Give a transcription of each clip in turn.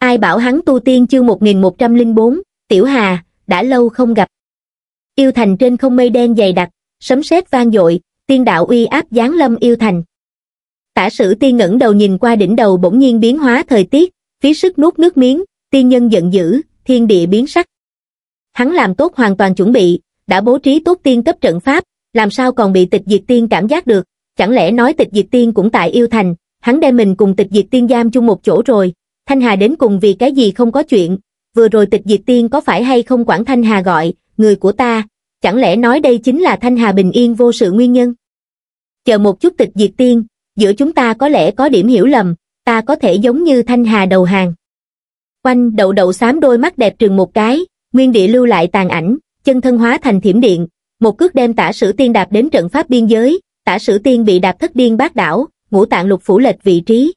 ai bảo hắn tu tiên chương 1104, Tiểu Hà, đã lâu không gặp. Yêu thành trên không mây đen dày đặc, sấm sét vang dội, tiên đạo uy áp giáng lâm yêu thành. Tả sử tiên ngẩng đầu nhìn qua đỉnh đầu bỗng nhiên biến hóa thời tiết, phía sức nuốt nước miếng, tiên nhân giận dữ, thiên địa biến sắc. Hắn làm tốt hoàn toàn chuẩn bị, đã bố trí tốt tiên cấp trận pháp, làm sao còn bị tịch diệt tiên cảm giác được, chẳng lẽ nói tịch diệt tiên cũng tại yêu thành, hắn đem mình cùng tịch diệt tiên giam chung một chỗ rồi, Thanh Hà đến cùng vì cái gì không có chuyện, vừa rồi tịch diệt tiên có phải hay không quản Thanh Hà gọi, người của ta, chẳng lẽ nói đây chính là Thanh Hà bình yên vô sự nguyên nhân? Chờ một chút tịch diệt tiên, giữa chúng ta có lẽ có điểm hiểu lầm, ta có thể giống như Thanh Hà đầu hàng. Quanh đậu đậu xám đôi mắt đẹp trừng một cái, nguyên địa lưu lại tàn ảnh, chân thân hóa thành thiểm điện, một cước đem tả sử tiên đạp đến trận pháp biên giới, tả sử tiên bị đạp thất điên bát đảo, ngũ tạng lục phủ lệch vị trí.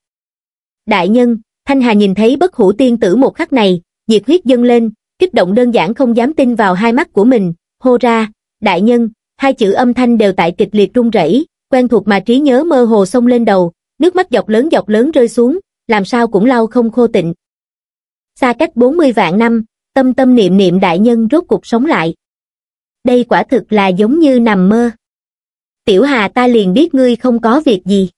Đại nhân, Thanh Hà nhìn thấy bất hủ tiên tử một khắc này, nhiệt huyết dâng lên, kích động đơn giản không dám tin vào hai mắt của mình, hô ra, đại nhân, hai chữ âm thanh đều tại kịch liệt rung rẩy, quen thuộc mà trí nhớ mơ hồ xông lên đầu, nước mắt dọc lớn dọc lớn rơi xuống, làm sao cũng lau không khô tịnh. Xa cách 40 vạn năm, tâm tâm niệm niệm đại nhân rốt cục sống lại. Đây quả thực là giống như nằm mơ. Tiểu Hà ta liền biết ngươi không có việc gì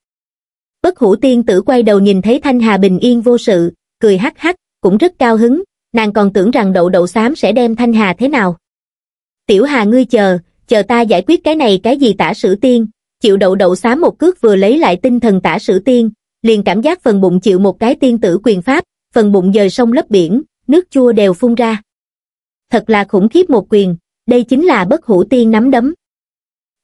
bất hủ tiên tử quay đầu nhìn thấy thanh hà bình yên vô sự cười hắc hắc cũng rất cao hứng nàng còn tưởng rằng đậu đậu xám sẽ đem thanh hà thế nào tiểu hà ngươi chờ chờ ta giải quyết cái này cái gì tả sử tiên chịu đậu đậu xám một cước vừa lấy lại tinh thần tả sử tiên liền cảm giác phần bụng chịu một cái tiên tử quyền pháp phần bụng dời sông lấp biển nước chua đều phun ra thật là khủng khiếp một quyền đây chính là bất hủ tiên nắm đấm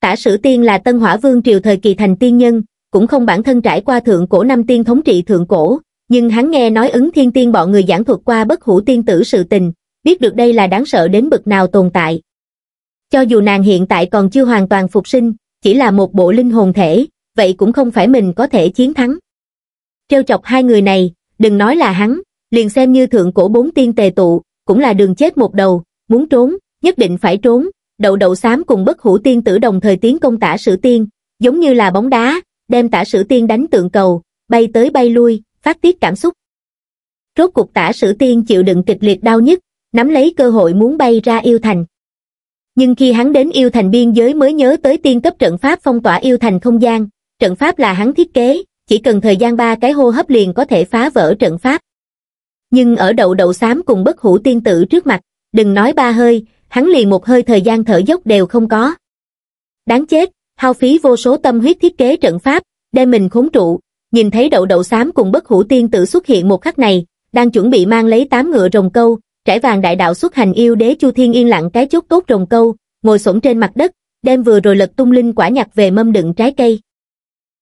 tả sử tiên là tân hỏa vương triều thời kỳ thành tiên nhân cũng không bản thân trải qua thượng cổ năm tiên thống trị thượng cổ, nhưng hắn nghe nói ứng thiên tiên bọn người giảng thuật qua bất hủ tiên tử sự tình, biết được đây là đáng sợ đến bực nào tồn tại. Cho dù nàng hiện tại còn chưa hoàn toàn phục sinh, chỉ là một bộ linh hồn thể, vậy cũng không phải mình có thể chiến thắng. Trêu chọc hai người này, đừng nói là hắn, liền xem như thượng cổ bốn tiên tề tụ, cũng là đường chết một đầu, muốn trốn, nhất định phải trốn, đậu đậu xám cùng bất hủ tiên tử đồng thời tiến công tả sử tiên, giống như là bóng đá, đem tả sử tiên đánh tượng cầu, bay tới bay lui, phát tiết cảm xúc. Rốt cuộc tả sử tiên chịu đựng kịch liệt đau nhất, nắm lấy cơ hội muốn bay ra yêu thành. Nhưng khi hắn đến yêu thành biên giới mới nhớ tới tiên cấp trận pháp phong tỏa yêu thành không gian, trận pháp là hắn thiết kế, chỉ cần thời gian ba cái hô hấp liền có thể phá vỡ trận pháp. Nhưng ở đầu đậu xám cùng bất hủ tiên tử trước mặt, đừng nói ba hơi, hắn liền một hơi thời gian thở dốc đều không có. Đáng chết, hao phí vô số tâm huyết thiết kế trận pháp, đem mình khốn trụ, nhìn thấy đậu đậu xám cùng bất hủ tiên tử xuất hiện một khắc này, đang chuẩn bị mang lấy tám ngựa rồng câu, trải vàng đại đạo xuất hành yêu đế Chu Thiên yên lặng cái chốt cốt rồng câu, ngồi xổm trên mặt đất, đem vừa rồi lật tung linh quả nhặt về mâm đựng trái cây.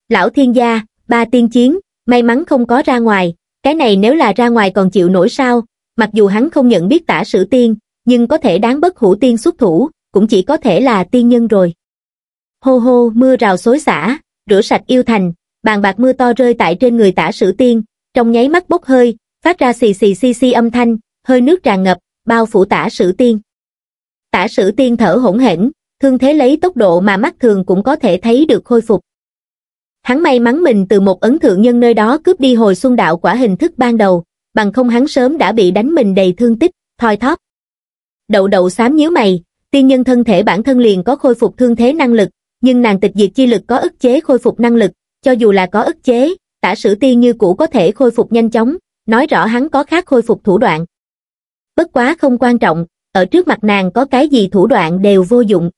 Lão thiên gia, ba tiên chiến, may mắn không có ra ngoài, cái này nếu là ra ngoài còn chịu nổi sao, mặc dù hắn không nhận biết tả sử tiên, nhưng có thể đáng bất hủ tiên xuất thủ, cũng chỉ có thể là tiên nhân rồi hô hô mưa rào xối xả, rửa sạch yêu thành, bàn bạc mưa to rơi tại trên người tả sử tiên, trong nháy mắt bốc hơi, phát ra xì xì xì xì âm thanh, hơi nước tràn ngập, bao phủ tả sử tiên. Tả sử tiên thở hỗn hển, thương thế lấy tốc độ mà mắt thường cũng có thể thấy được khôi phục. Hắn may mắn mình từ một ấn thượng nhân nơi đó cướp đi hồi xuân đạo quả hình thức ban đầu, bằng không hắn sớm đã bị đánh mình đầy thương tích, thoi thóp. Đậu đậu xám nhíu mày, tiên nhân thân thể bản thân liền có khôi phục thương thế năng lực, nhưng nàng tịch diệt chi lực có ức chế khôi phục năng lực cho dù là có ức chế tả sử tiên như cũ có thể khôi phục nhanh chóng nói rõ hắn có khác khôi phục thủ đoạn bất quá không quan trọng ở trước mặt nàng có cái gì thủ đoạn đều vô dụng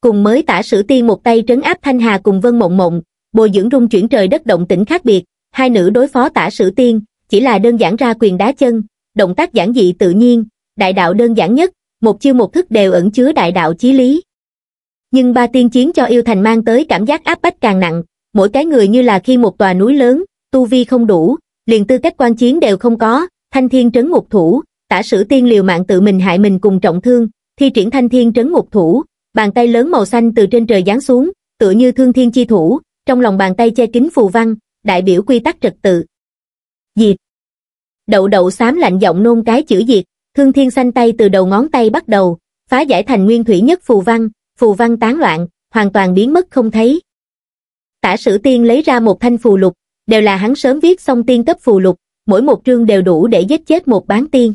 cùng mới tả sử tiên một tay trấn áp thanh hà cùng vân mộng mộng bồi dưỡng rung chuyển trời đất động tĩnh khác biệt hai nữ đối phó tả sử tiên chỉ là đơn giản ra quyền đá chân động tác giản dị tự nhiên đại đạo đơn giản nhất một chiêu một thức đều ẩn chứa đại đạo chí lý nhưng ba tiên chiến cho yêu thành mang tới cảm giác áp bách càng nặng mỗi cái người như là khi một tòa núi lớn tu vi không đủ liền tư cách quan chiến đều không có thanh thiên trấn ngục thủ tả sử tiên liều mạng tự mình hại mình cùng trọng thương thi triển thanh thiên trấn ngục thủ bàn tay lớn màu xanh từ trên trời giáng xuống tựa như thương thiên chi thủ trong lòng bàn tay che kính phù văn đại biểu quy tắc trật tự diệt đậu đậu xám lạnh giọng nôn cái chữ diệt thương thiên xanh tay từ đầu ngón tay bắt đầu phá giải thành nguyên thủy nhất phù văn phù văn tán loạn, hoàn toàn biến mất không thấy. Tả sử tiên lấy ra một thanh phù lục, đều là hắn sớm viết xong tiên cấp phù lục, mỗi một trương đều đủ để giết chết một bán tiên.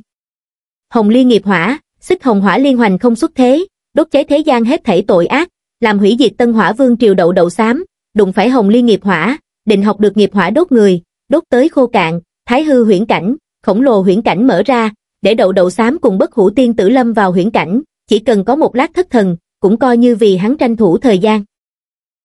Hồng liên nghiệp hỏa, xích hồng hỏa liên hoành không xuất thế, đốt cháy thế gian hết thảy tội ác, làm hủy diệt tân hỏa vương triều đậu đậu xám, đụng phải hồng liên nghiệp hỏa, định học được nghiệp hỏa đốt người, đốt tới khô cạn, thái hư huyễn cảnh, khổng lồ huyễn cảnh mở ra, để đậu đậu xám cùng bất hủ tiên tử lâm vào huyễn cảnh, chỉ cần có một lát thất thần, cũng coi như vì hắn tranh thủ thời gian.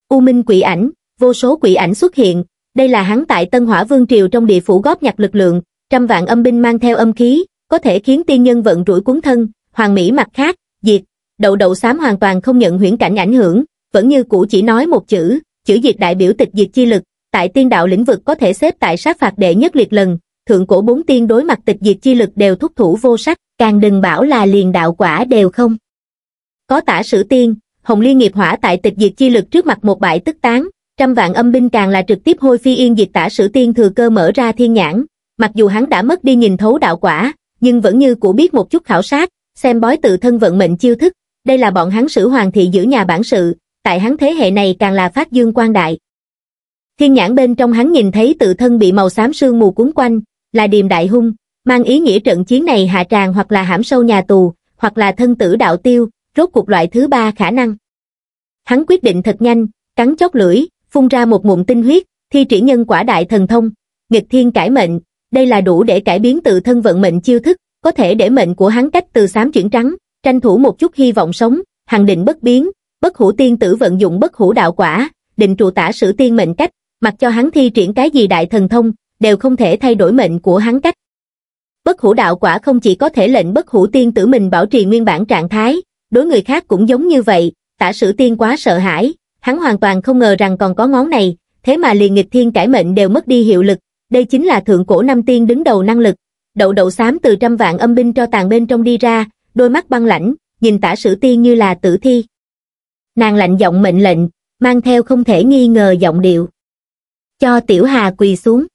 U Minh quỷ ảnh, vô số quỷ ảnh xuất hiện, đây là hắn tại Tân Hỏa Vương Triều trong địa phủ góp nhặt lực lượng, trăm vạn âm binh mang theo âm khí, có thể khiến tiên nhân vận rủi cuốn thân, hoàng mỹ mặt khác, diệt, đậu đậu xám hoàn toàn không nhận huyễn cảnh ảnh hưởng, vẫn như cũ chỉ nói một chữ, chữ diệt đại biểu tịch diệt chi lực, tại tiên đạo lĩnh vực có thể xếp tại sát phạt đệ nhất liệt lần, thượng cổ bốn tiên đối mặt tịch diệt chi lực đều thúc thủ vô sắc, càng đừng bảo là liền đạo quả đều không có tả sử tiên, Hồng Liên nghiệp hỏa tại tịch diệt chi lực trước mặt một bại tức tán, trăm vạn âm binh càng là trực tiếp hôi phi yên diệt tả sử tiên thừa cơ mở ra thiên nhãn, mặc dù hắn đã mất đi nhìn thấu đạo quả, nhưng vẫn như cũ biết một chút khảo sát, xem bói tự thân vận mệnh chiêu thức, đây là bọn hắn sử hoàng thị giữ nhà bản sự, tại hắn thế hệ này càng là phát dương quan đại. Thiên nhãn bên trong hắn nhìn thấy tự thân bị màu xám sương mù cuốn quanh, là điềm đại hung, mang ý nghĩa trận chiến này hạ tràng hoặc là hãm sâu nhà tù, hoặc là thân tử đạo tiêu, rốt cuộc loại thứ ba khả năng. Hắn quyết định thật nhanh, cắn chót lưỡi, phun ra một ngụm tinh huyết, thi triển nhân quả đại thần thông, nghịch thiên cải mệnh, đây là đủ để cải biến tự thân vận mệnh chiêu thức, có thể để mệnh của hắn cách từ xám chuyển trắng, tranh thủ một chút hy vọng sống, hằng định bất biến, bất hủ tiên tử vận dụng bất hủ đạo quả, định trụ tả sử tiên mệnh cách, mặc cho hắn thi triển cái gì đại thần thông, đều không thể thay đổi mệnh của hắn cách. Bất hủ đạo quả không chỉ có thể lệnh bất hủ tiên tử mình bảo trì nguyên bản trạng thái, đối người khác cũng giống như vậy, tả sử tiên quá sợ hãi, hắn hoàn toàn không ngờ rằng còn có ngón này, thế mà liền nghịch thiên cải mệnh đều mất đi hiệu lực, đây chính là thượng cổ năm tiên đứng đầu năng lực. Đậu đậu xám từ trăm vạn âm binh cho tàn bên trong đi ra, đôi mắt băng lãnh, nhìn tả sử tiên như là tử thi. Nàng lạnh giọng mệnh lệnh, mang theo không thể nghi ngờ giọng điệu. Cho tiểu hà quỳ xuống.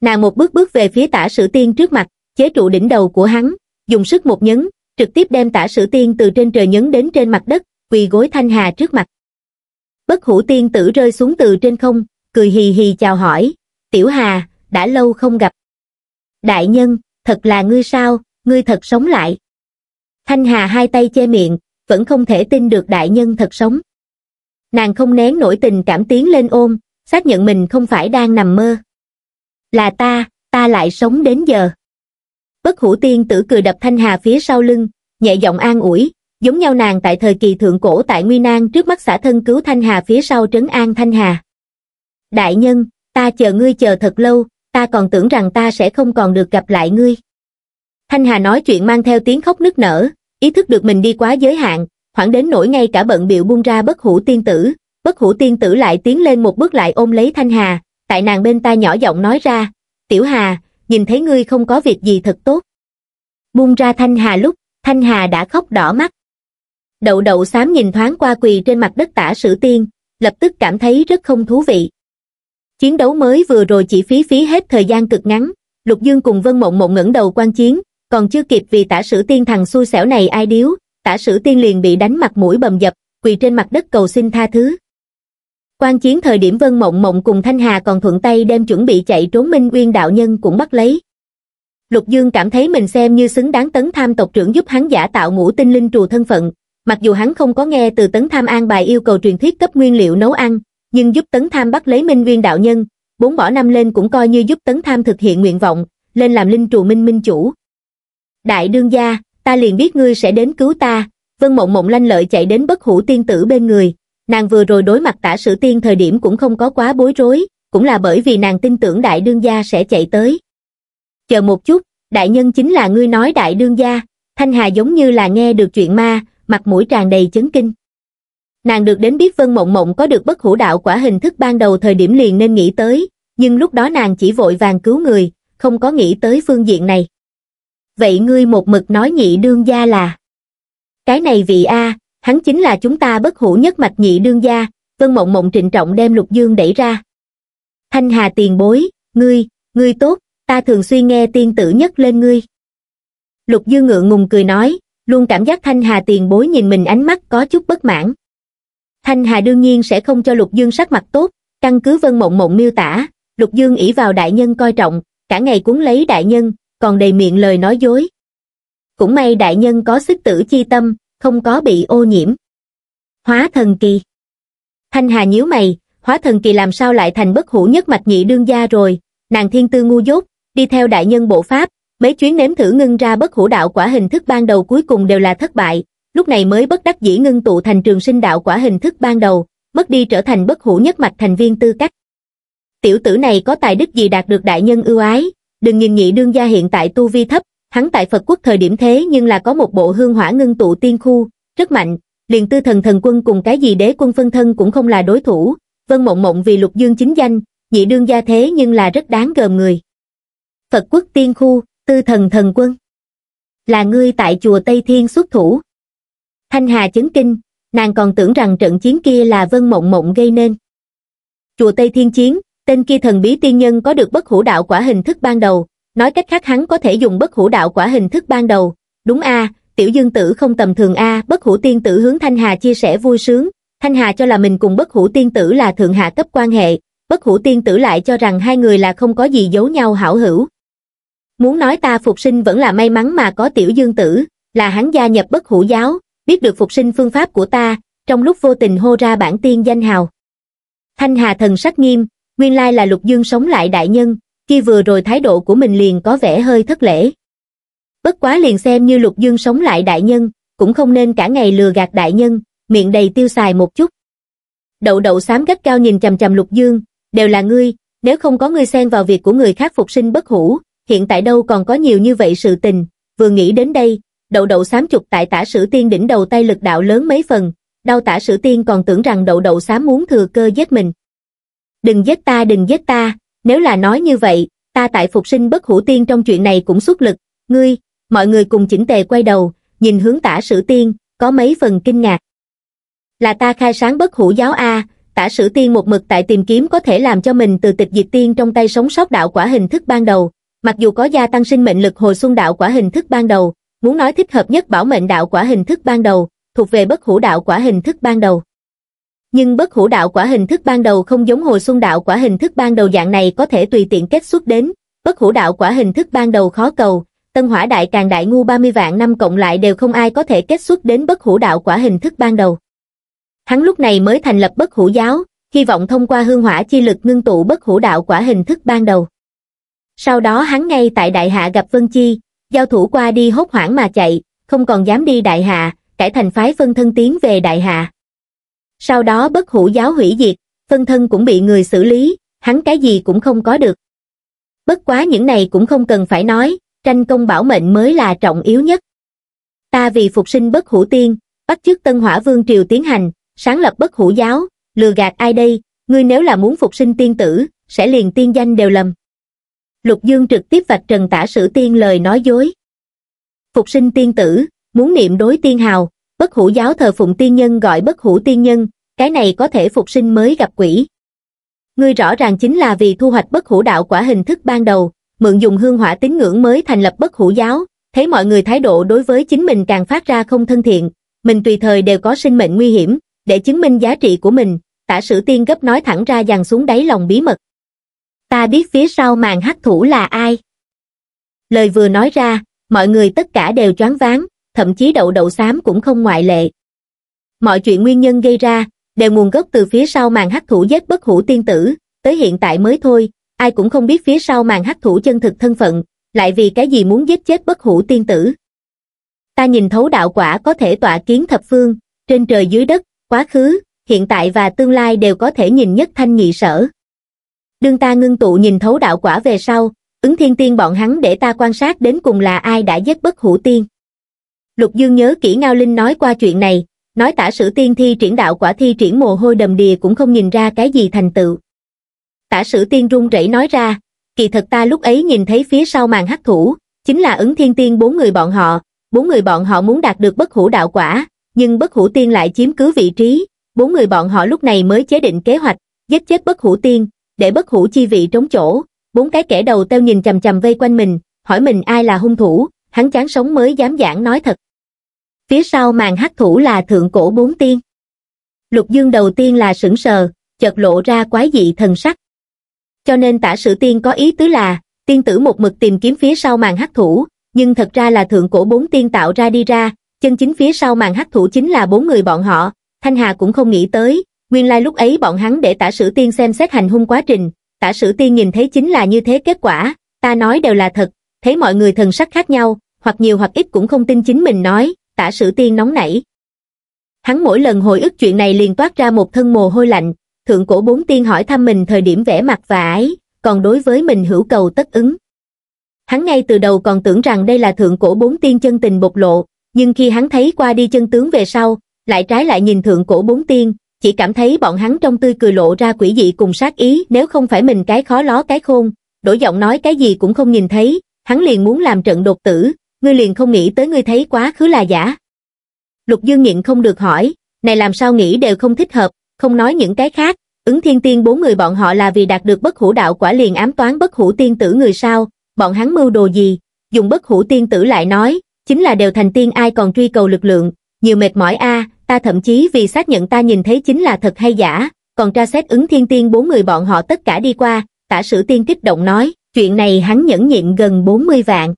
Nàng một bước bước về phía tả sử tiên trước mặt, chế trụ đỉnh đầu của hắn, dùng sức một nhấn, trực tiếp đem tả sử tiên từ trên trời nhấn đến trên mặt đất, quỳ gối thanh hà trước mặt. Bất hủ tiên tử rơi xuống từ trên không, cười hì hì chào hỏi, tiểu hà, đã lâu không gặp. Đại nhân, thật là ngươi sao, ngươi thật sống lại. Thanh hà hai tay che miệng, vẫn không thể tin được đại nhân thật sống. Nàng không nén nổi tình cảm tiến lên ôm, xác nhận mình không phải đang nằm mơ. Là ta, ta lại sống đến giờ bất hủ tiên tử cười đập thanh hà phía sau lưng nhẹ giọng an ủi giống nhau nàng tại thời kỳ thượng cổ tại nguy nan trước mắt xã thân cứu thanh hà phía sau trấn an thanh hà đại nhân ta chờ ngươi chờ thật lâu ta còn tưởng rằng ta sẽ không còn được gặp lại ngươi thanh hà nói chuyện mang theo tiếng khóc nức nở ý thức được mình đi quá giới hạn khoảng đến nỗi ngay cả bận biểu buông ra bất hủ tiên tử bất hủ tiên tử lại tiến lên một bước lại ôm lấy thanh hà tại nàng bên tai nhỏ giọng nói ra tiểu hà nhìn thấy ngươi không có việc gì thật tốt. Buông ra Thanh Hà lúc, Thanh Hà đã khóc đỏ mắt. Đậu đậu xám nhìn thoáng qua quỳ trên mặt đất tả sử tiên, lập tức cảm thấy rất không thú vị. Chiến đấu mới vừa rồi chỉ phí phí hết thời gian cực ngắn, Lục Dương cùng Vân Mộng Mộng ngẩng đầu quan chiến, còn chưa kịp vì tả sử tiên thằng xui xẻo này ai điếu, tả sử tiên liền bị đánh mặt mũi bầm dập, quỳ trên mặt đất cầu xin tha thứ quan chiến thời điểm vân mộng mộng cùng thanh hà còn thuận tay đem chuẩn bị chạy trốn minh nguyên đạo nhân cũng bắt lấy lục dương cảm thấy mình xem như xứng đáng tấn tham tộc trưởng giúp hắn giả tạo ngũ tinh linh trù thân phận mặc dù hắn không có nghe từ tấn tham an bài yêu cầu truyền thuyết cấp nguyên liệu nấu ăn nhưng giúp tấn tham bắt lấy minh nguyên đạo nhân bốn bỏ năm lên cũng coi như giúp tấn tham thực hiện nguyện vọng lên làm linh trù minh minh chủ đại đương gia ta liền biết ngươi sẽ đến cứu ta vân mộng mộng lanh lợi chạy đến bất hủ tiên tử bên người nàng vừa rồi đối mặt tả sử tiên thời điểm cũng không có quá bối rối, cũng là bởi vì nàng tin tưởng đại đương gia sẽ chạy tới. Chờ một chút, đại nhân chính là ngươi nói đại đương gia, Thanh Hà giống như là nghe được chuyện ma, mặt mũi tràn đầy chấn kinh. Nàng được đến biết Vân Mộng Mộng có được bất hủ đạo quả hình thức ban đầu thời điểm liền nên nghĩ tới, nhưng lúc đó nàng chỉ vội vàng cứu người, không có nghĩ tới phương diện này. Vậy ngươi một mực nói nhị đương gia là Cái này vị A, hắn chính là chúng ta bất hủ nhất mạch nhị đương gia vân mộng mộng trịnh trọng đem lục dương đẩy ra thanh hà tiền bối ngươi ngươi tốt ta thường suy nghe tiên tử nhất lên ngươi lục dương ngượng ngùng cười nói luôn cảm giác thanh hà tiền bối nhìn mình ánh mắt có chút bất mãn thanh hà đương nhiên sẽ không cho lục dương sắc mặt tốt căn cứ vân mộng mộng miêu tả lục dương ỷ vào đại nhân coi trọng cả ngày cuốn lấy đại nhân còn đầy miệng lời nói dối cũng may đại nhân có sức tử chi tâm không có bị ô nhiễm. Hóa thần kỳ Thanh Hà nhíu mày, hóa thần kỳ làm sao lại thành bất hủ nhất mạch nhị đương gia rồi, nàng thiên tư ngu dốt, đi theo đại nhân bộ pháp, mấy chuyến nếm thử ngưng ra bất hủ đạo quả hình thức ban đầu cuối cùng đều là thất bại, lúc này mới bất đắc dĩ ngưng tụ thành trường sinh đạo quả hình thức ban đầu, mất đi trở thành bất hủ nhất mạch thành viên tư cách. Tiểu tử này có tài đức gì đạt được đại nhân ưu ái, đừng nhìn nhị đương gia hiện tại tu vi thấp, hắn tại Phật quốc thời điểm thế nhưng là có một bộ hương hỏa ngưng tụ tiên khu, rất mạnh, liền tư thần thần quân cùng cái gì đế quân phân thân cũng không là đối thủ, Vân Mộng Mộng vì lục dương chính danh, nhị đương gia thế nhưng là rất đáng gờm người. Phật quốc tiên khu, tư thần thần quân. Là ngươi tại chùa Tây Thiên xuất thủ. Thanh Hà chấn kinh, nàng còn tưởng rằng trận chiến kia là Vân Mộng Mộng gây nên. Chùa Tây Thiên Chiến, tên kia thần bí tiên nhân có được bất hủ đạo quả hình thức ban đầu, Nói cách khác hắn có thể dùng bất hủ đạo quả hình thức ban đầu, đúng a tiểu dương tử không tầm thường a bất hủ tiên tử hướng Thanh Hà chia sẻ vui sướng, Thanh Hà cho là mình cùng bất hủ tiên tử là thượng hạ cấp quan hệ, bất hủ tiên tử lại cho rằng hai người là không có gì giấu nhau hảo hữu. Muốn nói ta phục sinh vẫn là may mắn mà có tiểu dương tử, là hắn gia nhập bất hủ giáo, biết được phục sinh phương pháp của ta, trong lúc vô tình hô ra bản tiên danh hào. Thanh Hà thần sắc nghiêm, nguyên lai là lục dương sống lại đại nhân, khi vừa rồi thái độ của mình liền có vẻ hơi thất lễ. Bất quá liền xem như lục dương sống lại đại nhân, cũng không nên cả ngày lừa gạt đại nhân, miệng đầy tiêu xài một chút. Đậu đậu xám gắt cao nhìn chầm chầm lục dương, đều là ngươi, nếu không có ngươi xen vào việc của người khác phục sinh bất hủ, hiện tại đâu còn có nhiều như vậy sự tình, vừa nghĩ đến đây, đậu đậu xám chụp tại tả sử tiên đỉnh đầu tay lực đạo lớn mấy phần, đau tả sử tiên còn tưởng rằng đậu đậu xám muốn thừa cơ giết mình. Đừng giết ta đừng giết ta, nếu là nói như vậy, ta tại phục sinh bất hủ tiên trong chuyện này cũng xuất lực, ngươi, mọi người cùng chỉnh tề quay đầu, nhìn hướng tả sử tiên, có mấy phần kinh ngạc. Là ta khai sáng bất hủ giáo A, tả sử tiên một mực tại tìm kiếm có thể làm cho mình từ tịch diệt tiên trong tay sống sót đạo quả hình thức ban đầu, mặc dù có gia tăng sinh mệnh lực hồi xuân đạo quả hình thức ban đầu, muốn nói thích hợp nhất bảo mệnh đạo quả hình thức ban đầu, thuộc về bất hủ đạo quả hình thức ban đầu nhưng bất hủ đạo quả hình thức ban đầu không giống hồ xuân đạo quả hình thức ban đầu dạng này có thể tùy tiện kết xuất đến, bất hủ đạo quả hình thức ban đầu khó cầu, tân hỏa đại càng đại ngu 30 vạn năm cộng lại đều không ai có thể kết xuất đến bất hủ đạo quả hình thức ban đầu. Hắn lúc này mới thành lập bất hủ giáo, hy vọng thông qua hương hỏa chi lực ngưng tụ bất hủ đạo quả hình thức ban đầu. Sau đó hắn ngay tại đại hạ gặp Vân Chi, giao thủ qua đi hốt hoảng mà chạy, không còn dám đi đại hạ, cải thành phái phân thân tiến về đại hạ sau đó bất hủ giáo hủy diệt, phân thân cũng bị người xử lý, hắn cái gì cũng không có được. Bất quá những này cũng không cần phải nói, tranh công bảo mệnh mới là trọng yếu nhất. Ta vì phục sinh bất hủ tiên, bắt chước tân hỏa vương triều tiến hành, sáng lập bất hủ giáo, lừa gạt ai đây, ngươi nếu là muốn phục sinh tiên tử, sẽ liền tiên danh đều lầm. Lục Dương trực tiếp vạch trần tả sử tiên lời nói dối. Phục sinh tiên tử, muốn niệm đối tiên hào, bất hủ giáo thờ phụng tiên nhân gọi bất hủ tiên nhân, cái này có thể phục sinh mới gặp quỷ. Ngươi rõ ràng chính là vì thu hoạch bất hủ đạo quả hình thức ban đầu, mượn dùng hương hỏa tín ngưỡng mới thành lập bất hủ giáo, thấy mọi người thái độ đối với chính mình càng phát ra không thân thiện, mình tùy thời đều có sinh mệnh nguy hiểm, để chứng minh giá trị của mình, tả sử tiên gấp nói thẳng ra dàn xuống đáy lòng bí mật. Ta biết phía sau màn hắc thủ là ai. Lời vừa nói ra, mọi người tất cả đều choáng váng, thậm chí đậu đậu xám cũng không ngoại lệ. Mọi chuyện nguyên nhân gây ra, đều nguồn gốc từ phía sau màn hắc thủ giết bất hủ tiên tử, tới hiện tại mới thôi, ai cũng không biết phía sau màn hắc thủ chân thực thân phận, lại vì cái gì muốn giết chết bất hủ tiên tử. Ta nhìn thấu đạo quả có thể tọa kiến thập phương, trên trời dưới đất, quá khứ, hiện tại và tương lai đều có thể nhìn nhất thanh nhị sở. Đương ta ngưng tụ nhìn thấu đạo quả về sau, ứng thiên tiên bọn hắn để ta quan sát đến cùng là ai đã giết bất hủ tiên lục dương nhớ kỹ ngao linh nói qua chuyện này nói tả sử tiên thi triển đạo quả thi triển mồ hôi đầm đìa cũng không nhìn ra cái gì thành tựu tả sử tiên run rẩy nói ra kỳ thật ta lúc ấy nhìn thấy phía sau màn hắc thủ chính là ứng thiên tiên bốn người bọn họ bốn người bọn họ muốn đạt được bất hủ đạo quả nhưng bất hủ tiên lại chiếm cứ vị trí bốn người bọn họ lúc này mới chế định kế hoạch giết chết bất hủ tiên để bất hủ chi vị trống chỗ bốn cái kẻ đầu teo nhìn chầm chầm vây quanh mình hỏi mình ai là hung thủ hắn chán sống mới dám giảng nói thật. Phía sau màn hắc thủ là thượng cổ bốn tiên. Lục dương đầu tiên là sững sờ, chợt lộ ra quái dị thần sắc. Cho nên tả sử tiên có ý tứ là, tiên tử một mực tìm kiếm phía sau màn hắc thủ, nhưng thật ra là thượng cổ bốn tiên tạo ra đi ra, chân chính phía sau màn hắc thủ chính là bốn người bọn họ, Thanh Hà cũng không nghĩ tới, nguyên lai lúc ấy bọn hắn để tả sử tiên xem xét hành hung quá trình, tả sử tiên nhìn thấy chính là như thế kết quả, ta nói đều là thật, thấy mọi người thần sắc khác nhau, hoặc nhiều hoặc ít cũng không tin chính mình nói tả sử tiên nóng nảy hắn mỗi lần hồi ức chuyện này liền toát ra một thân mồ hôi lạnh thượng cổ bốn tiên hỏi thăm mình thời điểm vẽ mặt và ái còn đối với mình hữu cầu tất ứng hắn ngay từ đầu còn tưởng rằng đây là thượng cổ bốn tiên chân tình bộc lộ nhưng khi hắn thấy qua đi chân tướng về sau lại trái lại nhìn thượng cổ bốn tiên chỉ cảm thấy bọn hắn trong tươi cười lộ ra quỷ dị cùng sát ý nếu không phải mình cái khó ló cái khôn đổi giọng nói cái gì cũng không nhìn thấy hắn liền muốn làm trận đột tử ngươi liền không nghĩ tới ngươi thấy quá khứ là giả. Lục Dương nghiện không được hỏi, này làm sao nghĩ đều không thích hợp, không nói những cái khác, ứng thiên tiên bốn người bọn họ là vì đạt được bất hủ đạo quả liền ám toán bất hủ tiên tử người sao, bọn hắn mưu đồ gì, dùng bất hủ tiên tử lại nói, chính là đều thành tiên ai còn truy cầu lực lượng, nhiều mệt mỏi a ta thậm chí vì xác nhận ta nhìn thấy chính là thật hay giả, còn tra xét ứng thiên tiên bốn người bọn họ tất cả đi qua, tả sử tiên kích động nói, chuyện này hắn nhẫn nhịn gần 40 vạn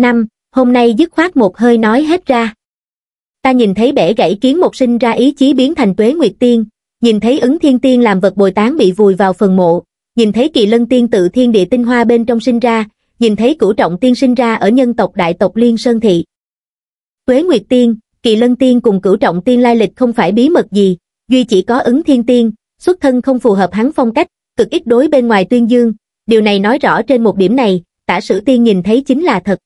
năm hôm nay dứt khoát một hơi nói hết ra ta nhìn thấy bẻ gãy kiến một sinh ra ý chí biến thành tuế nguyệt tiên nhìn thấy ứng thiên tiên làm vật bồi tán bị vùi vào phần mộ nhìn thấy kỳ lân tiên tự thiên địa tinh hoa bên trong sinh ra nhìn thấy cửu trọng tiên sinh ra ở nhân tộc đại tộc liên sơn thị tuế nguyệt tiên kỳ lân tiên cùng cửu trọng tiên lai lịch không phải bí mật gì duy chỉ có ứng thiên tiên xuất thân không phù hợp hắn phong cách cực ít đối bên ngoài tuyên dương điều này nói rõ trên một điểm này tả sử tiên nhìn thấy chính là thật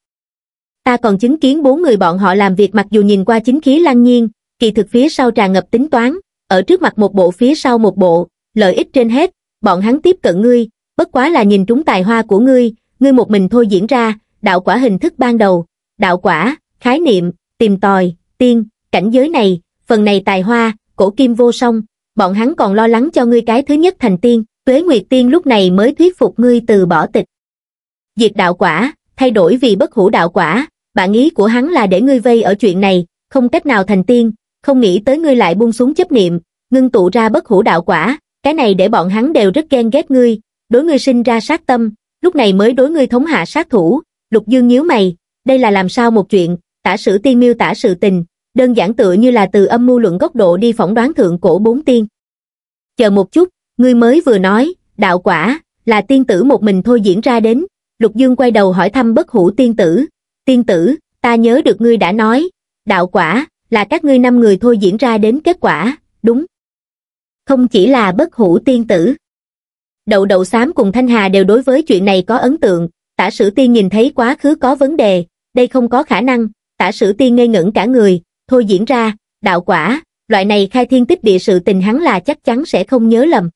ta còn chứng kiến bốn người bọn họ làm việc mặc dù nhìn qua chính khí lăng nhiên, kỳ thực phía sau tràn ngập tính toán, ở trước mặt một bộ phía sau một bộ, lợi ích trên hết, bọn hắn tiếp cận ngươi, bất quá là nhìn trúng tài hoa của ngươi, ngươi một mình thôi diễn ra, đạo quả hình thức ban đầu, đạo quả, khái niệm, tìm tòi, tiên, cảnh giới này, phần này tài hoa, cổ kim vô song, bọn hắn còn lo lắng cho ngươi cái thứ nhất thành tiên, tuế nguyệt tiên lúc này mới thuyết phục ngươi từ bỏ tịch. Diệt đạo quả, thay đổi vì bất hủ đạo quả, bạn ý của hắn là để ngươi vây ở chuyện này, không cách nào thành tiên, không nghĩ tới ngươi lại buông xuống chấp niệm, ngưng tụ ra bất hủ đạo quả, cái này để bọn hắn đều rất ghen ghét ngươi, đối ngươi sinh ra sát tâm, lúc này mới đối ngươi thống hạ sát thủ, lục dương nhíu mày, đây là làm sao một chuyện, tả sử tiên miêu tả sự tình, đơn giản tựa như là từ âm mưu luận góc độ đi phỏng đoán thượng cổ bốn tiên. Chờ một chút, ngươi mới vừa nói, đạo quả, là tiên tử một mình thôi diễn ra đến, lục dương quay đầu hỏi thăm bất hủ tiên tử, tiên tử ta nhớ được ngươi đã nói đạo quả là các ngươi năm người thôi diễn ra đến kết quả đúng không chỉ là bất hủ tiên tử đậu đậu xám cùng thanh hà đều đối với chuyện này có ấn tượng tả sử tiên nhìn thấy quá khứ có vấn đề đây không có khả năng tả sử tiên ngây ngẩn cả người thôi diễn ra đạo quả loại này khai thiên tích địa sự tình hắn là chắc chắn sẽ không nhớ lầm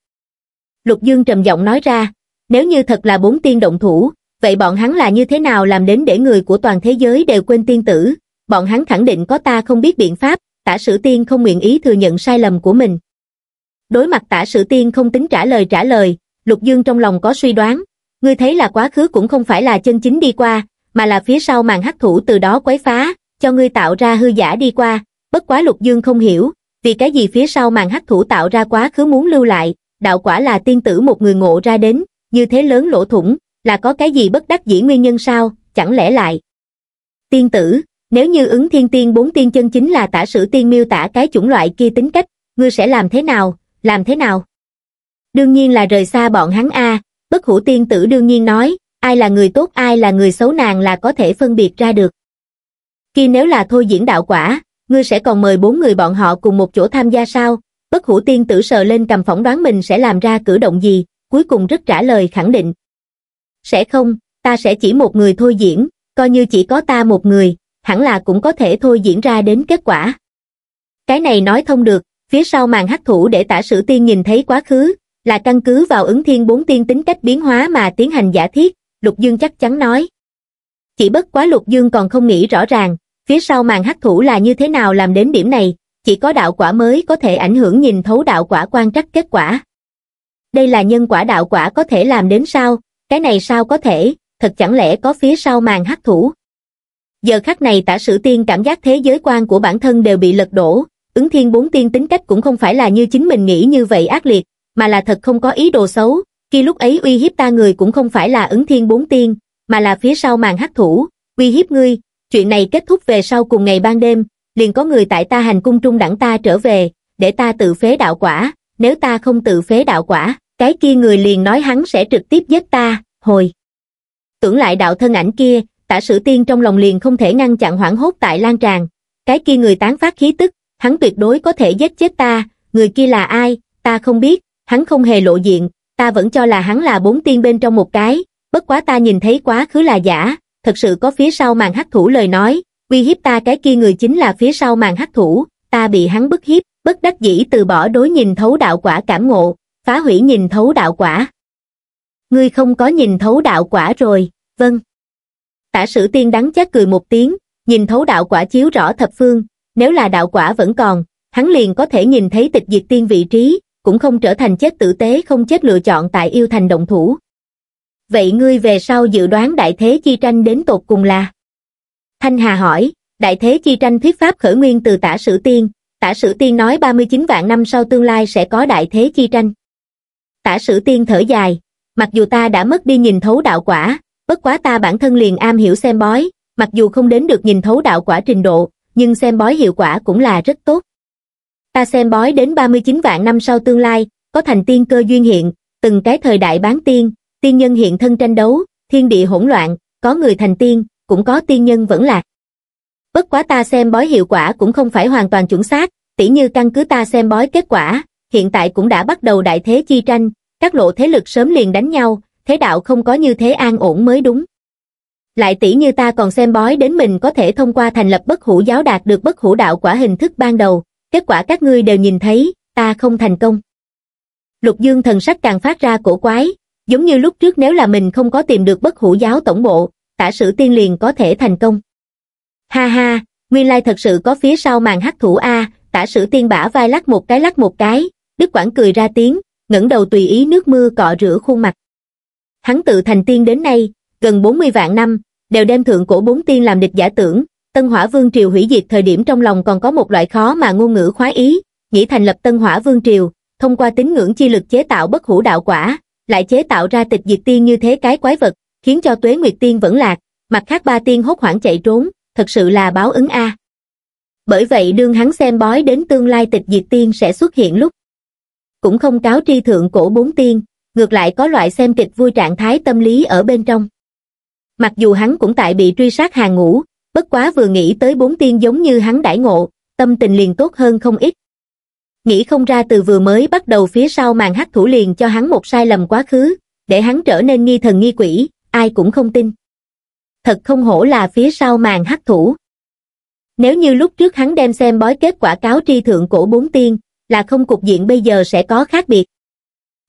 lục dương trầm giọng nói ra nếu như thật là bốn tiên động thủ vậy bọn hắn là như thế nào làm đến để người của toàn thế giới đều quên tiên tử, bọn hắn khẳng định có ta không biết biện pháp, tả sử tiên không nguyện ý thừa nhận sai lầm của mình. Đối mặt tả sử tiên không tính trả lời trả lời, Lục Dương trong lòng có suy đoán, ngươi thấy là quá khứ cũng không phải là chân chính đi qua, mà là phía sau màn hắc thủ từ đó quấy phá, cho ngươi tạo ra hư giả đi qua, bất quá Lục Dương không hiểu, vì cái gì phía sau màn hắc thủ tạo ra quá khứ muốn lưu lại, đạo quả là tiên tử một người ngộ ra đến, như thế lớn lỗ thủng, là có cái gì bất đắc dĩ nguyên nhân sao, chẳng lẽ lại. Tiên tử, nếu như ứng thiên tiên bốn tiên chân chính là tả sử tiên miêu tả cái chủng loại kia tính cách, ngươi sẽ làm thế nào, làm thế nào? Đương nhiên là rời xa bọn hắn A, bất hủ tiên tử đương nhiên nói, ai là người tốt ai là người xấu nàng là có thể phân biệt ra được. Khi nếu là thôi diễn đạo quả, ngươi sẽ còn mời bốn người bọn họ cùng một chỗ tham gia sao? Bất hủ tiên tử sờ lên cầm phỏng đoán mình sẽ làm ra cử động gì, cuối cùng rất trả lời khẳng định, sẽ không, ta sẽ chỉ một người thôi diễn, coi như chỉ có ta một người, hẳn là cũng có thể thôi diễn ra đến kết quả. Cái này nói thông được, phía sau màn hắc thủ để tả sử tiên nhìn thấy quá khứ, là căn cứ vào ứng thiên bốn tiên tính cách biến hóa mà tiến hành giả thiết, Lục Dương chắc chắn nói. Chỉ bất quá Lục Dương còn không nghĩ rõ ràng, phía sau màn hắc thủ là như thế nào làm đến điểm này, chỉ có đạo quả mới có thể ảnh hưởng nhìn thấu đạo quả quan trắc kết quả. Đây là nhân quả đạo quả có thể làm đến sao, cái này sao có thể, thật chẳng lẽ có phía sau màn hắc thủ. Giờ khắc này tả sử tiên cảm giác thế giới quan của bản thân đều bị lật đổ, ứng thiên bốn tiên tính cách cũng không phải là như chính mình nghĩ như vậy ác liệt, mà là thật không có ý đồ xấu, khi lúc ấy uy hiếp ta người cũng không phải là ứng thiên bốn tiên, mà là phía sau màn hắc thủ, uy hiếp ngươi, chuyện này kết thúc về sau cùng ngày ban đêm, liền có người tại ta hành cung trung đẳng ta trở về, để ta tự phế đạo quả, nếu ta không tự phế đạo quả cái kia người liền nói hắn sẽ trực tiếp giết ta hồi tưởng lại đạo thân ảnh kia tả sử tiên trong lòng liền không thể ngăn chặn hoảng hốt tại lan tràn cái kia người tán phát khí tức hắn tuyệt đối có thể giết chết ta người kia là ai ta không biết hắn không hề lộ diện ta vẫn cho là hắn là bốn tiên bên trong một cái bất quá ta nhìn thấy quá khứ là giả thật sự có phía sau màn hắc thủ lời nói uy hiếp ta cái kia người chính là phía sau màn hắc thủ ta bị hắn bức hiếp bất đắc dĩ từ bỏ đối nhìn thấu đạo quả cảm ngộ phá hủy nhìn thấu đạo quả. Ngươi không có nhìn thấu đạo quả rồi, vâng. Tả sử tiên đắng chát cười một tiếng, nhìn thấu đạo quả chiếu rõ thập phương, nếu là đạo quả vẫn còn, hắn liền có thể nhìn thấy tịch diệt tiên vị trí, cũng không trở thành chết tử tế không chết lựa chọn tại yêu thành động thủ. Vậy ngươi về sau dự đoán đại thế chi tranh đến tột cùng là? Thanh Hà hỏi, đại thế chi tranh thuyết pháp khởi nguyên từ tả sử tiên, tả sử tiên nói 39 vạn năm sau tương lai sẽ có đại thế chi tranh. Tả sử tiên thở dài, mặc dù ta đã mất đi nhìn thấu đạo quả, bất quá ta bản thân liền am hiểu xem bói, mặc dù không đến được nhìn thấu đạo quả trình độ, nhưng xem bói hiệu quả cũng là rất tốt. Ta xem bói đến 39 vạn năm sau tương lai, có thành tiên cơ duyên hiện, từng cái thời đại bán tiên, tiên nhân hiện thân tranh đấu, thiên địa hỗn loạn, có người thành tiên, cũng có tiên nhân vẫn lạc. Bất quá ta xem bói hiệu quả cũng không phải hoàn toàn chuẩn xác, tỉ như căn cứ ta xem bói kết quả, hiện tại cũng đã bắt đầu đại thế chi tranh, các lộ thế lực sớm liền đánh nhau, thế đạo không có như thế an ổn mới đúng. Lại tỷ như ta còn xem bói đến mình có thể thông qua thành lập bất hủ giáo đạt được bất hủ đạo quả hình thức ban đầu, kết quả các ngươi đều nhìn thấy, ta không thành công. Lục Dương thần sắc càng phát ra cổ quái, giống như lúc trước nếu là mình không có tìm được bất hủ giáo tổng bộ, tả sử tiên liền có thể thành công. Ha ha, nguyên lai thật sự có phía sau màn hắc thủ A, tả sử tiên bả vai lắc một cái lắc một cái, đức quảng cười ra tiếng ngẩng đầu tùy ý nước mưa cọ rửa khuôn mặt hắn tự thành tiên đến nay gần 40 vạn năm đều đem thượng cổ bốn tiên làm địch giả tưởng tân hỏa vương triều hủy diệt thời điểm trong lòng còn có một loại khó mà ngôn ngữ khoái ý nghĩ thành lập tân hỏa vương triều thông qua tín ngưỡng chi lực chế tạo bất hủ đạo quả lại chế tạo ra tịch diệt tiên như thế cái quái vật khiến cho tuế nguyệt tiên vẫn lạc mặt khác ba tiên hốt hoảng chạy trốn thật sự là báo ứng a bởi vậy đương hắn xem bói đến tương lai tịch diệt tiên sẽ xuất hiện lúc cũng không cáo tri thượng cổ bốn tiên, ngược lại có loại xem kịch vui trạng thái tâm lý ở bên trong. Mặc dù hắn cũng tại bị truy sát hàng ngũ, bất quá vừa nghĩ tới bốn tiên giống như hắn đãi ngộ, tâm tình liền tốt hơn không ít. Nghĩ không ra từ vừa mới bắt đầu phía sau màn hắc thủ liền cho hắn một sai lầm quá khứ, để hắn trở nên nghi thần nghi quỷ, ai cũng không tin. Thật không hổ là phía sau màn hắc thủ. Nếu như lúc trước hắn đem xem bói kết quả cáo tri thượng cổ bốn tiên, là không cục diện bây giờ sẽ có khác biệt.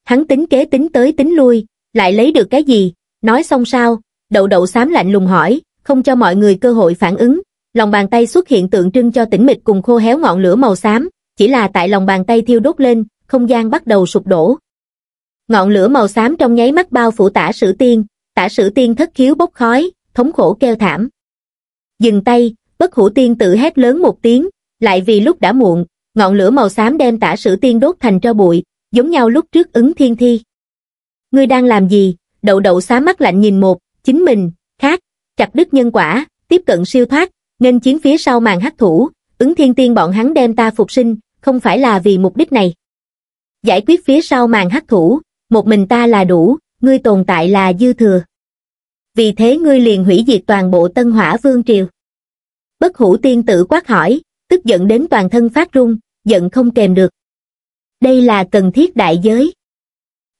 Hắn tính kế tính tới tính lui, lại lấy được cái gì, nói xong sao, đậu đậu xám lạnh lùng hỏi, không cho mọi người cơ hội phản ứng, lòng bàn tay xuất hiện tượng trưng cho tĩnh mịch cùng khô héo ngọn lửa màu xám, chỉ là tại lòng bàn tay thiêu đốt lên, không gian bắt đầu sụp đổ. Ngọn lửa màu xám trong nháy mắt bao phủ tả sử tiên, tả sử tiên thất khiếu bốc khói, thống khổ kêu thảm. Dừng tay, bất hủ tiên tự hét lớn một tiếng, lại vì lúc đã muộn, ngọn lửa màu xám đem tả sử tiên đốt thành tro bụi, giống nhau lúc trước ứng thiên thi. Ngươi đang làm gì? Đậu đậu xám mắt lạnh nhìn một, chính mình, khác, chặt đứt nhân quả, tiếp cận siêu thoát, nên chiến phía sau màn hắc thủ, ứng thiên tiên bọn hắn đem ta phục sinh, không phải là vì mục đích này. Giải quyết phía sau màn hắc thủ, một mình ta là đủ, ngươi tồn tại là dư thừa. Vì thế ngươi liền hủy diệt toàn bộ tân hỏa vương triều. Bất hủ tiên tử quát hỏi, tức giận đến toàn thân phát rung giận không kèm được. Đây là cần thiết đại giới.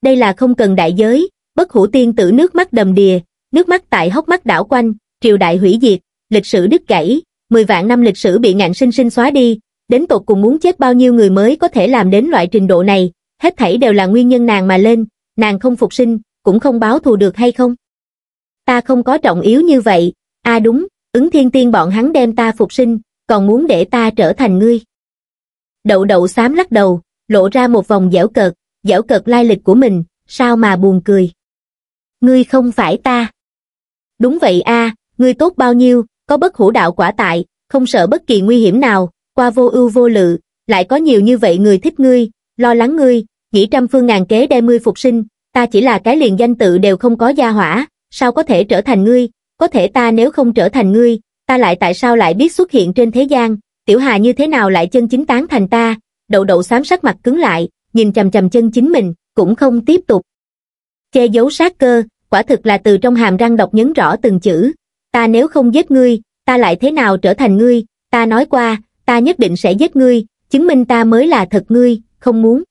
Đây là không cần đại giới, bất hủ tiên tử nước mắt đầm đìa, nước mắt tại hốc mắt đảo quanh, triều đại hủy diệt, lịch sử đứt gãy, 10 vạn năm lịch sử bị ngạn sinh sinh xóa đi, đến tột cùng muốn chết bao nhiêu người mới có thể làm đến loại trình độ này, hết thảy đều là nguyên nhân nàng mà lên, nàng không phục sinh, cũng không báo thù được hay không? Ta không có trọng yếu như vậy, a à đúng, ứng thiên tiên bọn hắn đem ta phục sinh, còn muốn để ta trở thành ngươi. Đậu đậu xám lắc đầu, lộ ra một vòng dẻo cợt, dẻo cợt lai lịch của mình, sao mà buồn cười. Ngươi không phải ta. Đúng vậy a, ngươi tốt bao nhiêu, có bất hủ đạo quả tại, không sợ bất kỳ nguy hiểm nào, qua vô ưu vô lự, lại có nhiều như vậy người thích ngươi, lo lắng ngươi, nghĩ trăm phương ngàn kế đem ngươi phục sinh, ta chỉ là cái liền danh tự đều không có gia hỏa, sao có thể trở thành ngươi, có thể ta nếu không trở thành ngươi, ta lại tại sao lại biết xuất hiện trên thế gian, tiểu hà như thế nào lại chân chính tán thành ta, đậu đậu xám sắc mặt cứng lại, nhìn chầm chầm chân chính mình, cũng không tiếp tục. Che giấu sát cơ, quả thực là từ trong hàm răng độc nhấn rõ từng chữ, ta nếu không giết ngươi, ta lại thế nào trở thành ngươi, ta nói qua, ta nhất định sẽ giết ngươi, chứng minh ta mới là thật ngươi, không muốn.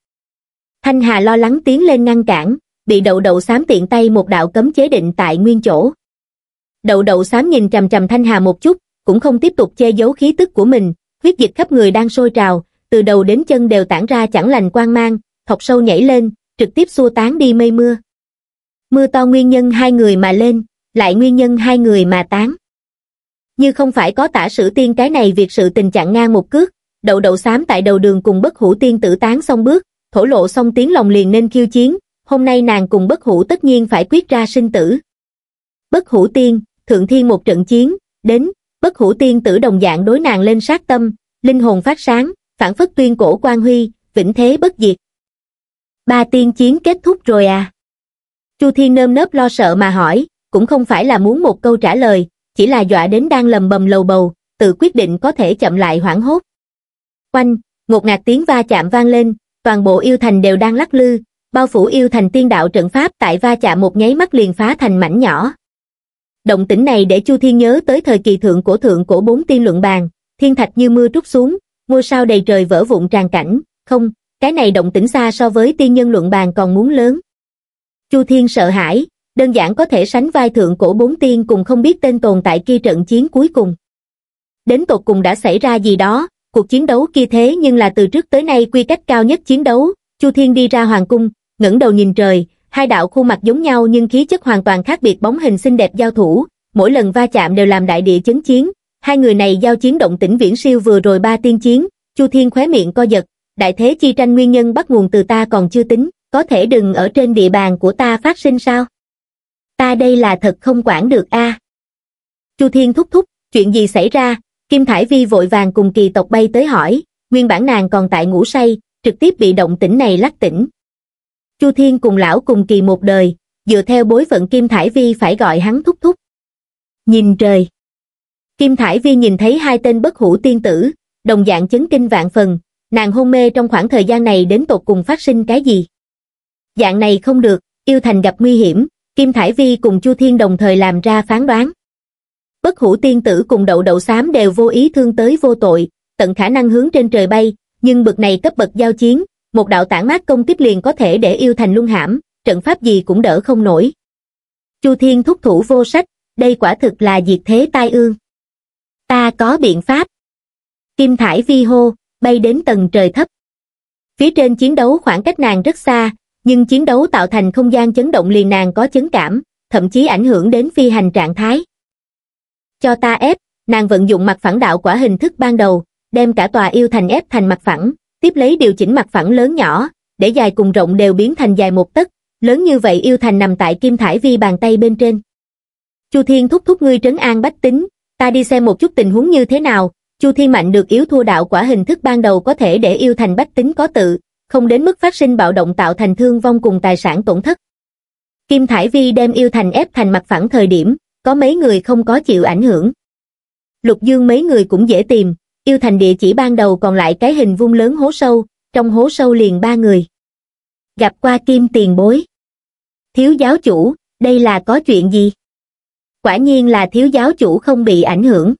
Thanh Hà lo lắng tiến lên ngăn cản, bị đậu đậu xám tiện tay một đạo cấm chế định tại nguyên chỗ. Đậu đậu xám nhìn trầm trầm Thanh Hà một chút, cũng không tiếp tục che giấu khí tức của mình, huyết dịch khắp người đang sôi trào, từ đầu đến chân đều tản ra chẳng lành quang mang, thọc sâu nhảy lên, trực tiếp xua tán đi mây mưa. Mưa to nguyên nhân hai người mà lên, lại nguyên nhân hai người mà tán. Như không phải có tả sử tiên cái này việc sự tình trạng ngang một cước, đậu đậu xám tại đầu đường cùng bất hủ tiên tử tán xong bước, thổ lộ xong tiếng lòng liền nên khiêu chiến, hôm nay nàng cùng bất hủ tất nhiên phải quyết ra sinh tử. Bất hủ tiên, thượng thiên một trận chiến, đến, bất hủ tiên tử đồng dạng đối nàng lên sát tâm, linh hồn phát sáng, phản phất tuyên cổ quan huy, vĩnh thế bất diệt. Ba tiên chiến kết thúc rồi à? Chu Thiên nơm nớp lo sợ mà hỏi, cũng không phải là muốn một câu trả lời, chỉ là dọa đến đang lầm bầm lầu bầu, tự quyết định có thể chậm lại hoảng hốt. Quanh, ngột ngạt tiếng va chạm vang lên, toàn bộ yêu thành đều đang lắc lư, bao phủ yêu thành tiên đạo trận pháp tại va chạm một nháy mắt liền phá thành mảnh nhỏ động tĩnh này để chu thiên nhớ tới thời kỳ thượng cổ thượng cổ bốn tiên luận bàn thiên thạch như mưa trút xuống ngôi sao đầy trời vỡ vụn tràn cảnh không cái này động tĩnh xa so với tiên nhân luận bàn còn muốn lớn chu thiên sợ hãi đơn giản có thể sánh vai thượng cổ bốn tiên cùng không biết tên tồn tại kia trận chiến cuối cùng đến tột cùng đã xảy ra gì đó cuộc chiến đấu kia thế nhưng là từ trước tới nay quy cách cao nhất chiến đấu chu thiên đi ra hoàng cung ngẩng đầu nhìn trời hai đạo khuôn mặt giống nhau nhưng khí chất hoàn toàn khác biệt bóng hình xinh đẹp giao thủ, mỗi lần va chạm đều làm đại địa chấn chiến, hai người này giao chiến động tĩnh viễn siêu vừa rồi ba tiên chiến, Chu Thiên khóe miệng co giật, đại thế chi tranh nguyên nhân bắt nguồn từ ta còn chưa tính, có thể đừng ở trên địa bàn của ta phát sinh sao? Ta đây là thật không quản được a. À? Chu Thiên thúc thúc, chuyện gì xảy ra? Kim Thải Vi vội vàng cùng kỳ tộc bay tới hỏi, nguyên bản nàng còn tại ngủ say, trực tiếp bị động tĩnh này lắc tỉnh, Chu Thiên cùng lão cùng kỳ một đời, dựa theo bối phận Kim Thải Vi phải gọi hắn thúc thúc. Nhìn trời. Kim Thải Vi nhìn thấy hai tên bất hủ tiên tử, đồng dạng chấn kinh vạn phần, nàng hôn mê trong khoảng thời gian này đến tột cùng phát sinh cái gì. Dạng này không được, yêu thành gặp nguy hiểm, Kim Thải Vi cùng Chu Thiên đồng thời làm ra phán đoán. Bất hủ tiên tử cùng đậu đậu xám đều vô ý thương tới vô tội, tận khả năng hướng trên trời bay, nhưng bực này cấp bậc giao chiến, một đạo tản mát công kích liền có thể để yêu thành luân hãm, trận pháp gì cũng đỡ không nổi. Chu Thiên thúc thủ vô sách, đây quả thực là diệt thế tai ương. Ta có biện pháp. Kim Thải vi hô, bay đến tầng trời thấp. Phía trên chiến đấu khoảng cách nàng rất xa, nhưng chiến đấu tạo thành không gian chấn động liền nàng có chấn cảm, thậm chí ảnh hưởng đến phi hành trạng thái. Cho ta ép, nàng vận dụng mặt phẳng đạo quả hình thức ban đầu, đem cả tòa yêu thành ép thành mặt phẳng, tiếp lấy điều chỉnh mặt phẳng lớn nhỏ, để dài cùng rộng đều biến thành dài một tấc, lớn như vậy yêu thành nằm tại kim thải vi bàn tay bên trên. Chu Thiên thúc thúc ngươi trấn an bách tính, ta đi xem một chút tình huống như thế nào, Chu Thiên mạnh được yếu thua đạo quả hình thức ban đầu có thể để yêu thành bách tính có tự, không đến mức phát sinh bạo động tạo thành thương vong cùng tài sản tổn thất. Kim Thải Vi đem yêu thành ép thành mặt phẳng thời điểm, có mấy người không có chịu ảnh hưởng. Lục Dương mấy người cũng dễ tìm, yêu thành địa chỉ ban đầu còn lại cái hình vung lớn hố sâu, trong hố sâu liền ba người. Gặp qua kim tiền bối. Thiếu giáo chủ, đây là có chuyện gì? Quả nhiên là thiếu giáo chủ không bị ảnh hưởng.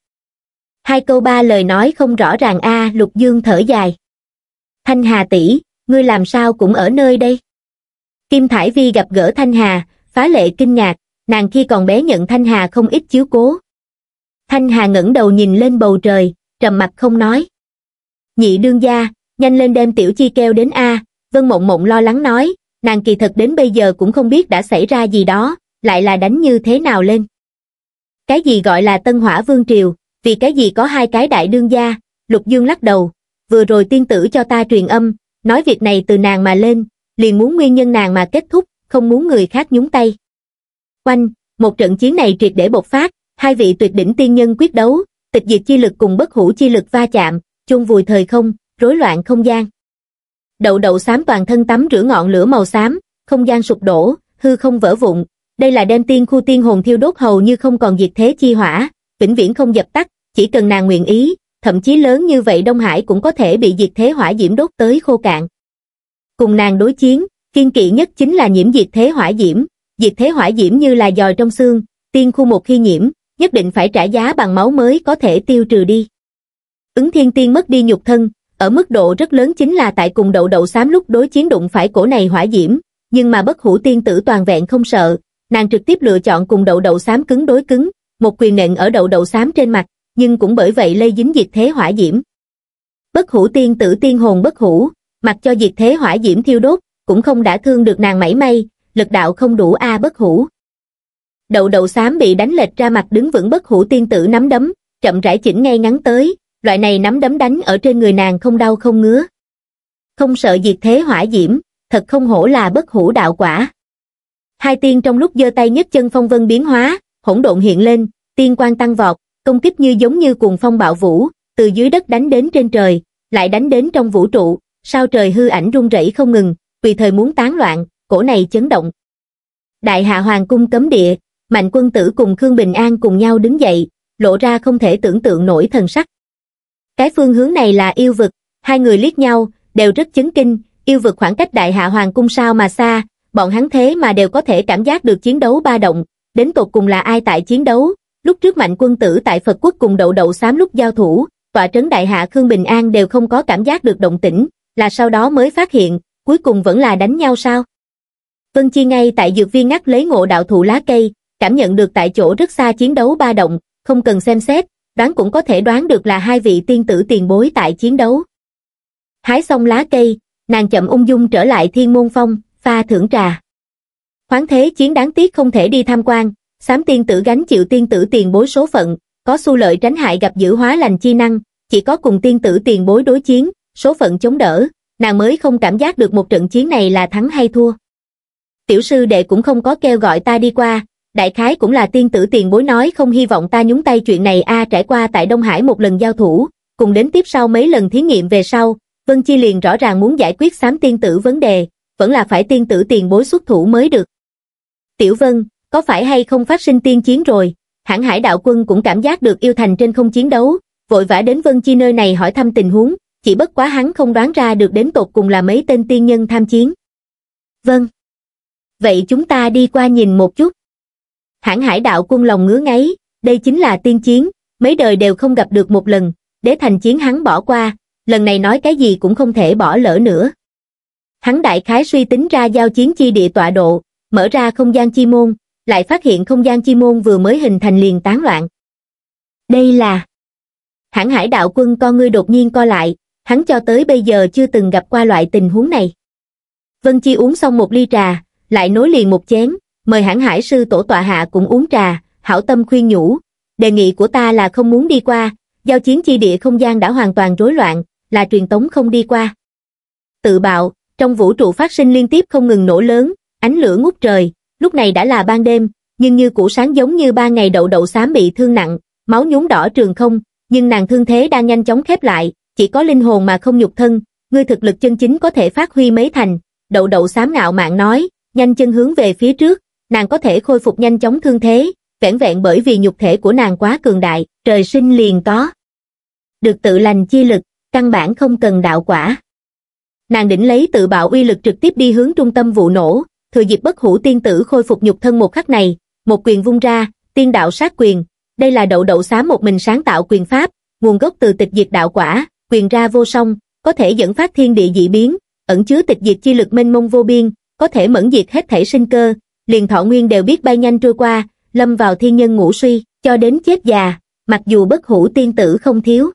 Hai câu ba lời nói không rõ ràng a lục dương thở dài. Thanh Hà tỷ, ngươi làm sao cũng ở nơi đây. Kim Thải Vi gặp gỡ Thanh Hà, phá lệ kinh ngạc, nàng khi còn bé nhận Thanh Hà không ít chiếu cố. Thanh Hà ngẩng đầu nhìn lên bầu trời, trầm mặt không nói nhị đương gia nhanh lên đem tiểu chi keo đến a vân mộng mộng lo lắng nói nàng kỳ thật đến bây giờ cũng không biết đã xảy ra gì đó lại là đánh như thế nào lên cái gì gọi là tân hỏa vương triều vì cái gì có hai cái đại đương gia lục dương lắc đầu vừa rồi tiên tử cho ta truyền âm nói việc này từ nàng mà lên liền muốn nguyên nhân nàng mà kết thúc không muốn người khác nhúng tay quanh một trận chiến này triệt để bộc phát hai vị tuyệt đỉnh tiên nhân quyết đấu tịch diệt chi lực cùng bất hủ chi lực va chạm, chung vùi thời không, rối loạn không gian. Đậu đậu xám toàn thân tắm rửa ngọn lửa màu xám, không gian sụp đổ, hư không vỡ vụn, đây là đem tiên khu tiên hồn thiêu đốt hầu như không còn diệt thế chi hỏa, vĩnh viễn không dập tắt, chỉ cần nàng nguyện ý, thậm chí lớn như vậy Đông Hải cũng có thể bị diệt thế hỏa diễm đốt tới khô cạn. Cùng nàng đối chiến, kiên kỵ nhất chính là nhiễm diệt thế hỏa diễm, diệt thế hỏa diễm như là dòi trong xương, tiên khu một khi nhiễm, nhất định phải trả giá bằng máu mới có thể tiêu trừ đi. Ứng thiên tiên mất đi nhục thân, ở mức độ rất lớn chính là tại cùng đậu đậu xám lúc đối chiến đụng phải cổ này hỏa diễm, nhưng mà bất hủ tiên tử toàn vẹn không sợ, nàng trực tiếp lựa chọn cùng đậu đậu xám cứng đối cứng, một quyền nện ở đậu đậu xám trên mặt, nhưng cũng bởi vậy lây dính diệt thế hỏa diễm. Bất hủ tiên tử tiên hồn bất hủ, mặc cho diệt thế hỏa diễm thiêu đốt, cũng không đã thương được nàng mảy may, lực đạo không đủ a bất hủ, đầu đầu xám bị đánh lệch ra mặt đứng vững bất hủ tiên tử nắm đấm, chậm rãi chỉnh ngay ngắn tới, loại này nắm đấm đánh ở trên người nàng không đau không ngứa. Không sợ diệt thế hỏa diễm, thật không hổ là bất hủ đạo quả. Hai tiên trong lúc giơ tay nhất chân phong vân biến hóa, hỗn độn hiện lên, tiên quan tăng vọt, công kích như giống như cuồng phong bạo vũ, từ dưới đất đánh đến trên trời, lại đánh đến trong vũ trụ, sao trời hư ảnh rung rẩy không ngừng, vì thời muốn tán loạn, cổ này chấn động. Đại hạ hoàng cung cấm địa, Mạnh quân tử cùng Khương Bình An cùng nhau đứng dậy, lộ ra không thể tưởng tượng nổi thần sắc. Cái phương hướng này là yêu vực, hai người liếc nhau, đều rất chấn kinh, yêu vực khoảng cách đại hạ hoàng cung sao mà xa, bọn hắn thế mà đều có thể cảm giác được chiến đấu ba động, đến tột cùng là ai tại chiến đấu, lúc trước mạnh quân tử tại Phật quốc cùng đậu đậu xám lúc giao thủ, tọa trấn đại hạ Khương Bình An đều không có cảm giác được động tĩnh, là sau đó mới phát hiện, cuối cùng vẫn là đánh nhau sao. Vân Chi ngay tại dược viên ngắt lấy ngộ đạo thụ lá cây, cảm nhận được tại chỗ rất xa chiến đấu ba động, không cần xem xét, đoán cũng có thể đoán được là hai vị tiên tử tiền bối tại chiến đấu. Hái xong lá cây, nàng chậm ung dung trở lại thiên môn phong, pha thưởng trà. Khoáng thế chiến đáng tiếc không thể đi tham quan, sám tiên tử gánh chịu tiên tử tiền bối số phận, có xu lợi tránh hại gặp giữ hóa lành chi năng, chỉ có cùng tiên tử tiền bối đối chiến, số phận chống đỡ, nàng mới không cảm giác được một trận chiến này là thắng hay thua. Tiểu sư đệ cũng không có kêu gọi ta đi qua, đại khái cũng là tiên tử tiền bối nói không hy vọng ta nhúng tay chuyện này a trải qua tại Đông Hải một lần giao thủ, cùng đến tiếp sau mấy lần thí nghiệm về sau, Vân Chi liền rõ ràng muốn giải quyết xám tiên tử vấn đề, vẫn là phải tiên tử tiền bối xuất thủ mới được. Tiểu Vân, có phải hay không phát sinh tiên chiến rồi, hãng hải đạo quân cũng cảm giác được yêu thành trên không chiến đấu, vội vã đến Vân Chi nơi này hỏi thăm tình huống, chỉ bất quá hắn không đoán ra được đến tột cùng là mấy tên tiên nhân tham chiến. Vâng. Vậy chúng ta đi qua nhìn một chút hãng hải đạo quân lòng ngứa ngáy, đây chính là tiên chiến, mấy đời đều không gặp được một lần, đế thành chiến hắn bỏ qua, lần này nói cái gì cũng không thể bỏ lỡ nữa. Hắn đại khái suy tính ra giao chiến chi địa tọa độ, mở ra không gian chi môn, lại phát hiện không gian chi môn vừa mới hình thành liền tán loạn. Đây là... Hãng hải đạo quân con ngươi đột nhiên co lại, hắn cho tới bây giờ chưa từng gặp qua loại tình huống này. Vân Chi uống xong một ly trà, lại nối liền một chén, mời hãng hải sư tổ tọa hạ cũng uống trà, hảo tâm khuyên nhủ. Đề nghị của ta là không muốn đi qua, giao chiến chi địa không gian đã hoàn toàn rối loạn, là truyền tống không đi qua. Tự bạo, trong vũ trụ phát sinh liên tiếp không ngừng nổ lớn, ánh lửa ngút trời, lúc này đã là ban đêm, nhưng như cũ sáng giống như ba ngày đậu đậu xám bị thương nặng, máu nhúng đỏ trường không, nhưng nàng thương thế đang nhanh chóng khép lại, chỉ có linh hồn mà không nhục thân, ngươi thực lực chân chính có thể phát huy mấy thành. Đậu đậu xám ngạo mạn nói, nhanh chân hướng về phía trước, nàng có thể khôi phục nhanh chóng thương thế, vẻn vẹn bởi vì nhục thể của nàng quá cường đại, trời sinh liền có. Được tự lành chi lực, căn bản không cần đạo quả. Nàng đỉnh lấy tự bạo uy lực trực tiếp đi hướng trung tâm vụ nổ, thừa dịp bất hủ tiên tử khôi phục nhục thân một khắc này, một quyền vung ra, tiên đạo sát quyền. Đây là đậu đậu xá một mình sáng tạo quyền pháp, nguồn gốc từ tịch diệt đạo quả, quyền ra vô song, có thể dẫn phát thiên địa dị biến, ẩn chứa tịch diệt chi lực mênh mông vô biên, có thể mẫn diệt hết thể sinh cơ, liền thọ nguyên đều biết bay nhanh trôi qua, lâm vào thiên nhân ngủ suy, cho đến chết già, mặc dù bất hủ tiên tử không thiếu.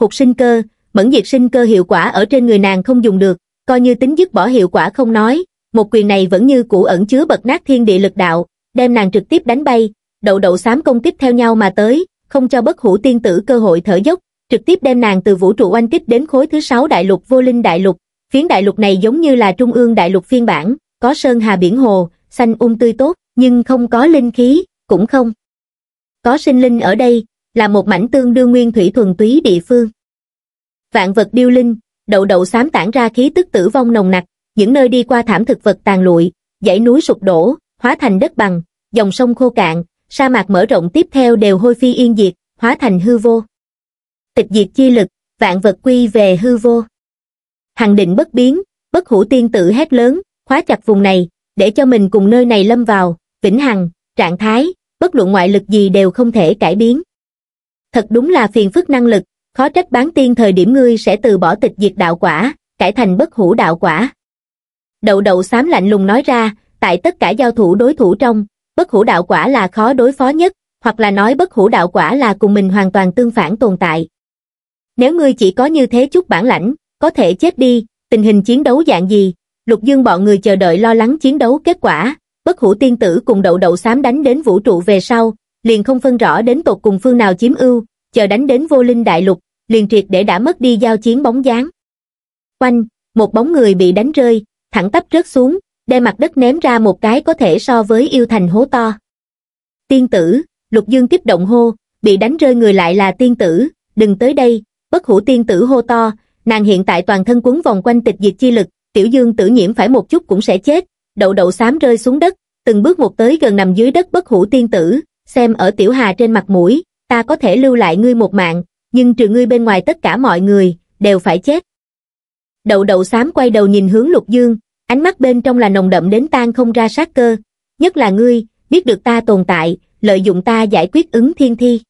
Hụt sinh cơ, mẫn diệt sinh cơ hiệu quả ở trên người nàng không dùng được, coi như tính dứt bỏ hiệu quả không nói, một quyền này vẫn như cũ ẩn chứa bật nát thiên địa lực đạo, đem nàng trực tiếp đánh bay, đậu đậu xám công kích theo nhau mà tới, không cho bất hủ tiên tử cơ hội thở dốc, trực tiếp đem nàng từ vũ trụ oanh kích đến khối thứ sáu đại lục vô linh đại lục, phiến đại lục này giống như là trung ương đại lục phiên bản, có sơn hà biển hồ, xanh um tươi tốt, nhưng không có linh khí, cũng không. Có sinh linh ở đây, là một mảnh tương đương nguyên thủy thuần túy địa phương. Vạn vật điêu linh, đậu đậu xám tản ra khí tức tử vong nồng nặc, những nơi đi qua thảm thực vật tàn lụi, dãy núi sụp đổ, hóa thành đất bằng, dòng sông khô cạn, sa mạc mở rộng tiếp theo đều hôi phi yên diệt, hóa thành hư vô. Tịch diệt chi lực, vạn vật quy về hư vô. Hằng định bất biến, bất hủ tiên tử hét lớn, khóa chặt vùng này, để cho mình cùng nơi này lâm vào, vĩnh hằng, trạng thái, bất luận ngoại lực gì đều không thể cải biến. Thật đúng là phiền phức năng lực, khó trách bán tiên thời điểm ngươi sẽ từ bỏ tịch diệt đạo quả, cải thành bất hủ đạo quả. Đậu đậu xám lạnh lùng nói ra, tại tất cả giao thủ đối thủ trong, bất hủ đạo quả là khó đối phó nhất, hoặc là nói bất hủ đạo quả là cùng mình hoàn toàn tương phản tồn tại. Nếu ngươi chỉ có như thế chút bản lãnh, có thể chết đi, tình hình chiến đấu dạng gì, lục dương bọn người chờ đợi lo lắng chiến đấu kết quả, bất hủ tiên tử cùng đậu đậu xám đánh đến vũ trụ về sau, liền không phân rõ đến tột cùng phương nào chiếm ưu, chờ đánh đến vô linh đại lục, liền triệt để đã mất đi giao chiến bóng dáng. Quanh, một bóng người bị đánh rơi, thẳng tắp rớt xuống, đem mặt đất ném ra một cái có thể so với yêu thành hố to. Tiên tử, lục dương kích động hô, bị đánh rơi người lại là tiên tử, đừng tới đây, bất hủ tiên tử hô to, nàng hiện tại toàn thân quấn vòng quanh tịch diệt chi lực, tiểu dương tử nhiễm phải một chút cũng sẽ chết, đậu đậu xám rơi xuống đất, từng bước một tới gần nằm dưới đất bất hủ tiên tử, xem ở tiểu hà trên mặt mũi, ta có thể lưu lại ngươi một mạng, nhưng trừ ngươi bên ngoài tất cả mọi người, đều phải chết. Đậu đậu xám quay đầu nhìn hướng lục dương, ánh mắt bên trong là nồng đậm đến tan không ra sát cơ, nhất là ngươi, biết được ta tồn tại, lợi dụng ta giải quyết ứng thiên thi.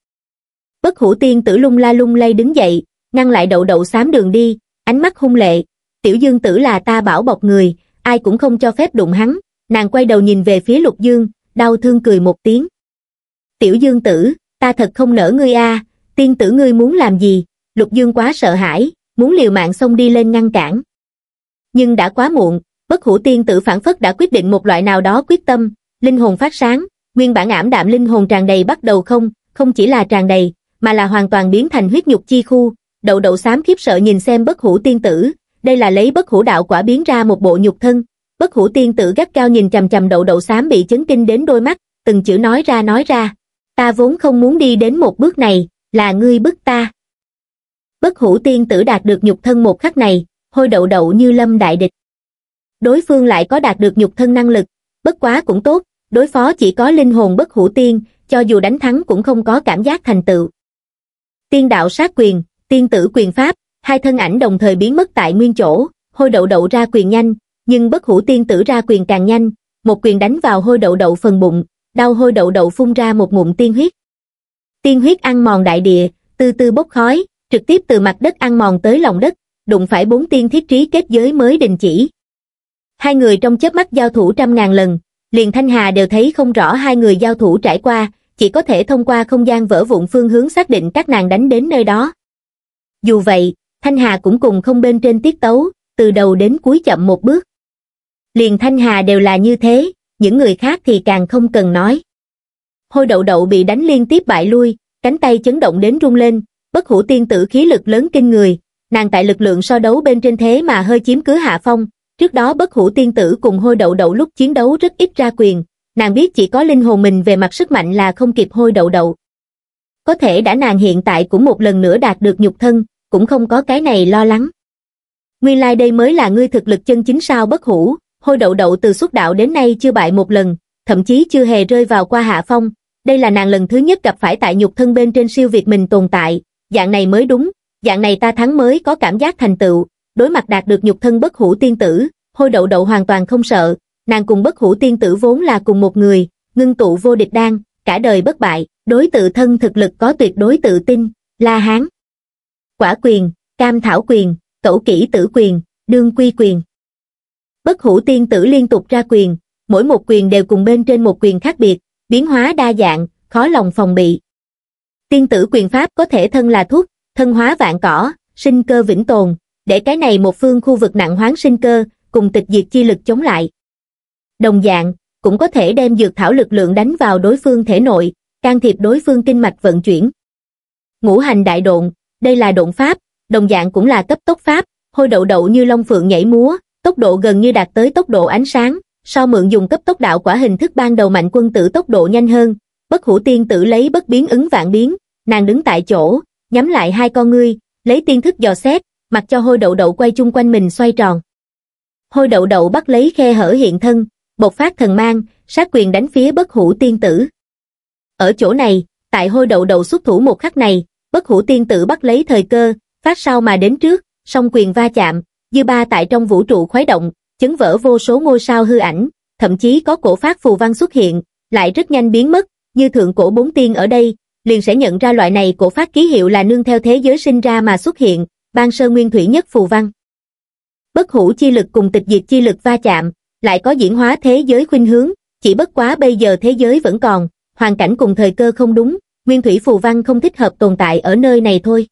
Bất hủ tiên tử lung la lung lay đứng dậy, ngăn lại đậu đậu xám đường đi, ánh mắt hung lệ, tiểu dương tử là ta bảo bọc người, ai cũng không cho phép đụng hắn, nàng quay đầu nhìn về phía lục dương, đau thương cười một tiếng. Tiểu dương tử, ta thật không nỡ ngươi a tiên tử ngươi muốn làm gì, lục dương quá sợ hãi, muốn liều mạng xông đi lên ngăn cản. Nhưng đã quá muộn, bất hủ tiên tử phản phất đã quyết định một loại nào đó quyết tâm, linh hồn phát sáng, nguyên bản ảm đạm linh hồn tràn đầy bắt đầu không, không chỉ là tràn đầy, mà là hoàn toàn biến thành huyết nhục chi khu, đậu đậu xám khiếp sợ nhìn xem bất hủ tiên tử, đây là lấy bất hủ đạo quả biến ra một bộ nhục thân, bất hủ tiên tử gắt cao nhìn chầm chầm đậu đậu xám bị chấn kinh đến đôi mắt, từng chữ nói ra nói ra, ta vốn không muốn đi đến một bước này, là ngươi bức ta. Bất hủ tiên tử đạt được nhục thân một khắc này, hôi đậu đậu như lâm đại địch. Đối phương lại có đạt được nhục thân năng lực, bất quá cũng tốt, đối phó chỉ có linh hồn bất hủ tiên, cho dù đánh thắng cũng không có cảm giác thành tựu. Tiên đạo sát quyền, tiên tử quyền pháp, hai thân ảnh đồng thời biến mất tại nguyên chỗ, hôi đậu đậu ra quyền nhanh, nhưng bất hủ tiên tử ra quyền càng nhanh, một quyền đánh vào hôi đậu đậu phần bụng, đau hôi đậu đậu phun ra một ngụm tiên huyết. Tiên huyết ăn mòn đại địa, từ từ bốc khói, trực tiếp từ mặt đất ăn mòn tới lòng đất, đụng phải bốn tiên thiết trí kết giới mới đình chỉ. Hai người trong chớp mắt giao thủ trăm ngàn lần, liền Thanh Hà đều thấy không rõ hai người giao thủ trải qua, chỉ có thể thông qua không gian vỡ vụn phương hướng xác định các nàng đánh đến nơi đó. Dù vậy, thanh hà cũng cùng không bên trên tiết tấu từ đầu đến cuối chậm một bước liền thanh hà đều là như thế những người khác thì càng không cần nói hôi đậu đậu bị đánh liên tiếp bại lui cánh tay chấn động đến rung lên bất hủ tiên tử khí lực lớn kinh người nàng tại lực lượng so đấu bên trên thế mà hơi chiếm cứ hạ phong trước đó bất hủ tiên tử cùng hôi đậu đậu lúc chiến đấu rất ít ra quyền nàng biết chỉ có linh hồn mình về mặt sức mạnh là không kịp hôi đậu đậu có thể đã nàng hiện tại cũng một lần nữa đạt được nhục thân cũng không có cái này lo lắng. Nguyên lai like đây mới là ngươi thực lực chân chính sao bất hủ, hôi đậu đậu từ xuất đạo đến nay chưa bại một lần, thậm chí chưa hề rơi vào qua hạ phong, đây là nàng lần thứ nhất gặp phải tại nhục thân bên trên siêu việt mình tồn tại, dạng này mới đúng, dạng này ta thắng mới có cảm giác thành tựu, đối mặt đạt được nhục thân bất hủ tiên tử, hôi đậu đậu hoàn toàn không sợ, nàng cùng bất hủ tiên tử vốn là cùng một người, ngưng tụ vô địch đan, cả đời bất bại, đối tự thân thực lực có tuyệt đối tự tin, la hán quả quyền, cam thảo quyền, cẩu kỷ tử quyền, đương quy quyền. Bất hữu tiên tử liên tục ra quyền, mỗi một quyền đều cùng bên trên một quyền khác biệt, biến hóa đa dạng, khó lòng phòng bị. Tiên tử quyền pháp có thể thân là thuốc, thân hóa vạn cỏ, sinh cơ vĩnh tồn, để cái này một phương khu vực nặng hoáng sinh cơ, cùng tịch diệt chi lực chống lại. Đồng dạng, cũng có thể đem dược thảo lực lượng đánh vào đối phương thể nội, can thiệp đối phương kinh mạch vận chuyển. Ngũ hành đại độn, đây là động pháp, đồng dạng cũng là cấp tốc pháp, hôi đậu đậu như long phượng nhảy múa, tốc độ gần như đạt tới tốc độ ánh sáng, sau mượn dùng cấp tốc đạo quả hình thức ban đầu mạnh quân tử tốc độ nhanh hơn, bất hủ tiên tử lấy bất biến ứng vạn biến, nàng đứng tại chỗ, nhắm lại hai con ngươi, lấy tiên thức dò xét, mặc cho hôi đậu đậu quay chung quanh mình xoay tròn. Hôi đậu đậu bắt lấy khe hở hiện thân, bộc phát thần mang, sát quyền đánh phía bất hủ tiên tử. Ở chỗ này, tại hôi đậu đậu xuất thủ một khắc này, bất hủ tiên tử bắt lấy thời cơ, phát sau mà đến trước, song quyền va chạm, dư ba tại trong vũ trụ khuấy động, chấn vỡ vô số ngôi sao hư ảnh, thậm chí có cổ phát phù văn xuất hiện, lại rất nhanh biến mất, như thượng cổ bốn tiên ở đây, liền sẽ nhận ra loại này cổ phát ký hiệu là nương theo thế giới sinh ra mà xuất hiện, ban sơ nguyên thủy nhất phù văn. Bất hủ chi lực cùng tịch diệt chi lực va chạm, lại có diễn hóa thế giới khuynh hướng, chỉ bất quá bây giờ thế giới vẫn còn, hoàn cảnh cùng thời cơ không đúng, nguyên thủy phù văn không thích hợp tồn tại ở nơi này thôi.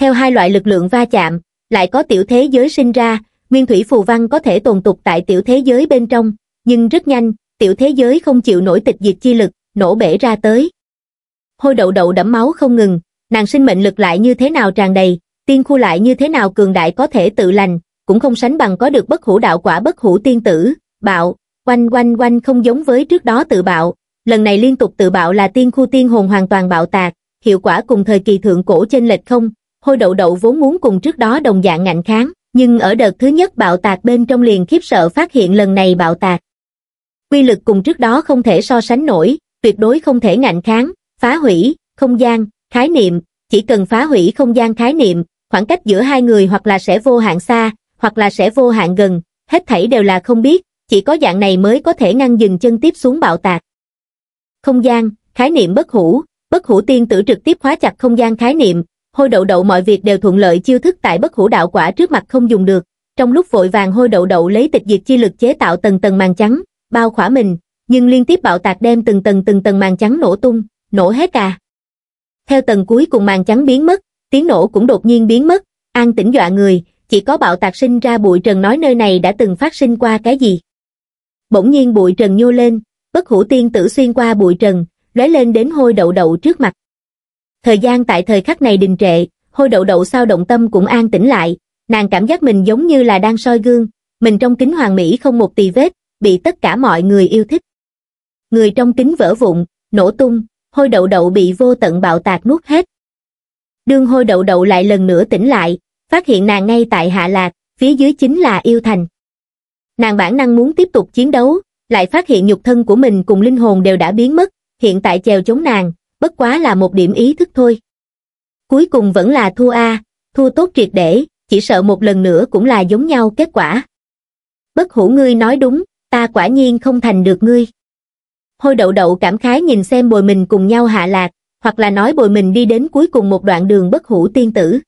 Theo hai loại lực lượng va chạm, lại có tiểu thế giới sinh ra, nguyên thủy phù văn có thể tồn tục tại tiểu thế giới bên trong, nhưng rất nhanh, tiểu thế giới không chịu nổi tịch diệt chi lực, nổ bể ra tới. Hôi đậu đậu đẫm máu không ngừng, nàng sinh mệnh lực lại như thế nào tràn đầy, tiên khu lại như thế nào cường đại có thể tự lành, cũng không sánh bằng có được bất hủ đạo quả bất hủ tiên tử, bạo, quanh quanh quanh không giống với trước đó tự bạo, lần này liên tục tự bạo là tiên khu tiên hồn hoàn toàn bạo tạc, hiệu quả cùng thời kỳ thượng cổ trên lệch không, hôi đậu đậu vốn muốn cùng trước đó đồng dạng ngạnh kháng, nhưng ở đợt thứ nhất bạo tạc bên trong liền khiếp sợ phát hiện lần này bạo tạc. Quy lực cùng trước đó không thể so sánh nổi, tuyệt đối không thể ngạnh kháng, phá hủy, không gian, khái niệm, chỉ cần phá hủy không gian khái niệm, khoảng cách giữa hai người hoặc là sẽ vô hạn xa, hoặc là sẽ vô hạn gần, hết thảy đều là không biết, chỉ có dạng này mới có thể ngăn dừng chân tiếp xuống bạo tạc không gian, khái niệm bất hủ, bất hủ tiên tử trực tiếp khóa chặt không gian khái niệm, hôi đậu đậu mọi việc đều thuận lợi chiêu thức tại bất hủ đạo quả trước mặt không dùng được. Trong lúc vội vàng hôi đậu đậu lấy tịch diệt chi lực chế tạo tầng tầng màn trắng, bao khỏa mình, nhưng liên tiếp bạo tạc đem từng tầng từng tầng màn trắng nổ tung, nổ hết cả. À. Theo tầng cuối cùng màn trắng biến mất, tiếng nổ cũng đột nhiên biến mất, an tĩnh dọa người, chỉ có bạo tạc sinh ra bụi trần nói nơi này đã từng phát sinh qua cái gì. Bỗng nhiên bụi trần nhô lên, bất hủ tiên tử xuyên qua bụi trần, lóe lên đến hôi đậu đậu trước mặt. Thời gian tại thời khắc này đình trệ, hôi đậu đậu sao động tâm cũng an tĩnh lại, nàng cảm giác mình giống như là đang soi gương, mình trong kính hoàng mỹ không một tì vết, bị tất cả mọi người yêu thích. Người trong kính vỡ vụn, nổ tung, hôi đậu đậu bị vô tận bạo tạc nuốt hết. Đương hôi đậu đậu lại lần nữa tỉnh lại, phát hiện nàng ngay tại Hạ Lạc, phía dưới chính là Yêu Thành. Nàng bản năng muốn tiếp tục chiến đấu, lại phát hiện nhục thân của mình cùng linh hồn đều đã biến mất, hiện tại chèo chống nàng, bất quá là một điểm ý thức thôi. Cuối cùng vẫn là thua A, thua tốt triệt để, chỉ sợ một lần nữa cũng là giống nhau kết quả. Bất hủ ngươi nói đúng, ta quả nhiên không thành được ngươi. Hôi đậu đậu cảm khái nhìn xem bồi mình cùng nhau hạ lạc, hoặc là nói bồi mình đi đến cuối cùng một đoạn đường bất hủ tiên tử.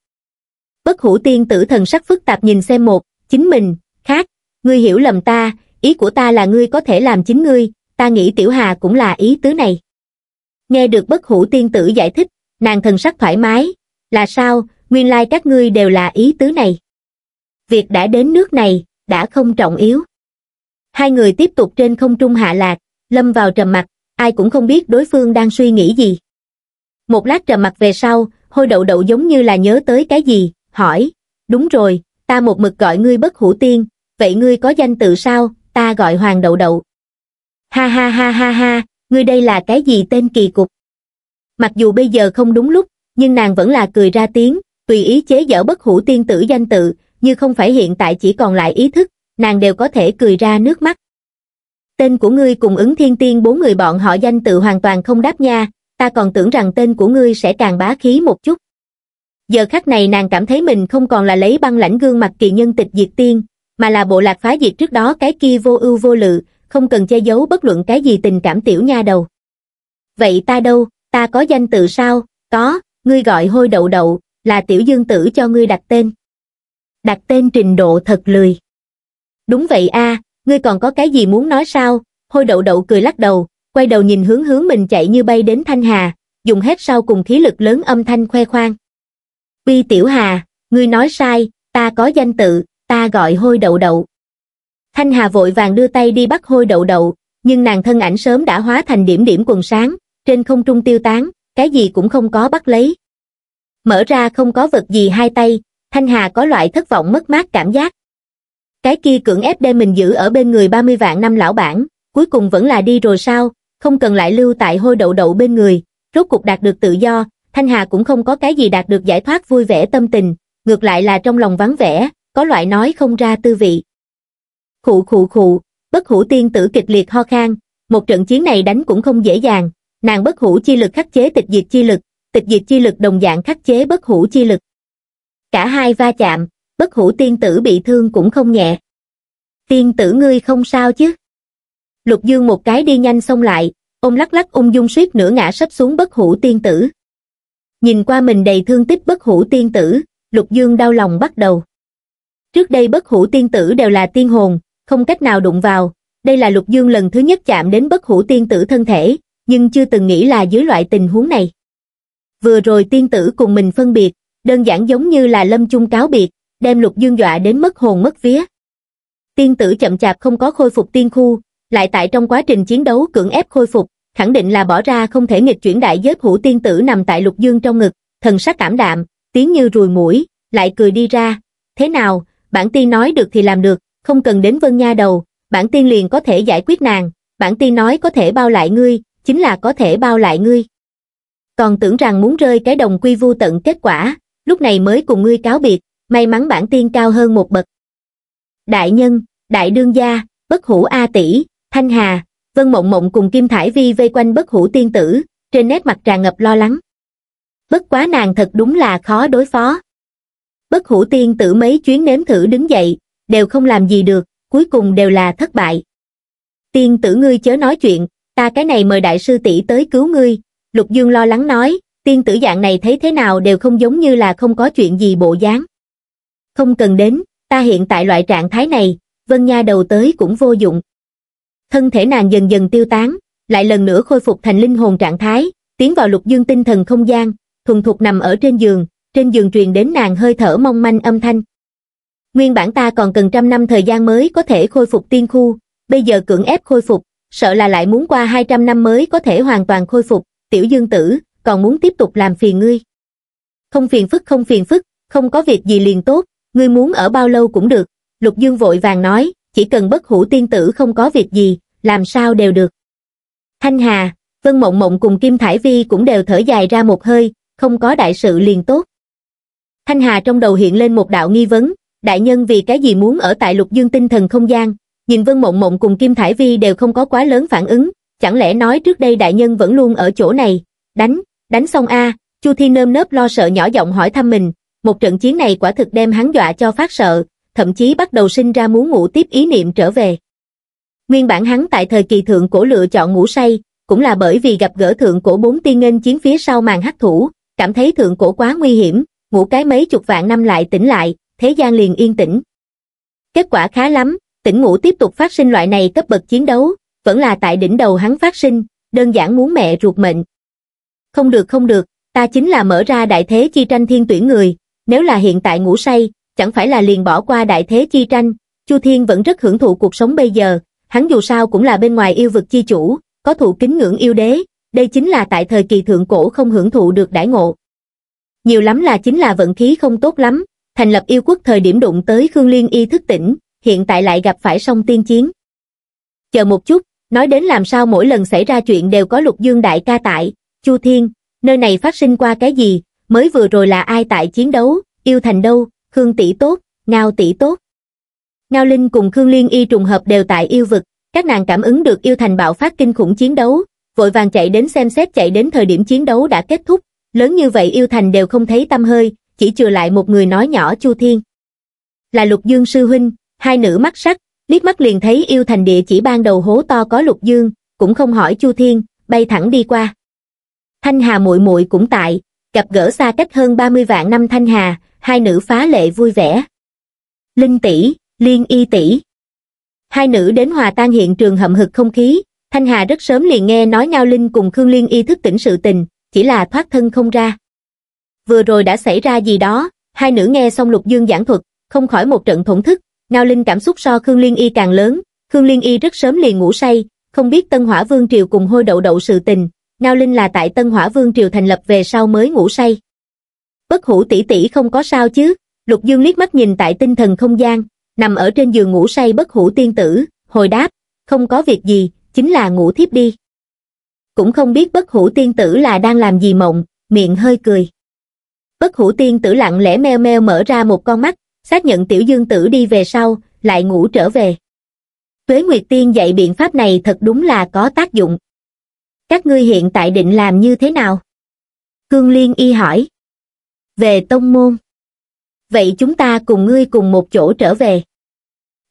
Bất hủ tiên tử thần sắc phức tạp nhìn xem một, chính mình, khác, ngươi hiểu lầm ta, ý của ta là ngươi có thể làm chính ngươi, ta nghĩ Tiểu Hà cũng là ý tứ này. Nghe được bất hủ tiên tử giải thích, nàng thần sắc thoải mái, là sao, nguyên lai các ngươi đều là ý tứ này. Việc đã đến nước này, đã không trọng yếu. Hai người tiếp tục trên không trung hạ lạc, lâm vào trầm mặt, ai cũng không biết đối phương đang suy nghĩ gì. Một lát trầm mặt về sau, hôi đậu đậu giống như là nhớ tới cái gì, hỏi, đúng rồi, ta một mực gọi ngươi bất hủ tiên, vậy ngươi có danh tự sao, ta gọi hoàng đậu đậu ha ha ha ha ha ngươi đây là cái gì tên kỳ cục mặc dù bây giờ không đúng lúc nhưng nàng vẫn là cười ra tiếng tùy ý chế dở bất hủ tiên tử danh tự như không phải hiện tại chỉ còn lại ý thức nàng đều có thể cười ra nước mắt tên của ngươi cùng ứng thiên tiên bốn người bọn họ danh tự hoàn toàn không đáp nha ta còn tưởng rằng tên của ngươi sẽ càng bá khí một chút giờ khắc này nàng cảm thấy mình không còn là lấy băng lãnh gương mặt kỳ nhân tịch diệt tiên mà là bộ lạc phá diệt trước đó cái kia vô ưu vô lự, không cần che giấu bất luận cái gì tình cảm tiểu nha đầu. Vậy ta đâu, ta có danh tự sao, có, ngươi gọi hôi đậu đậu, là tiểu dương tử cho ngươi đặt tên. Đặt tên trình độ thật lười. Đúng vậy a, ngươi còn có cái gì muốn nói sao, hôi đậu đậu cười lắc đầu, quay đầu nhìn hướng hướng mình chạy như bay đến Thanh Hà, dùng hết sau cùng khí lực lớn âm thanh khoe khoang. Uy tiểu Hà, ngươi nói sai, ta có danh tự, ta gọi hôi đậu đậu. Thanh Hà vội vàng đưa tay đi bắt hôi đậu đậu, nhưng nàng thân ảnh sớm đã hóa thành điểm điểm quần sáng, trên không trung tiêu tán, cái gì cũng không có bắt lấy. Mở ra không có vật gì hai tay, Thanh Hà có loại thất vọng mất mát cảm giác. Cái kia cưỡng ép đem mình giữ ở bên người 30 vạn năm lão bản, cuối cùng vẫn là đi rồi sao, không cần lại lưu tại hôi đậu đậu bên người, rốt cục đạt được tự do, Thanh Hà cũng không có cái gì đạt được giải thoát vui vẻ tâm tình, ngược lại là trong lòng vắng vẻ, có loại nói không ra tư vị. Khụ khụ khụ, bất hủ tiên tử kịch liệt ho khan, một trận chiến này đánh cũng không dễ dàng, nàng bất hủ chi lực khắc chế tịch diệt chi lực, tịch diệt chi lực đồng dạng khắc chế bất hủ chi lực. Cả hai va chạm, bất hủ tiên tử bị thương cũng không nhẹ. Tiên tử ngươi không sao chứ? Lục Dương một cái đi nhanh xông lại, ôm lắc lắc ung dung suýt nửa ngã sắp xuống bất hủ tiên tử. Nhìn qua mình đầy thương tích bất hủ tiên tử, Lục Dương đau lòng bắt đầu trước đây bất hủ tiên tử đều là tiên hồn, không cách nào đụng vào, đây là lục dương lần thứ nhất chạm đến bất hủ tiên tử thân thể, nhưng chưa từng nghĩ là dưới loại tình huống này. Vừa rồi tiên tử cùng mình phân biệt, đơn giản giống như là lâm chung cáo biệt, đem lục dương dọa đến mất hồn mất vía. Tiên tử chậm chạp không có khôi phục tiên khu, lại tại trong quá trình chiến đấu cưỡng ép khôi phục, khẳng định là bỏ ra không thể nghịch chuyển đại giới hủ tiên tử nằm tại lục dương trong ngực, thần sắc cảm đạm, tiếng như rùi mũi, lại cười đi ra. Thế nào, bản tiên nói được thì làm được, không cần đến vân nha đầu, bản tiên liền có thể giải quyết nàng, bản tiên nói có thể bao lại ngươi, chính là có thể bao lại ngươi. Còn tưởng rằng muốn rơi cái đồng quy vu tận kết quả, lúc này mới cùng ngươi cáo biệt, may mắn bản tiên cao hơn một bậc. Đại nhân, đại đương gia, bất hủ A tỷ, thanh hà, vân mộng mộng cùng kim thải vi vây quanh bất hủ tiên tử, trên nét mặt tràn ngập lo lắng. Bất quá nàng thật đúng là khó đối phó bất hủ tiên tử mấy chuyến nếm thử đứng dậy, đều không làm gì được, cuối cùng đều là thất bại. Tiên tử ngươi chớ nói chuyện, ta cái này mời đại sư tỷ tới cứu ngươi, Lục Dương lo lắng nói, tiên tử dạng này thấy thế nào đều không giống như là không có chuyện gì bộ dáng. Không cần đến, ta hiện tại loại trạng thái này, Vân Nha đầu tới cũng vô dụng. Thân thể nàng dần dần tiêu tán, lại lần nữa khôi phục thành linh hồn trạng thái, tiến vào Lục Dương tinh thần không gian, thuần thục nằm ở trên giường, trên giường truyền đến nàng hơi thở mong manh âm thanh. Nguyên bản ta còn cần trăm năm thời gian mới có thể khôi phục tiên khu, bây giờ cưỡng ép khôi phục, sợ là lại muốn qua 200 năm mới có thể hoàn toàn khôi phục, tiểu dương tử, còn muốn tiếp tục làm phiền ngươi. Không phiền phức không phiền phức, không có việc gì liền tốt, ngươi muốn ở bao lâu cũng được, lục dương vội vàng nói, chỉ cần bất hủ tiên tử không có việc gì, làm sao đều được. Thanh Hà, Vân Mộng Mộng cùng Kim Thải Vi cũng đều thở dài ra một hơi, không có đại sự liền tốt. Thanh Hà trong đầu hiện lên một đạo nghi vấn, đại nhân vì cái gì muốn ở tại lục dương tinh thần không gian, nhìn Vân Mộng Mộng cùng Kim Thải Vi đều không có quá lớn phản ứng, chẳng lẽ nói trước đây đại nhân vẫn luôn ở chỗ này, đánh, đánh xong a Chu Thi nơm nớp lo sợ nhỏ giọng hỏi thăm mình, một trận chiến này quả thực đem hắn dọa cho phát sợ, thậm chí bắt đầu sinh ra muốn ngủ tiếp ý niệm trở về. Nguyên bản hắn tại thời kỳ thượng cổ lựa chọn ngủ say, cũng là bởi vì gặp gỡ thượng cổ bốn tiên nghênh chiến phía sau màn hắc thủ, cảm thấy thượng cổ quá nguy hiểm, ngủ cái mấy chục vạn năm lại tỉnh lại, thế gian liền yên tĩnh. Kết quả khá lắm, tỉnh ngủ tiếp tục phát sinh loại này cấp bậc chiến đấu, vẫn là tại đỉnh đầu hắn phát sinh, đơn giản muốn mẹ ruột mệnh. Không được không được, ta chính là mở ra đại thế chi tranh thiên tuyển người, nếu là hiện tại ngủ say, chẳng phải là liền bỏ qua đại thế chi tranh, Chu Thiên vẫn rất hưởng thụ cuộc sống bây giờ, hắn dù sao cũng là bên ngoài yêu vực chi chủ, có thụ kính ngưỡng yêu đế, đây chính là tại thời kỳ thượng cổ không hưởng thụ được đại ngộ nhiều lắm là chính là vận khí không tốt lắm, thành lập yêu quốc thời điểm đụng tới Khương Liên y thức tỉnh, hiện tại lại gặp phải song tiên chiến. Chờ một chút, nói đến làm sao mỗi lần xảy ra chuyện đều có lục dương đại ca tại, Chu Thiên, nơi này phát sinh qua cái gì, mới vừa rồi là ai tại chiến đấu, yêu thành đâu, Khương tỷ tốt, Ngao tỷ tốt. Ngao Linh cùng Khương Liên y trùng hợp đều tại yêu vực, các nàng cảm ứng được yêu thành bạo phát kinh khủng chiến đấu, vội vàng chạy đến xem xét chạy đến thời điểm chiến đấu đã kết thúc, lớn như vậy yêu thành đều không thấy tâm hơi, chỉ chừa lại một người nói nhỏ Chu Thiên. Là Lục Dương sư huynh, hai nữ mắt sắc, liếc mắt liền thấy yêu thành địa chỉ ban đầu hố to có Lục Dương, cũng không hỏi Chu Thiên, bay thẳng đi qua. Thanh Hà muội muội cũng tại, gặp gỡ xa cách hơn 30 vạn năm Thanh Hà, hai nữ phá lệ vui vẻ. Linh tỷ, Liên Y tỷ. Hai nữ đến hòa tan hiện trường hậm hực không khí, Thanh Hà rất sớm liền nghe nói Ngao Linh cùng Khương Liên Y thức tỉnh sự tình, chỉ là thoát thân không ra. Vừa rồi đã xảy ra gì đó, hai nữ nghe xong Lục Dương giảng thuật, không khỏi một trận thổn thức, Ngao Linh cảm xúc so Khương Liên Y càng lớn, Khương Liên Y rất sớm liền ngủ say, không biết Tân Hỏa Vương Triều cùng hôi đậu đậu sự tình, Ngao Linh là tại Tân Hỏa Vương Triều thành lập về sau mới ngủ say. Bất hủ tỷ tỷ không có sao chứ, Lục Dương liếc mắt nhìn tại tinh thần không gian, nằm ở trên giường ngủ say bất hủ tiên tử, hồi đáp, không có việc gì, chính là ngủ thiếp đi cũng không biết bất hủ tiên tử là đang làm gì mộng, miệng hơi cười. Bất hủ tiên tử lặng lẽ meo meo mở ra một con mắt, xác nhận tiểu dương tử đi về sau, lại ngủ trở về. Tuế Nguyệt Tiên dạy biện pháp này thật đúng là có tác dụng. Các ngươi hiện tại định làm như thế nào? Cương Liên y hỏi. Về tông môn. Vậy chúng ta cùng ngươi cùng một chỗ trở về.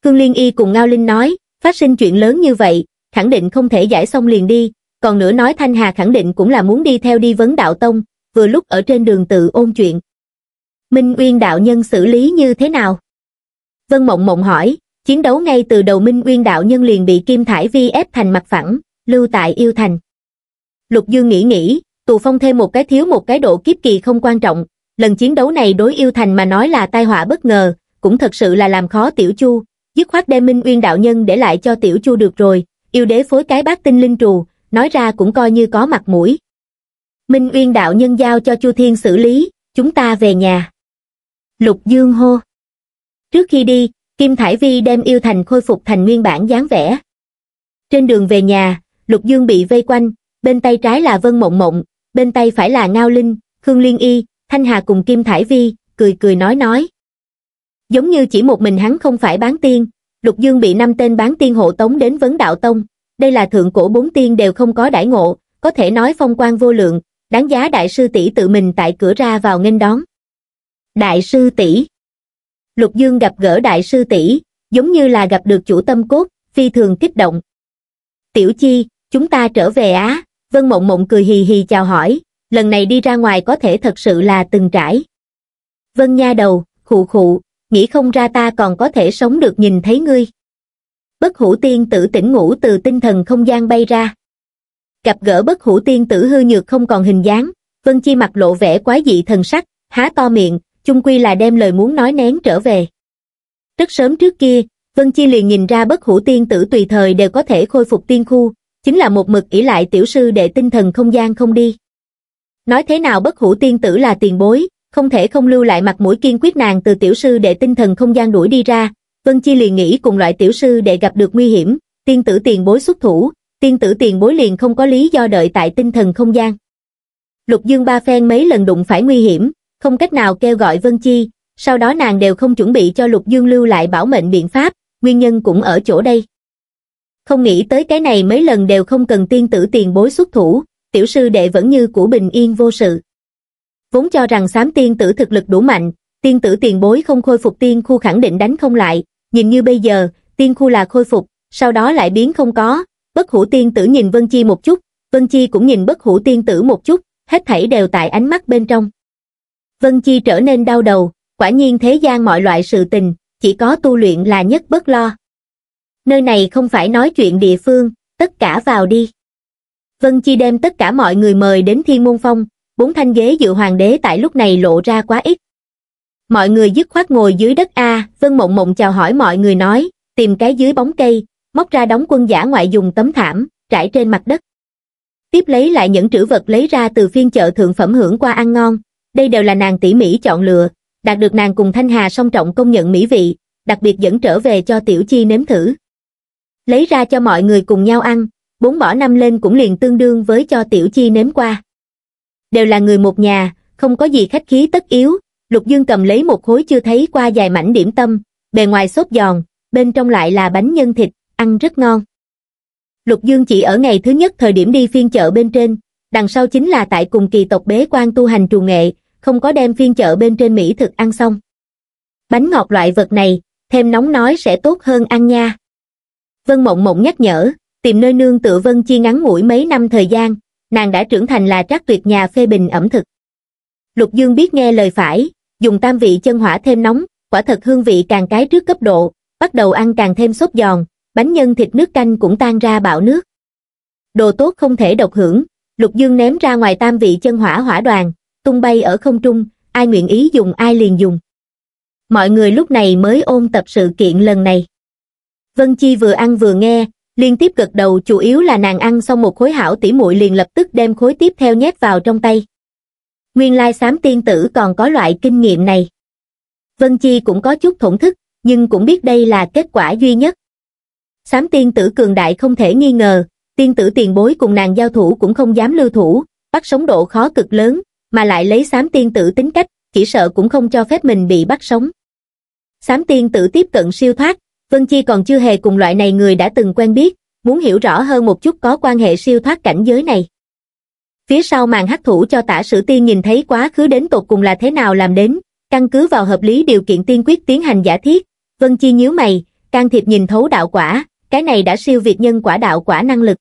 Cương Liên y cùng Ngao Linh nói, phát sinh chuyện lớn như vậy, khẳng định không thể giải xong liền đi, còn nữa nói Thanh Hà khẳng định cũng là muốn đi theo đi vấn đạo tông, vừa lúc ở trên đường tự ôn chuyện. Minh Uyên đạo nhân xử lý như thế nào? Vân Mộng Mộng hỏi, chiến đấu ngay từ đầu Minh Uyên đạo nhân liền bị Kim Thải Vi ép thành mặt phẳng, lưu tại yêu thành. Lục Dương nghĩ nghĩ, tù phong thêm một cái thiếu một cái độ kiếp kỳ không quan trọng, lần chiến đấu này đối yêu thành mà nói là tai họa bất ngờ, cũng thật sự là làm khó Tiểu Chu, dứt khoát đem Minh Uyên đạo nhân để lại cho Tiểu Chu được rồi, yêu đế phối cái bát tinh linh trù, nói ra cũng coi như có mặt mũi. Minh Uyên đạo nhân giao cho Chu Thiên xử lý, chúng ta về nhà. Lục Dương hô. Trước khi đi, Kim Thải Vi đem yêu thành khôi phục thành nguyên bản dáng vẻ. Trên đường về nhà, Lục Dương bị vây quanh, bên tay trái là Vân Mộng Mộng, bên tay phải là Ngao Linh, Khương Liên Y, Thanh Hà cùng Kim Thải Vi, cười cười nói nói. Giống như chỉ một mình hắn không phải bán tiên, Lục Dương bị năm tên bán tiên hộ tống đến vấn đạo tông đây là thượng cổ bốn tiên đều không có đãi ngộ, có thể nói phong quan vô lượng, đáng giá đại sư tỷ tự mình tại cửa ra vào nghênh đón. Đại sư tỷ Lục Dương gặp gỡ đại sư tỷ, giống như là gặp được chủ tâm cốt, phi thường kích động. Tiểu Chi, chúng ta trở về Á, Vân Mộng Mộng cười hì hì chào hỏi, lần này đi ra ngoài có thể thật sự là từng trải. Vân Nha đầu, khụ khụ, nghĩ không ra ta còn có thể sống được nhìn thấy ngươi bất hủ tiên tử tỉnh ngủ từ tinh thần không gian bay ra. Gặp gỡ bất hủ tiên tử hư nhược không còn hình dáng, Vân Chi mặt lộ vẻ quái dị thần sắc, há to miệng, chung quy là đem lời muốn nói nén trở về. Rất sớm trước kia, Vân Chi liền nhìn ra bất hủ tiên tử tùy thời đều có thể khôi phục tiên khu, chính là một mực ỷ lại tiểu sư để tinh thần không gian không đi. Nói thế nào bất hủ tiên tử là tiền bối, không thể không lưu lại mặt mũi kiên quyết nàng từ tiểu sư để tinh thần không gian đuổi đi ra, Vân Chi liền nghĩ cùng loại tiểu sư để gặp được nguy hiểm, tiên tử tiền bối xuất thủ, tiên tử tiền bối liền không có lý do đợi tại tinh thần không gian. Lục Dương ba phen mấy lần đụng phải nguy hiểm, không cách nào kêu gọi Vân Chi, sau đó nàng đều không chuẩn bị cho Lục Dương lưu lại bảo mệnh biện pháp, nguyên nhân cũng ở chỗ đây. Không nghĩ tới cái này mấy lần đều không cần tiên tử tiền bối xuất thủ, tiểu sư đệ vẫn như của bình yên vô sự. Vốn cho rằng xám tiên tử thực lực đủ mạnh, tiên tử tiền bối không khôi phục tiên khu khẳng định đánh không lại, nhìn như bây giờ, tiên khu là khôi phục, sau đó lại biến không có, bất hủ tiên tử nhìn Vân Chi một chút, Vân Chi cũng nhìn bất hủ tiên tử một chút, hết thảy đều tại ánh mắt bên trong. Vân Chi trở nên đau đầu, quả nhiên thế gian mọi loại sự tình, chỉ có tu luyện là nhất bất lo. Nơi này không phải nói chuyện địa phương, tất cả vào đi. Vân Chi đem tất cả mọi người mời đến Thiên Môn Phong, bốn thanh ghế dự hoàng đế tại lúc này lộ ra quá ít mọi người dứt khoát ngồi dưới đất a vân mộng mộng chào hỏi mọi người nói tìm cái dưới bóng cây móc ra đóng quân giả ngoại dùng tấm thảm trải trên mặt đất tiếp lấy lại những trữ vật lấy ra từ phiên chợ thượng phẩm hưởng qua ăn ngon đây đều là nàng tỉ mỉ chọn lựa đạt được nàng cùng thanh hà song trọng công nhận mỹ vị đặc biệt dẫn trở về cho tiểu chi nếm thử lấy ra cho mọi người cùng nhau ăn bốn bỏ năm lên cũng liền tương đương với cho tiểu chi nếm qua đều là người một nhà không có gì khách khí tất yếu Lục Dương cầm lấy một khối chưa thấy qua dài mảnh điểm tâm, bề ngoài xốp giòn, bên trong lại là bánh nhân thịt, ăn rất ngon. Lục Dương chỉ ở ngày thứ nhất thời điểm đi phiên chợ bên trên, đằng sau chính là tại cùng kỳ tộc bế quan tu hành trù nghệ, không có đem phiên chợ bên trên Mỹ thực ăn xong. Bánh ngọt loại vật này, thêm nóng nói sẽ tốt hơn ăn nha. Vân Mộng Mộng nhắc nhở, tìm nơi nương tự Vân Chi ngắn ngủi mấy năm thời gian, nàng đã trưởng thành là trác tuyệt nhà phê bình ẩm thực. Lục Dương biết nghe lời phải, dùng tam vị chân hỏa thêm nóng, quả thật hương vị càng cái trước cấp độ, bắt đầu ăn càng thêm sốt giòn, bánh nhân thịt nước canh cũng tan ra bão nước. Đồ tốt không thể độc hưởng, Lục Dương ném ra ngoài tam vị chân hỏa hỏa đoàn, tung bay ở không trung, ai nguyện ý dùng ai liền dùng. Mọi người lúc này mới ôn tập sự kiện lần này. Vân Chi vừa ăn vừa nghe, liên tiếp gật đầu chủ yếu là nàng ăn xong một khối hảo tỉ muội liền lập tức đem khối tiếp theo nhét vào trong tay nguyên lai sám tiên tử còn có loại kinh nghiệm này. Vân Chi cũng có chút thổn thức, nhưng cũng biết đây là kết quả duy nhất. Sám tiên tử cường đại không thể nghi ngờ, tiên tử tiền bối cùng nàng giao thủ cũng không dám lưu thủ, bắt sống độ khó cực lớn, mà lại lấy sám tiên tử tính cách, chỉ sợ cũng không cho phép mình bị bắt sống. Sám tiên tử tiếp cận siêu thoát, Vân Chi còn chưa hề cùng loại này người đã từng quen biết, muốn hiểu rõ hơn một chút có quan hệ siêu thoát cảnh giới này. Phía sau màn hắc thủ cho tả sử tiên nhìn thấy quá khứ đến tột cùng là thế nào làm đến, căn cứ vào hợp lý điều kiện tiên quyết tiến hành giả thiết. Vân Chi nhíu mày, can thiệp nhìn thấu đạo quả, cái này đã siêu việt nhân quả đạo quả năng lực.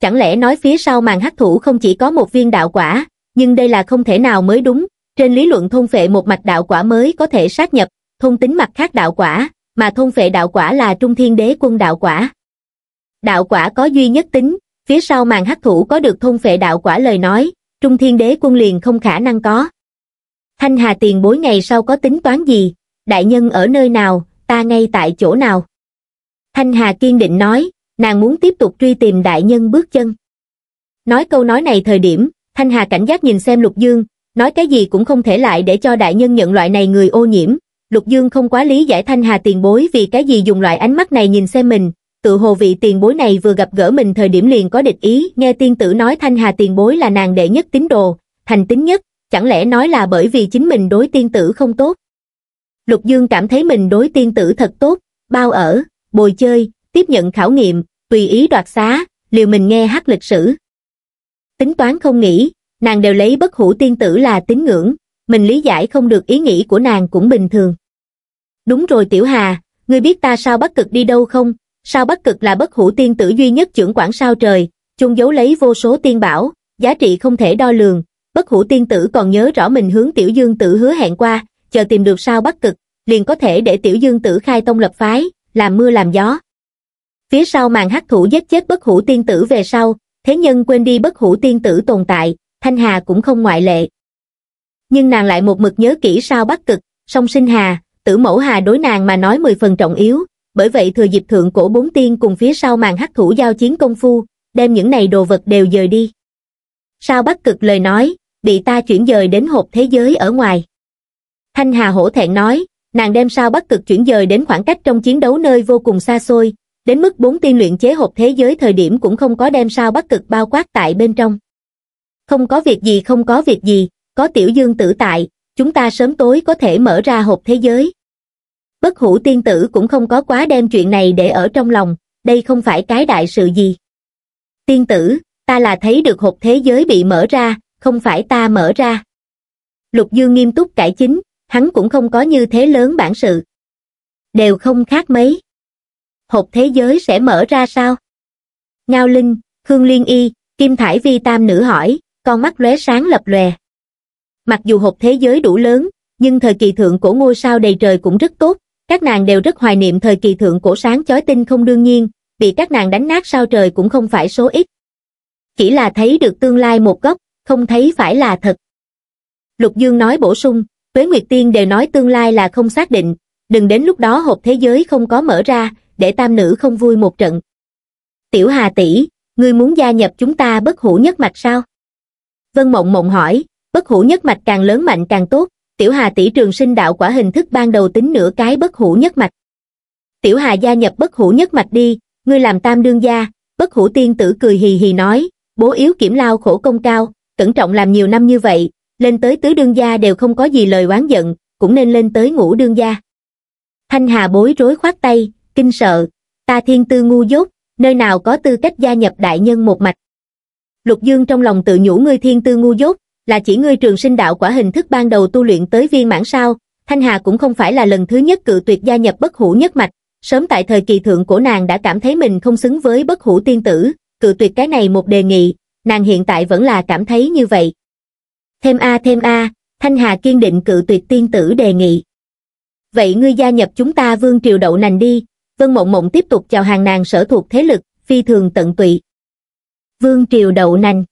Chẳng lẽ nói phía sau màn hắc thủ không chỉ có một viên đạo quả, nhưng đây là không thể nào mới đúng, trên lý luận thôn phệ một mạch đạo quả mới có thể sát nhập, thôn tính mặt khác đạo quả, mà thôn phệ đạo quả là trung thiên đế quân đạo quả. Đạo quả có duy nhất tính, phía sau màn hắc thủ có được thông phệ đạo quả lời nói, Trung Thiên Đế quân liền không khả năng có. Thanh Hà tiền bối ngày sau có tính toán gì, đại nhân ở nơi nào, ta ngay tại chỗ nào. Thanh Hà kiên định nói, nàng muốn tiếp tục truy tìm đại nhân bước chân. Nói câu nói này thời điểm, Thanh Hà cảnh giác nhìn xem Lục Dương, nói cái gì cũng không thể lại để cho đại nhân nhận loại này người ô nhiễm. Lục Dương không quá lý giải Thanh Hà tiền bối vì cái gì dùng loại ánh mắt này nhìn xem mình, tự hồ vị tiền bối này vừa gặp gỡ mình thời điểm liền có địch ý, nghe tiên tử nói thanh hà tiền bối là nàng đệ nhất tín đồ, thành tín nhất, chẳng lẽ nói là bởi vì chính mình đối tiên tử không tốt. Lục Dương cảm thấy mình đối tiên tử thật tốt, bao ở, bồi chơi, tiếp nhận khảo nghiệm, tùy ý đoạt xá, liều mình nghe hát lịch sử. Tính toán không nghĩ, nàng đều lấy bất hủ tiên tử là tín ngưỡng, mình lý giải không được ý nghĩ của nàng cũng bình thường. Đúng rồi Tiểu Hà, ngươi biết ta sao bắt cực đi đâu không, Sao bất Cực là bất hủ tiên tử duy nhất trưởng quản sao trời, chung dấu lấy vô số tiên bảo, giá trị không thể đo lường. Bất hủ tiên tử còn nhớ rõ mình hướng Tiểu Dương tử hứa hẹn qua, chờ tìm được sao bất Cực, liền có thể để Tiểu Dương tử khai tông lập phái, làm mưa làm gió. Phía sau màn hắc thủ giết chết bất hủ tiên tử về sau, thế nhân quên đi bất hủ tiên tử tồn tại, Thanh Hà cũng không ngoại lệ. Nhưng nàng lại một mực nhớ kỹ sao bất Cực, song sinh Hà, tử mẫu Hà đối nàng mà nói mười phần trọng yếu, bởi vậy thừa dịp thượng cổ bốn tiên cùng phía sau màn hắc thủ giao chiến công phu, đem những này đồ vật đều dời đi. Sao bắt cực lời nói, bị ta chuyển dời đến hộp thế giới ở ngoài. Thanh Hà hổ thẹn nói, nàng đem sao bắt cực chuyển dời đến khoảng cách trong chiến đấu nơi vô cùng xa xôi, đến mức bốn tiên luyện chế hộp thế giới thời điểm cũng không có đem sao bắt cực bao quát tại bên trong. Không có việc gì không có việc gì, có tiểu dương tử tại, chúng ta sớm tối có thể mở ra hộp thế giới bất hủ tiên tử cũng không có quá đem chuyện này để ở trong lòng, đây không phải cái đại sự gì. Tiên tử, ta là thấy được hộp thế giới bị mở ra, không phải ta mở ra. Lục Dương nghiêm túc cải chính, hắn cũng không có như thế lớn bản sự. Đều không khác mấy. Hộp thế giới sẽ mở ra sao? Ngao Linh, Khương Liên Y, Kim Thải Vi Tam nữ hỏi, con mắt lóe sáng lập lòe. Mặc dù hộp thế giới đủ lớn, nhưng thời kỳ thượng của ngôi sao đầy trời cũng rất tốt, các nàng đều rất hoài niệm thời kỳ thượng cổ sáng chói tinh không đương nhiên, bị các nàng đánh nát sao trời cũng không phải số ít. Chỉ là thấy được tương lai một góc, không thấy phải là thật. Lục Dương nói bổ sung, Tuế Nguyệt Tiên đều nói tương lai là không xác định, đừng đến lúc đó hộp thế giới không có mở ra, để tam nữ không vui một trận. Tiểu Hà tỷ, ngươi muốn gia nhập chúng ta bất hủ nhất mạch sao? Vân Mộng Mộng hỏi, bất hủ nhất mạch càng lớn mạnh càng tốt, tiểu hà tỷ trường sinh đạo quả hình thức ban đầu tính nửa cái bất hủ nhất mạch. Tiểu hà gia nhập bất hủ nhất mạch đi, ngươi làm tam đương gia, bất hủ tiên tử cười hì hì nói, bố yếu kiểm lao khổ công cao, cẩn trọng làm nhiều năm như vậy, lên tới tứ đương gia đều không có gì lời oán giận, cũng nên lên tới ngũ đương gia. Thanh hà bối rối khoát tay, kinh sợ, ta thiên tư ngu dốt, nơi nào có tư cách gia nhập đại nhân một mạch. Lục Dương trong lòng tự nhủ ngươi thiên tư ngu dốt, là chỉ ngươi trường sinh đạo quả hình thức ban đầu tu luyện tới viên mãn sao, Thanh Hà cũng không phải là lần thứ nhất cự tuyệt gia nhập bất hủ nhất mạch, sớm tại thời kỳ thượng của nàng đã cảm thấy mình không xứng với bất hủ tiên tử, cự tuyệt cái này một đề nghị, nàng hiện tại vẫn là cảm thấy như vậy. Thêm A thêm A, Thanh Hà kiên định cự tuyệt tiên tử đề nghị. Vậy ngươi gia nhập chúng ta vương triều đậu nành đi, Vân Mộng Mộng tiếp tục chào hàng nàng sở thuộc thế lực, phi thường tận tụy. Vương triều đậu nành.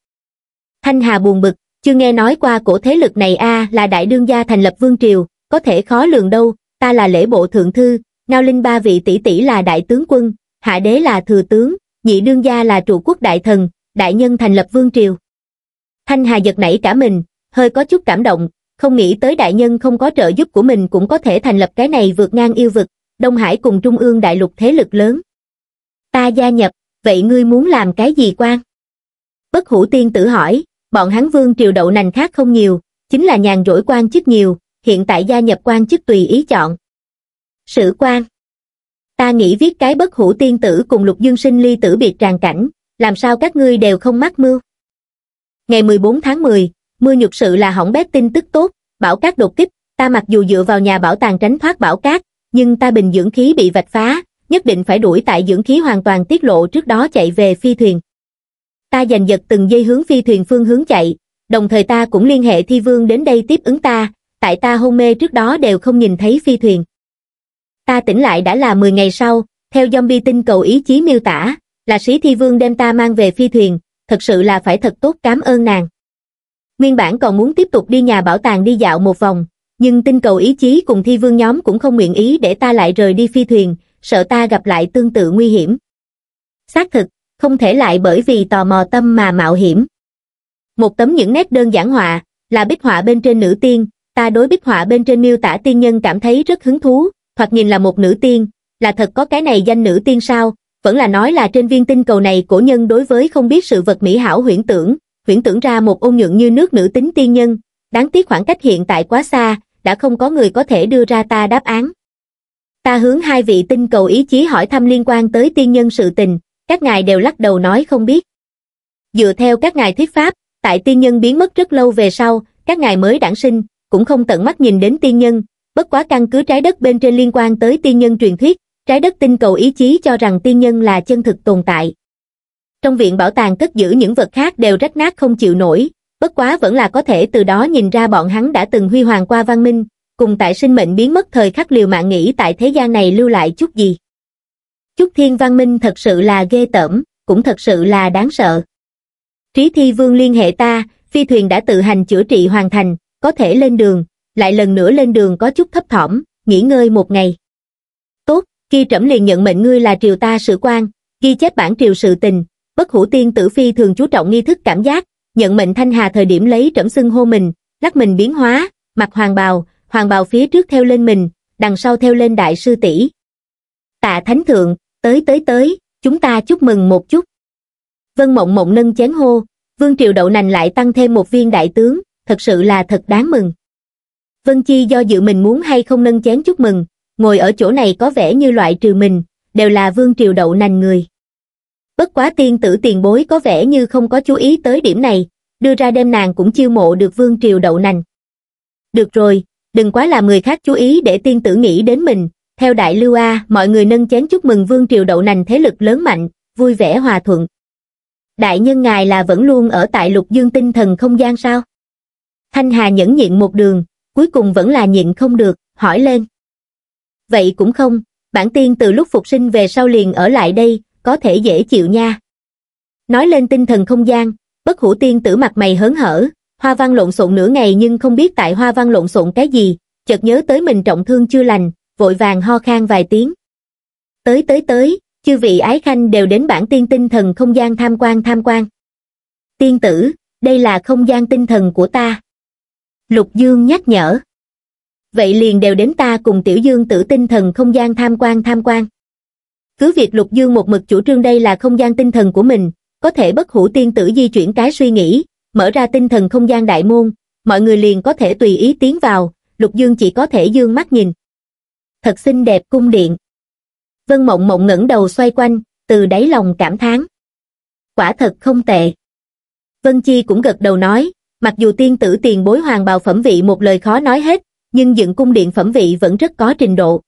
Thanh Hà buồn bực, chưa nghe nói qua cổ thế lực này a là đại đương gia thành lập vương triều, có thể khó lường đâu, ta là lễ bộ thượng thư, Ngao Linh ba vị tỷ tỷ là đại tướng quân, hạ đế là thừa tướng, nhị đương gia là trụ quốc đại thần, đại nhân thành lập vương triều. Thanh Hà giật nảy cả mình, hơi có chút cảm động, không nghĩ tới đại nhân không có trợ giúp của mình cũng có thể thành lập cái này vượt ngang yêu vực, Đông Hải cùng Trung ương đại lục thế lực lớn. Ta gia nhập, vậy ngươi muốn làm cái gì quan? Bất hủ tiên tử hỏi, bọn hắn vương triều đậu nành khác không nhiều, chính là nhàn rỗi quan chức nhiều, hiện tại gia nhập quan chức tùy ý chọn. Sử quan Ta nghĩ viết cái bất hủ tiên tử cùng lục dương sinh ly tử biệt tràn cảnh, làm sao các ngươi đều không mắc mưa Ngày 14 tháng 10, mưa nhục sự là hỏng bét tin tức tốt, bảo cát đột kích, ta mặc dù dựa vào nhà bảo tàng tránh thoát bảo cát, nhưng ta bình dưỡng khí bị vạch phá, nhất định phải đuổi tại dưỡng khí hoàn toàn tiết lộ trước đó chạy về phi thuyền ta giành giật từng dây hướng phi thuyền phương hướng chạy, đồng thời ta cũng liên hệ thi vương đến đây tiếp ứng ta, tại ta hôn mê trước đó đều không nhìn thấy phi thuyền. Ta tỉnh lại đã là 10 ngày sau, theo zombie tinh cầu ý chí miêu tả, là sĩ thi vương đem ta mang về phi thuyền, thật sự là phải thật tốt cảm ơn nàng. Nguyên bản còn muốn tiếp tục đi nhà bảo tàng đi dạo một vòng, nhưng tinh cầu ý chí cùng thi vương nhóm cũng không nguyện ý để ta lại rời đi phi thuyền, sợ ta gặp lại tương tự nguy hiểm. Xác thực, không thể lại bởi vì tò mò tâm mà mạo hiểm. Một tấm những nét đơn giản họa, là bích họa bên trên nữ tiên, ta đối bích họa bên trên miêu tả tiên nhân cảm thấy rất hứng thú, hoặc nhìn là một nữ tiên, là thật có cái này danh nữ tiên sao, vẫn là nói là trên viên tinh cầu này cổ nhân đối với không biết sự vật mỹ hảo huyễn tưởng, huyễn tưởng ra một ôn nhuận như nước nữ tính tiên nhân, đáng tiếc khoảng cách hiện tại quá xa, đã không có người có thể đưa ra ta đáp án. Ta hướng hai vị tinh cầu ý chí hỏi thăm liên quan tới tiên nhân sự tình, các ngài đều lắc đầu nói không biết. Dựa theo các ngài thuyết pháp, tại tiên nhân biến mất rất lâu về sau, các ngài mới đản sinh, cũng không tận mắt nhìn đến tiên nhân, bất quá căn cứ trái đất bên trên liên quan tới tiên nhân truyền thuyết, trái đất tinh cầu ý chí cho rằng tiên nhân là chân thực tồn tại. Trong viện bảo tàng cất giữ những vật khác đều rách nát không chịu nổi, bất quá vẫn là có thể từ đó nhìn ra bọn hắn đã từng huy hoàng qua văn minh, cùng tại sinh mệnh biến mất thời khắc liều mạng nghĩ tại thế gian này lưu lại chút gì. Chúc thiên văn minh thật sự là ghê tởm, cũng thật sự là đáng sợ. Trí thi vương liên hệ ta, phi thuyền đã tự hành chữa trị hoàn thành, có thể lên đường, lại lần nữa lên đường có chút thấp thỏm, nghỉ ngơi một ngày. Tốt, khi trẫm liền nhận mệnh ngươi là triều ta sử quan, ghi chép bản triều sự tình, bất hủ tiên tử phi thường chú trọng nghi thức cảm giác, nhận mệnh thanh hà thời điểm lấy trẫm xưng hô mình, lắc mình biến hóa, mặc hoàng bào, hoàng bào phía trước theo lên mình, đằng sau theo lên đại sư tỷ. Tạ thánh thượng, tới tới tới chúng ta chúc mừng một chút vân mộng mộng nâng chén hô vương triều đậu nành lại tăng thêm một viên đại tướng thật sự là thật đáng mừng vân chi do dự mình muốn hay không nâng chén chúc mừng ngồi ở chỗ này có vẻ như loại trừ mình đều là vương triều đậu nành người bất quá tiên tử tiền bối có vẻ như không có chú ý tới điểm này đưa ra đêm nàng cũng chiêu mộ được vương triều đậu nành được rồi đừng quá làm người khác chú ý để tiên tử nghĩ đến mình theo Đại Lưu A, mọi người nâng chén chúc mừng Vương Triều đậu nành thế lực lớn mạnh, vui vẻ hòa thuận. Đại nhân ngài là vẫn luôn ở tại lục dương tinh thần không gian sao? Thanh Hà nhẫn nhịn một đường, cuối cùng vẫn là nhịn không được, hỏi lên. Vậy cũng không, bản tiên từ lúc phục sinh về sau liền ở lại đây, có thể dễ chịu nha. Nói lên tinh thần không gian, bất hủ tiên tử mặt mày hớn hở, hoa văn lộn xộn nửa ngày nhưng không biết tại hoa văn lộn xộn cái gì, chợt nhớ tới mình trọng thương chưa lành, vội vàng ho khan vài tiếng. Tới tới tới, chư vị ái khanh đều đến bản tiên tinh thần không gian tham quan tham quan. Tiên tử, đây là không gian tinh thần của ta. Lục Dương nhắc nhở. Vậy liền đều đến ta cùng tiểu dương tử tinh thần không gian tham quan tham quan. Cứ việc Lục Dương một mực chủ trương đây là không gian tinh thần của mình, có thể bất hủ tiên tử di chuyển cái suy nghĩ, mở ra tinh thần không gian đại môn, mọi người liền có thể tùy ý tiến vào, Lục Dương chỉ có thể dương mắt nhìn thật xinh đẹp cung điện. Vân Mộng Mộng ngẩng đầu xoay quanh, từ đáy lòng cảm thán. Quả thật không tệ. Vân Chi cũng gật đầu nói, mặc dù tiên tử tiền bối hoàng bào phẩm vị một lời khó nói hết, nhưng dựng cung điện phẩm vị vẫn rất có trình độ.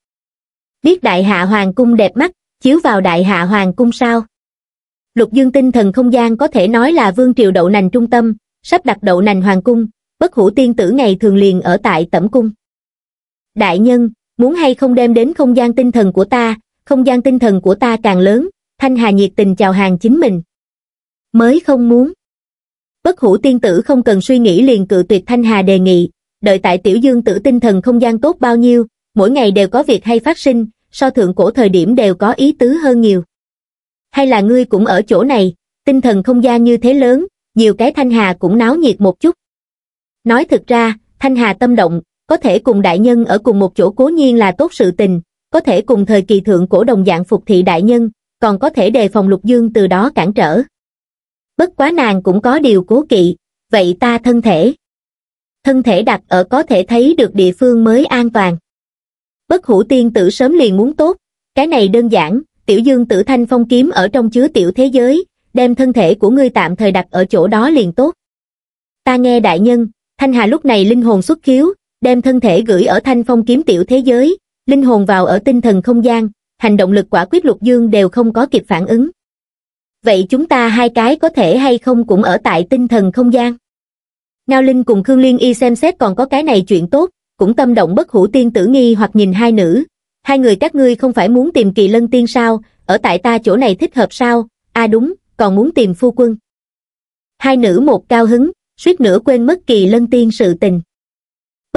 Biết đại hạ hoàng cung đẹp mắt, chiếu vào đại hạ hoàng cung sao? Lục dương tinh thần không gian có thể nói là vương triều đậu nành trung tâm, sắp đặt đậu nành hoàng cung, bất hủ tiên tử ngày thường liền ở tại tẩm cung. Đại nhân, muốn hay không đem đến không gian tinh thần của ta không gian tinh thần của ta càng lớn thanh hà nhiệt tình chào hàng chính mình mới không muốn bất hủ tiên tử không cần suy nghĩ liền cự tuyệt thanh hà đề nghị đợi tại tiểu dương tử tinh thần không gian tốt bao nhiêu mỗi ngày đều có việc hay phát sinh so thượng cổ thời điểm đều có ý tứ hơn nhiều hay là ngươi cũng ở chỗ này tinh thần không gian như thế lớn nhiều cái thanh hà cũng náo nhiệt một chút nói thực ra thanh hà tâm động có thể cùng đại nhân ở cùng một chỗ cố nhiên là tốt sự tình, có thể cùng thời kỳ thượng cổ đồng dạng phục thị đại nhân, còn có thể đề phòng lục dương từ đó cản trở. Bất quá nàng cũng có điều cố kỵ, vậy ta thân thể. Thân thể đặt ở có thể thấy được địa phương mới an toàn. Bất hủ tiên tử sớm liền muốn tốt, cái này đơn giản, tiểu dương tử thanh phong kiếm ở trong chứa tiểu thế giới, đem thân thể của ngươi tạm thời đặt ở chỗ đó liền tốt. Ta nghe đại nhân, Thanh Hà lúc này linh hồn xuất khiếu, đem thân thể gửi ở thanh phong kiếm tiểu thế giới, linh hồn vào ở tinh thần không gian, hành động lực quả quyết lục dương đều không có kịp phản ứng. Vậy chúng ta hai cái có thể hay không cũng ở tại tinh thần không gian? Ngao Linh cùng Khương Liên Y xem xét còn có cái này chuyện tốt, cũng tâm động bất hủ tiên tử nghi hoặc nhìn hai nữ. Hai người các ngươi không phải muốn tìm kỳ lân tiên sao, ở tại ta chỗ này thích hợp sao, a à đúng, còn muốn tìm phu quân. Hai nữ một cao hứng, suýt nữa quên mất kỳ lân tiên sự tình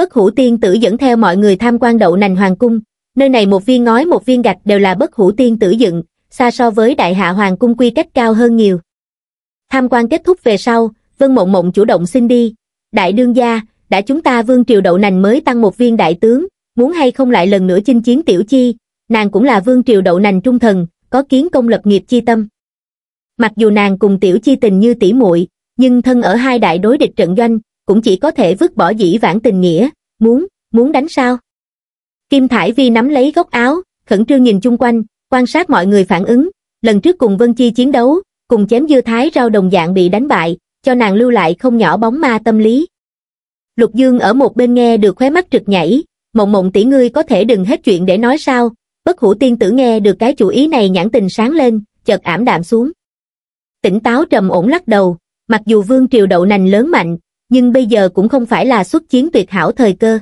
bất hủ tiên tử dẫn theo mọi người tham quan đậu nành hoàng cung, nơi này một viên ngói một viên gạch đều là bất hủ tiên tử dựng, xa so với đại hạ hoàng cung quy cách cao hơn nhiều. Tham quan kết thúc về sau, Vân Mộng Mộng chủ động xin đi, đại đương gia, đã chúng ta vương triều đậu nành mới tăng một viên đại tướng, muốn hay không lại lần nữa chinh chiến tiểu chi, nàng cũng là vương triều đậu nành trung thần, có kiến công lập nghiệp chi tâm. Mặc dù nàng cùng tiểu chi tình như tỷ muội, nhưng thân ở hai đại đối địch trận doanh, cũng chỉ có thể vứt bỏ dĩ vãng tình nghĩa, muốn, muốn đánh sao. Kim Thải Vi nắm lấy góc áo, khẩn trương nhìn chung quanh, quan sát mọi người phản ứng, lần trước cùng Vân Chi chiến đấu, cùng chém dưa thái rau đồng dạng bị đánh bại, cho nàng lưu lại không nhỏ bóng ma tâm lý. Lục Dương ở một bên nghe được khóe mắt trực nhảy, mộng mộng tỷ ngươi có thể đừng hết chuyện để nói sao, bất hủ tiên tử nghe được cái chủ ý này nhãn tình sáng lên, chợt ảm đạm xuống. Tỉnh táo trầm ổn lắc đầu, mặc dù vương triều đậu nành lớn mạnh, nhưng bây giờ cũng không phải là xuất chiến tuyệt hảo thời cơ.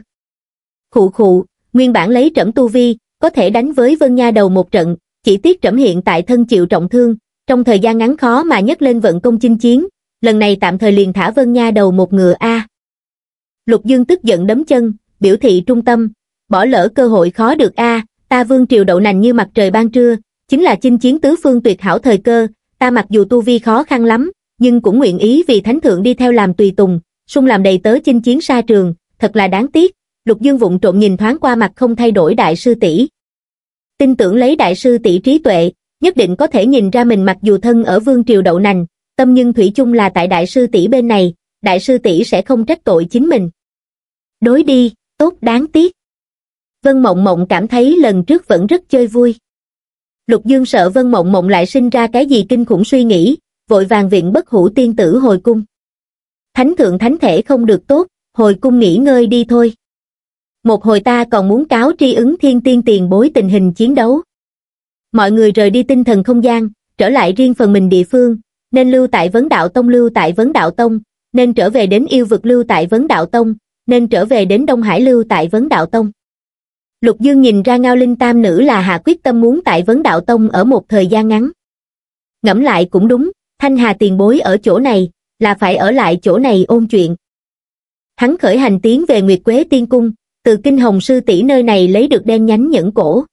Khụ khụ, nguyên bản lấy trẫm tu vi, có thể đánh với Vân Nha đầu một trận, chỉ tiếc trẫm hiện tại thân chịu trọng thương, trong thời gian ngắn khó mà nhấc lên vận công chinh chiến, lần này tạm thời liền thả Vân Nha đầu một ngựa a. Lục Dương tức giận đấm chân, biểu thị trung tâm, bỏ lỡ cơ hội khó được a, ta vương triều đậu nành như mặt trời ban trưa, chính là chinh chiến tứ phương tuyệt hảo thời cơ, ta mặc dù tu vi khó khăn lắm, nhưng cũng nguyện ý vì thánh thượng đi theo làm tùy tùng, sung làm đầy tớ chinh chiến xa trường, thật là đáng tiếc, Lục Dương vụng trộn nhìn thoáng qua mặt không thay đổi đại sư tỷ. Tin tưởng lấy đại sư tỷ trí tuệ, nhất định có thể nhìn ra mình mặc dù thân ở vương triều đậu nành, tâm nhưng thủy chung là tại đại sư tỷ bên này, đại sư tỷ sẽ không trách tội chính mình. Đối đi, tốt đáng tiếc. Vân Mộng Mộng cảm thấy lần trước vẫn rất chơi vui. Lục Dương sợ Vân Mộng Mộng lại sinh ra cái gì kinh khủng suy nghĩ, vội vàng viện bất hủ tiên tử hồi cung thánh thượng thánh thể không được tốt, hồi cung nghỉ ngơi đi thôi. Một hồi ta còn muốn cáo tri ứng thiên tiên tiền bối tình hình chiến đấu. Mọi người rời đi tinh thần không gian, trở lại riêng phần mình địa phương, nên lưu tại vấn đạo tông lưu tại vấn đạo tông, nên trở về đến yêu vực lưu tại vấn đạo tông, nên trở về đến Đông Hải lưu tại vấn đạo tông. Lục Dương nhìn ra Ngao Linh Tam Nữ là hạ quyết tâm muốn tại vấn đạo tông ở một thời gian ngắn. Ngẫm lại cũng đúng, Thanh Hà tiền bối ở chỗ này, là phải ở lại chỗ này ôn chuyện. Hắn khởi hành tiến về Nguyệt Quế Tiên Cung, từ kinh hồng sư tỷ nơi này lấy được đen nhánh nhẫn cổ.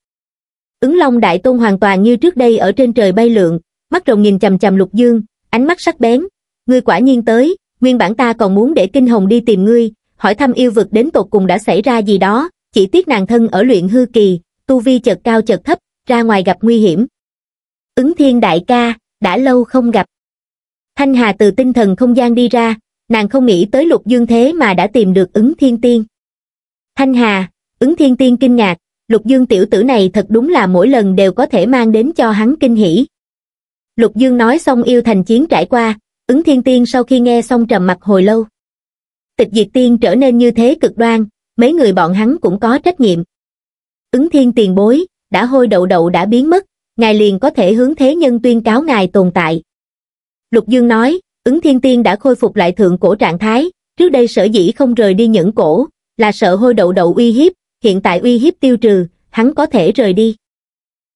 Ứng Long Đại Tôn hoàn toàn như trước đây ở trên trời bay lượn, mắt rồng nhìn chầm chầm Lục Dương, ánh mắt sắc bén. Ngươi quả nhiên tới, nguyên bản ta còn muốn để kinh hồng đi tìm ngươi, hỏi thăm yêu vực đến tột cùng đã xảy ra gì đó, chỉ tiếc nàng thân ở luyện hư kỳ, tu vi chợt cao chợt thấp, ra ngoài gặp nguy hiểm. Ứng Thiên Đại ca, đã lâu không gặp thanh hà từ tinh thần không gian đi ra nàng không nghĩ tới lục dương thế mà đã tìm được ứng thiên tiên thanh hà ứng thiên tiên kinh ngạc lục dương tiểu tử này thật đúng là mỗi lần đều có thể mang đến cho hắn kinh hỉ lục dương nói xong yêu thành chiến trải qua ứng thiên tiên sau khi nghe xong trầm mặt hồi lâu tịch diệt tiên trở nên như thế cực đoan mấy người bọn hắn cũng có trách nhiệm ứng thiên tiền bối đã hôi đậu đậu đã biến mất ngài liền có thể hướng thế nhân tuyên cáo ngài tồn tại Lục Dương nói, ứng thiên tiên đã khôi phục lại thượng cổ trạng thái, trước đây sở dĩ không rời đi nhẫn cổ, là sợ hôi đậu đậu uy hiếp, hiện tại uy hiếp tiêu trừ, hắn có thể rời đi.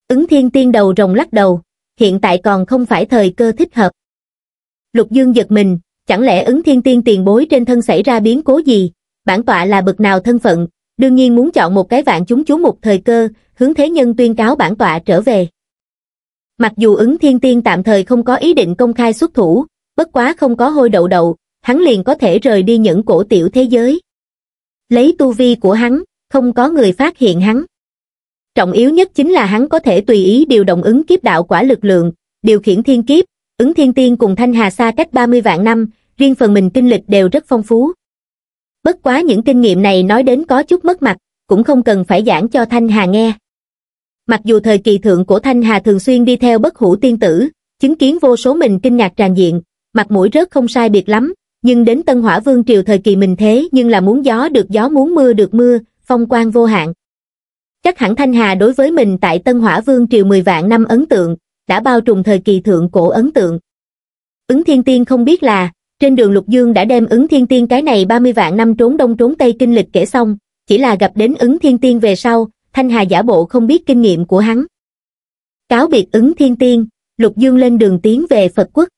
Ứng thiên tiên đầu rồng lắc đầu, hiện tại còn không phải thời cơ thích hợp. Lục Dương giật mình, chẳng lẽ ứng thiên tiên tiền bối trên thân xảy ra biến cố gì, bản tọa là bực nào thân phận, đương nhiên muốn chọn một cái vạn chúng chú một thời cơ, hướng thế nhân tuyên cáo bản tọa trở về. Mặc dù ứng thiên tiên tạm thời không có ý định công khai xuất thủ, bất quá không có hôi đậu đậu, hắn liền có thể rời đi những cổ tiểu thế giới. Lấy tu vi của hắn, không có người phát hiện hắn. Trọng yếu nhất chính là hắn có thể tùy ý điều động ứng kiếp đạo quả lực lượng, điều khiển thiên kiếp, ứng thiên tiên cùng Thanh Hà xa cách 30 vạn năm, riêng phần mình kinh lịch đều rất phong phú. Bất quá những kinh nghiệm này nói đến có chút mất mặt, cũng không cần phải giảng cho Thanh Hà nghe mặc dù thời kỳ thượng cổ Thanh Hà thường xuyên đi theo bất hủ tiên tử, chứng kiến vô số mình kinh ngạc tràn diện, mặt mũi rớt không sai biệt lắm, nhưng đến Tân Hỏa Vương Triều thời kỳ mình thế nhưng là muốn gió được gió muốn mưa được mưa, phong quang vô hạn. Chắc hẳn Thanh Hà đối với mình tại Tân Hỏa Vương Triều 10 vạn năm ấn tượng, đã bao trùm thời kỳ thượng cổ ấn tượng. Ứng Thiên Tiên không biết là, trên đường Lục Dương đã đem ứng Thiên Tiên cái này 30 vạn năm trốn đông trốn tây kinh lịch kể xong, chỉ là gặp đến ứng Thiên Tiên về sau, Thanh Hà giả bộ không biết kinh nghiệm của hắn. Cáo biệt ứng thiên tiên, Lục Dương lên đường tiến về Phật quốc.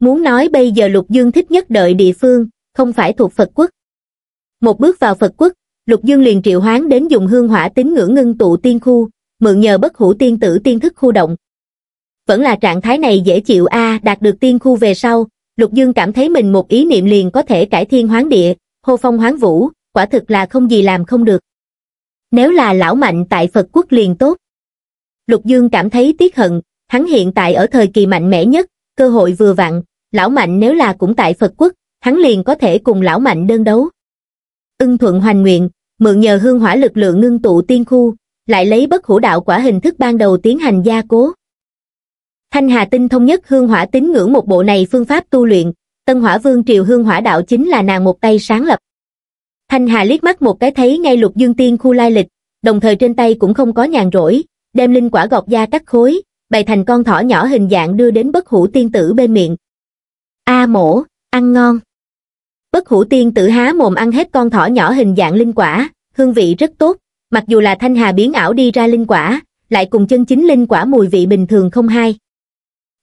Muốn nói bây giờ Lục Dương thích nhất đợi địa phương, không phải thuộc Phật quốc. Một bước vào Phật quốc, Lục Dương liền triệu hoán đến dùng hương hỏa tín ngưỡng ngưng tụ tiên khu, mượn nhờ bất hủ tiên tử tiên thức khu động. Vẫn là trạng thái này dễ chịu a đạt được tiên khu về sau, Lục Dương cảm thấy mình một ý niệm liền có thể cải thiên hoán địa, hô phong hoán vũ, quả thực là không gì làm không được. Nếu là lão mạnh tại Phật quốc liền tốt. Lục Dương cảm thấy tiếc hận, hắn hiện tại ở thời kỳ mạnh mẽ nhất, cơ hội vừa vặn, lão mạnh nếu là cũng tại Phật quốc, hắn liền có thể cùng lão mạnh đơn đấu. Ưng thuận hoành nguyện, mượn nhờ hương hỏa lực lượng ngưng tụ tiên khu, lại lấy bất hủ đạo quả hình thức ban đầu tiến hành gia cố. Thanh Hà Tinh thông nhất hương hỏa tín ngưỡng một bộ này phương pháp tu luyện, Tân Hỏa Vương Triều hương hỏa đạo chính là nàng một tay sáng lập. Thanh Hà liếc mắt một cái thấy ngay lục dương tiên khu lai lịch, đồng thời trên tay cũng không có nhàn rỗi, đem linh quả gọt da cắt khối, bày thành con thỏ nhỏ hình dạng đưa đến bất hủ tiên tử bên miệng. A à mổ, ăn ngon. Bất hủ tiên tử há mồm ăn hết con thỏ nhỏ hình dạng linh quả, hương vị rất tốt, mặc dù là thanh hà biến ảo đi ra linh quả, lại cùng chân chính linh quả mùi vị bình thường không hay.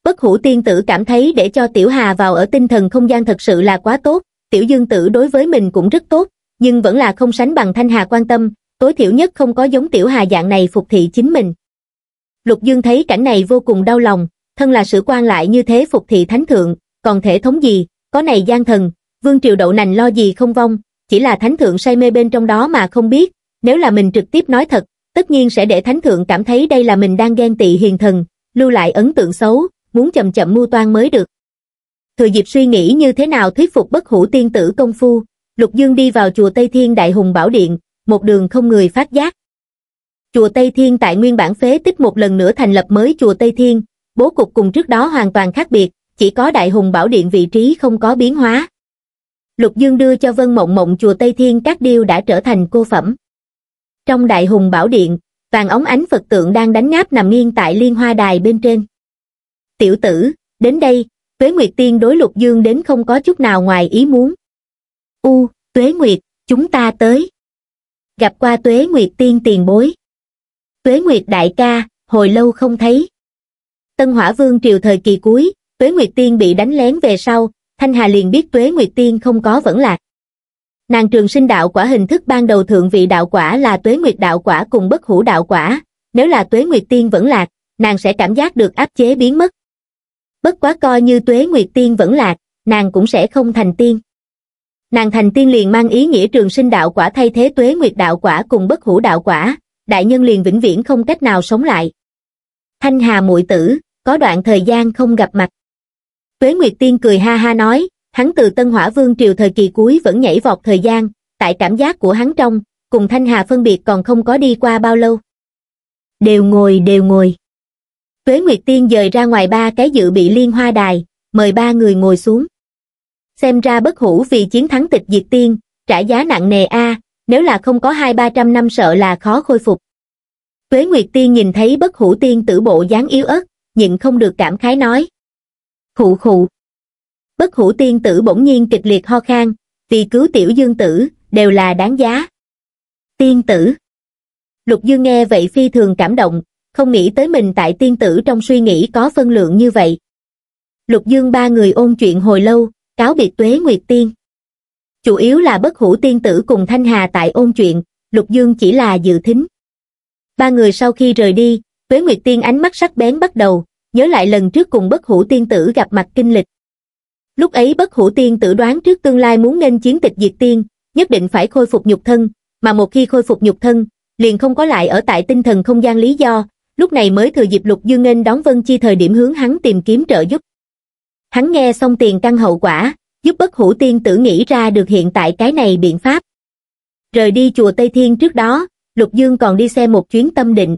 Bất hủ tiên tử cảm thấy để cho tiểu hà vào ở tinh thần không gian thật sự là quá tốt, tiểu dương tử đối với mình cũng rất tốt, nhưng vẫn là không sánh bằng Thanh Hà quan tâm, tối thiểu nhất không có giống Tiểu Hà dạng này phục thị chính mình. Lục Dương thấy cảnh này vô cùng đau lòng, thân là sử quan lại như thế phục thị thánh thượng, còn thể thống gì, có này gian thần, vương triều đậu nành lo gì không vong, chỉ là thánh thượng say mê bên trong đó mà không biết, nếu là mình trực tiếp nói thật, tất nhiên sẽ để thánh thượng cảm thấy đây là mình đang ghen tị hiền thần, lưu lại ấn tượng xấu, muốn chậm chậm mưu toan mới được. Thừa dịp suy nghĩ như thế nào thuyết phục bất hủ tiên tử công phu, Lục Dương đi vào chùa Tây Thiên Đại Hùng Bảo Điện, một đường không người phát giác. Chùa Tây Thiên tại nguyên bản phế tích một lần nữa thành lập mới chùa Tây Thiên, bố cục cùng trước đó hoàn toàn khác biệt, chỉ có Đại Hùng Bảo Điện vị trí không có biến hóa. Lục Dương đưa cho Vân Mộng Mộng chùa Tây Thiên các điêu đã trở thành cô phẩm. Trong Đại Hùng Bảo Điện, vàng ống ánh Phật tượng đang đánh ngáp nằm nghiêng tại Liên Hoa Đài bên trên. Tiểu tử, đến đây, Tuế Nguyệt Tiên đối Lục Dương đến không có chút nào ngoài ý muốn u tuế nguyệt chúng ta tới gặp qua tuế nguyệt tiên tiền bối tuế nguyệt đại ca hồi lâu không thấy tân hỏa vương triều thời kỳ cuối tuế nguyệt tiên bị đánh lén về sau thanh hà liền biết tuế nguyệt tiên không có vẫn lạc nàng trường sinh đạo quả hình thức ban đầu thượng vị đạo quả là tuế nguyệt đạo quả cùng bất hủ đạo quả nếu là tuế nguyệt tiên vẫn lạc nàng sẽ cảm giác được áp chế biến mất bất quá coi như tuế nguyệt tiên vẫn lạc nàng cũng sẽ không thành tiên nàng thành tiên liền mang ý nghĩa trường sinh đạo quả thay thế tuế nguyệt đạo quả cùng bất hủ đạo quả, đại nhân liền vĩnh viễn không cách nào sống lại. Thanh Hà muội tử, có đoạn thời gian không gặp mặt. Tuế Nguyệt Tiên cười ha ha nói, hắn từ Tân Hỏa Vương triều thời kỳ cuối vẫn nhảy vọt thời gian, tại cảm giác của hắn trong, cùng Thanh Hà phân biệt còn không có đi qua bao lâu. Đều ngồi đều ngồi. Tuế Nguyệt Tiên dời ra ngoài ba cái dự bị liên hoa đài, mời ba người ngồi xuống xem ra bất hủ vì chiến thắng tịch diệt tiên trả giá nặng nề a nếu là không có hai ba trăm năm sợ là khó khôi phục tuế nguyệt tiên nhìn thấy bất hủ tiên tử bộ dáng yếu ớt nhịn không được cảm khái nói khụ khụ bất hủ tiên tử bỗng nhiên kịch liệt ho khan vì cứu tiểu dương tử đều là đáng giá tiên tử lục dương nghe vậy phi thường cảm động không nghĩ tới mình tại tiên tử trong suy nghĩ có phân lượng như vậy lục dương ba người ôn chuyện hồi lâu cáo biệt tuế nguyệt tiên. Chủ yếu là bất hủ tiên tử cùng Thanh Hà tại ôn chuyện, Lục Dương chỉ là dự thính. Ba người sau khi rời đi, tuế nguyệt tiên ánh mắt sắc bén bắt đầu, nhớ lại lần trước cùng bất hủ tiên tử gặp mặt kinh lịch. Lúc ấy bất hủ tiên tử đoán trước tương lai muốn nên chiến tịch diệt tiên, nhất định phải khôi phục nhục thân, mà một khi khôi phục nhục thân, liền không có lại ở tại tinh thần không gian lý do, lúc này mới thừa dịp Lục Dương nên đón Vân Chi thời điểm hướng hắn tìm kiếm trợ giúp. Hắn nghe xong tiền căn hậu quả, giúp bất hủ tiên tử nghĩ ra được hiện tại cái này biện pháp. Rời đi chùa Tây Thiên trước đó, Lục Dương còn đi xem một chuyến tâm định.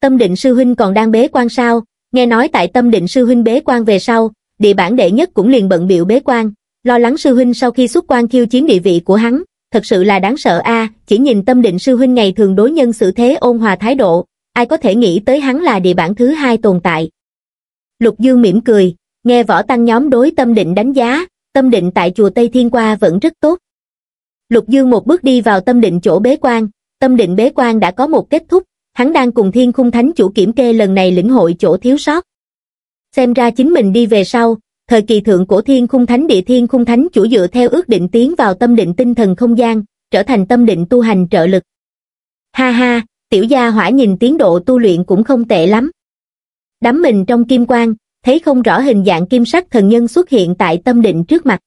Tâm định sư huynh còn đang bế quan sao, nghe nói tại tâm định sư huynh bế quan về sau, địa bản đệ nhất cũng liền bận biểu bế quan, lo lắng sư huynh sau khi xuất quan khiêu chiến địa vị của hắn, thật sự là đáng sợ a chỉ nhìn tâm định sư huynh ngày thường đối nhân xử thế ôn hòa thái độ, ai có thể nghĩ tới hắn là địa bản thứ hai tồn tại. Lục Dương mỉm cười, nghe võ tăng nhóm đối tâm định đánh giá tâm định tại chùa tây thiên qua vẫn rất tốt lục dương một bước đi vào tâm định chỗ bế quan tâm định bế quan đã có một kết thúc hắn đang cùng thiên khung thánh chủ kiểm kê lần này lĩnh hội chỗ thiếu sót xem ra chính mình đi về sau thời kỳ thượng cổ thiên khung thánh địa thiên khung thánh chủ dựa theo ước định tiến vào tâm định tinh thần không gian trở thành tâm định tu hành trợ lực ha ha tiểu gia hỏa nhìn tiến độ tu luyện cũng không tệ lắm đắm mình trong kim quang thấy không rõ hình dạng kim sắc thần nhân xuất hiện tại tâm định trước mặt.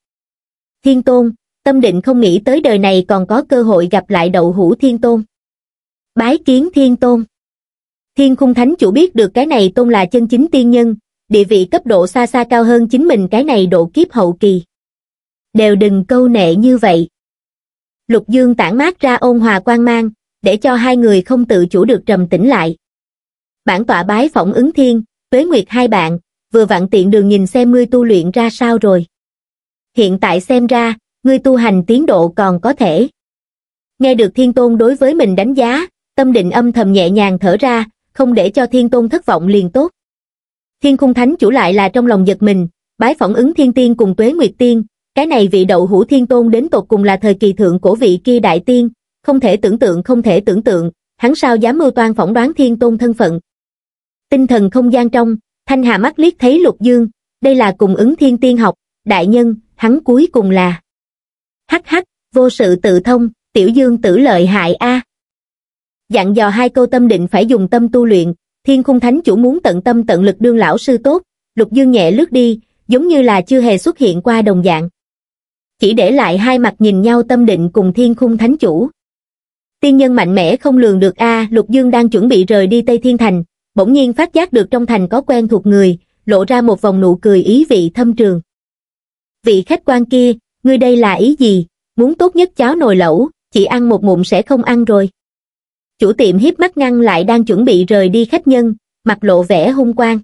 Thiên Tôn, tâm định không nghĩ tới đời này còn có cơ hội gặp lại đậu hũ Thiên Tôn. Bái kiến Thiên Tôn Thiên khung thánh chủ biết được cái này tôn là chân chính tiên nhân, địa vị cấp độ xa xa cao hơn chính mình cái này độ kiếp hậu kỳ. Đều đừng câu nệ như vậy. Lục Dương tản mát ra ôn hòa quan mang, để cho hai người không tự chủ được trầm tĩnh lại. Bản tọa bái phỏng ứng thiên, tuế nguyệt hai bạn, vừa vặn tiện đường nhìn xem ngươi tu luyện ra sao rồi. Hiện tại xem ra, ngươi tu hành tiến độ còn có thể. Nghe được Thiên Tôn đối với mình đánh giá, tâm định âm thầm nhẹ nhàng thở ra, không để cho Thiên Tôn thất vọng liền tốt. Thiên Khung Thánh chủ lại là trong lòng giật mình, bái phỏng ứng Thiên Tiên cùng Tuế Nguyệt Tiên, cái này vị đậu hũ Thiên Tôn đến tột cùng là thời kỳ thượng của vị kia Đại Tiên, không thể tưởng tượng không thể tưởng tượng, hắn sao dám mưu toan phỏng đoán Thiên Tôn thân phận. Tinh thần không gian trong, Thanh Hà mắt liếc thấy Lục Dương, đây là cùng ứng thiên tiên học, đại nhân, hắn cuối cùng là. Hắc hắc, vô sự tự thông, tiểu dương tử lợi hại a. Dặn dò hai câu tâm định phải dùng tâm tu luyện, thiên khung thánh chủ muốn tận tâm tận lực đương lão sư tốt, Lục Dương nhẹ lướt đi, giống như là chưa hề xuất hiện qua đồng dạng. Chỉ để lại hai mặt nhìn nhau tâm định cùng thiên khung thánh chủ. Tiên nhân mạnh mẽ không lường được a Lục Dương đang chuẩn bị rời đi Tây Thiên Thành, bỗng nhiên phát giác được trong thành có quen thuộc người, lộ ra một vòng nụ cười ý vị thâm trường. Vị khách quan kia, ngươi đây là ý gì, muốn tốt nhất cháo nồi lẩu, chỉ ăn một ngụm sẽ không ăn rồi. Chủ tiệm hiếp mắt ngăn lại đang chuẩn bị rời đi khách nhân, mặt lộ vẻ hung quang.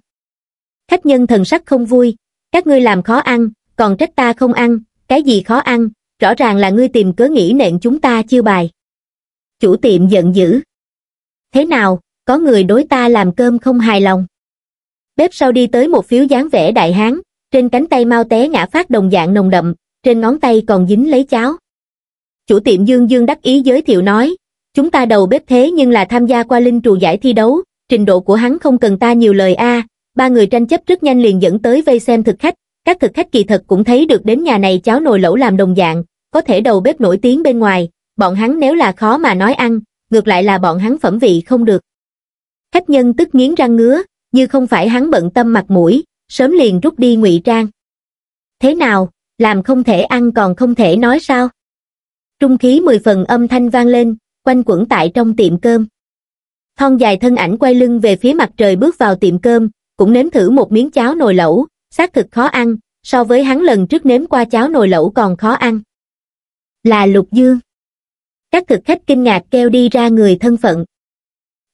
Khách nhân thần sắc không vui, các ngươi làm khó ăn, còn trách ta không ăn, cái gì khó ăn, rõ ràng là ngươi tìm cớ nghĩ nện chúng ta chưa bài. Chủ tiệm giận dữ. Thế nào, có người đối ta làm cơm không hài lòng bếp sau đi tới một phiếu dáng vẻ đại hán trên cánh tay mau té ngã phát đồng dạng nồng đậm trên ngón tay còn dính lấy cháo chủ tiệm dương dương đắc ý giới thiệu nói chúng ta đầu bếp thế nhưng là tham gia qua linh trù giải thi đấu trình độ của hắn không cần ta nhiều lời a ba người tranh chấp rất nhanh liền dẫn tới vây xem thực khách các thực khách kỳ thật cũng thấy được đến nhà này cháo nồi lẩu làm đồng dạng có thể đầu bếp nổi tiếng bên ngoài bọn hắn nếu là khó mà nói ăn ngược lại là bọn hắn phẩm vị không được khách nhân tức nghiến răng ngứa như không phải hắn bận tâm mặt mũi sớm liền rút đi ngụy trang thế nào làm không thể ăn còn không thể nói sao trung khí mười phần âm thanh vang lên quanh quẩn tại trong tiệm cơm thon dài thân ảnh quay lưng về phía mặt trời bước vào tiệm cơm cũng nếm thử một miếng cháo nồi lẩu xác thực khó ăn so với hắn lần trước nếm qua cháo nồi lẩu còn khó ăn là lục dương các thực khách kinh ngạc kêu đi ra người thân phận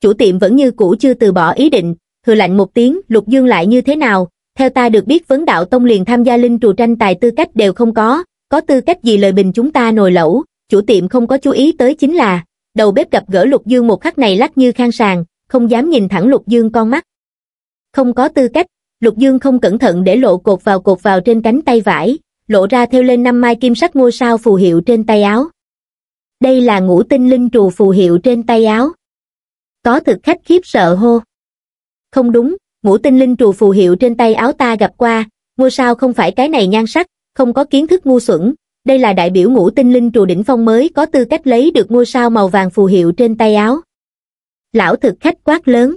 chủ tiệm vẫn như cũ chưa từ bỏ ý định, thừa lạnh một tiếng, Lục Dương lại như thế nào, theo ta được biết vấn đạo tông liền tham gia linh trù tranh tài tư cách đều không có, có tư cách gì lời bình chúng ta nồi lẩu, chủ tiệm không có chú ý tới chính là, đầu bếp gặp gỡ Lục Dương một khắc này lắc như khang sàng, không dám nhìn thẳng Lục Dương con mắt. Không có tư cách, Lục Dương không cẩn thận để lộ cột vào cột vào trên cánh tay vải, lộ ra theo lên năm mai kim sắc ngôi sao phù hiệu trên tay áo. Đây là ngũ tinh linh trù phù hiệu trên tay áo. Có thực khách khiếp sợ hô. Không đúng, ngũ tinh linh trù phù hiệu trên tay áo ta gặp qua, ngôi sao không phải cái này nhan sắc, không có kiến thức ngu xuẩn, đây là đại biểu ngũ tinh linh trù đỉnh phong mới có tư cách lấy được ngôi sao màu vàng phù hiệu trên tay áo. Lão thực khách quát lớn.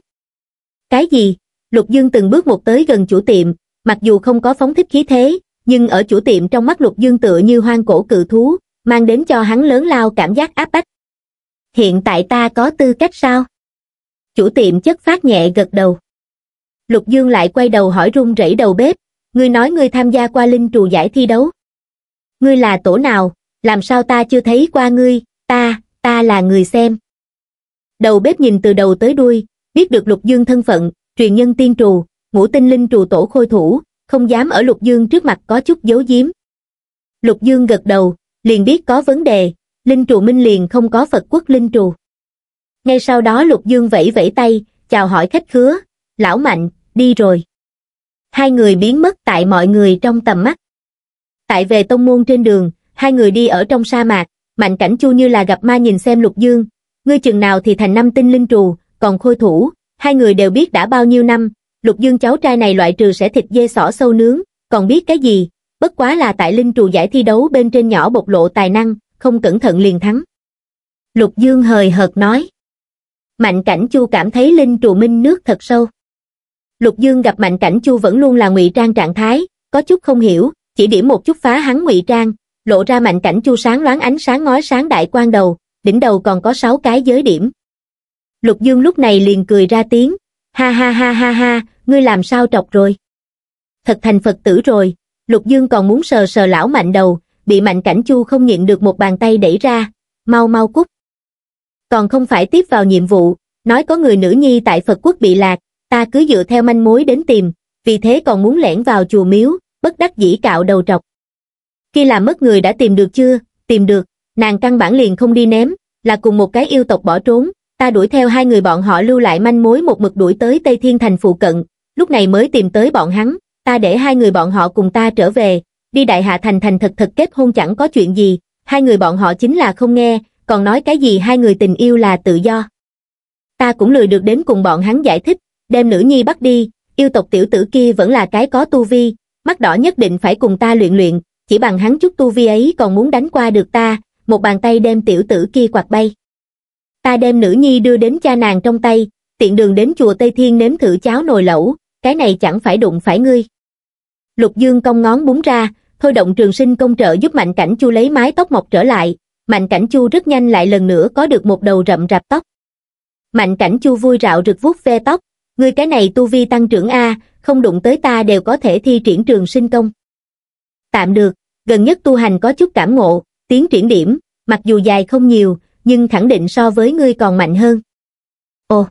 Cái gì? Lục Dương từng bước một tới gần chủ tiệm, mặc dù không có phóng thích khí thế, nhưng ở chủ tiệm trong mắt Lục Dương tựa như hoang cổ cự thú, mang đến cho hắn lớn lao cảm giác áp bách. Hiện tại ta có tư cách sao? chủ tiệm chất phát nhẹ gật đầu. Lục Dương lại quay đầu hỏi run rẩy đầu bếp, ngươi nói ngươi tham gia qua linh trù giải thi đấu. Ngươi là tổ nào, làm sao ta chưa thấy qua ngươi, ta, ta là người xem. Đầu bếp nhìn từ đầu tới đuôi, biết được Lục Dương thân phận, truyền nhân tiên trù, ngũ tinh linh trù tổ khôi thủ, không dám ở Lục Dương trước mặt có chút giấu giếm. Lục Dương gật đầu, liền biết có vấn đề, linh trù minh liền không có Phật quốc linh trù ngay sau đó lục dương vẫy vẫy tay chào hỏi khách khứa lão mạnh đi rồi hai người biến mất tại mọi người trong tầm mắt tại về tông môn trên đường hai người đi ở trong sa mạc mạnh cảnh chu như là gặp ma nhìn xem lục dương ngươi chừng nào thì thành năm tinh linh trù còn khôi thủ hai người đều biết đã bao nhiêu năm lục dương cháu trai này loại trừ sẽ thịt dê sỏ sâu nướng còn biết cái gì bất quá là tại linh trù giải thi đấu bên trên nhỏ bộc lộ tài năng không cẩn thận liền thắng lục dương hời hợt nói Mạnh Cảnh Chu cảm thấy Linh Trù Minh nước thật sâu. Lục Dương gặp Mạnh Cảnh Chu vẫn luôn là ngụy trang trạng thái, có chút không hiểu, chỉ điểm một chút phá hắn ngụy trang, lộ ra Mạnh Cảnh Chu sáng loáng ánh sáng ngói sáng đại quan đầu, đỉnh đầu còn có sáu cái giới điểm. Lục Dương lúc này liền cười ra tiếng, ha ha ha ha ha, ngươi làm sao trọc rồi. Thật thành Phật tử rồi, Lục Dương còn muốn sờ sờ lão mạnh đầu, bị Mạnh Cảnh Chu không nhịn được một bàn tay đẩy ra, mau mau cút còn không phải tiếp vào nhiệm vụ, nói có người nữ nhi tại Phật quốc bị lạc, ta cứ dựa theo manh mối đến tìm, vì thế còn muốn lẻn vào chùa miếu, bất đắc dĩ cạo đầu trọc. Khi làm mất người đã tìm được chưa? Tìm được, nàng căn bản liền không đi ném, là cùng một cái yêu tộc bỏ trốn, ta đuổi theo hai người bọn họ lưu lại manh mối một mực đuổi tới Tây Thiên Thành phụ cận, lúc này mới tìm tới bọn hắn, ta để hai người bọn họ cùng ta trở về, đi Đại Hạ Thành thành thật thật kết hôn chẳng có chuyện gì, hai người bọn họ chính là không nghe, còn nói cái gì hai người tình yêu là tự do. Ta cũng lười được đến cùng bọn hắn giải thích, đem nữ nhi bắt đi, yêu tộc tiểu tử kia vẫn là cái có tu vi, mắt đỏ nhất định phải cùng ta luyện luyện, chỉ bằng hắn chút tu vi ấy còn muốn đánh qua được ta, một bàn tay đem tiểu tử kia quạt bay. Ta đem nữ nhi đưa đến cha nàng trong tay, tiện đường đến chùa Tây Thiên nếm thử cháo nồi lẩu, cái này chẳng phải đụng phải ngươi. Lục Dương công ngón búng ra, thôi động trường sinh công trợ giúp mạnh cảnh chu lấy mái tóc mọc trở lại, Mạnh Cảnh Chu rất nhanh lại lần nữa có được một đầu rậm rạp tóc. Mạnh Cảnh Chu vui rạo rực vuốt ve tóc, Người cái này tu vi tăng trưởng A, không đụng tới ta đều có thể thi triển trường sinh công. Tạm được, gần nhất tu hành có chút cảm ngộ, tiến triển điểm, mặc dù dài không nhiều, nhưng khẳng định so với ngươi còn mạnh hơn. Ồ!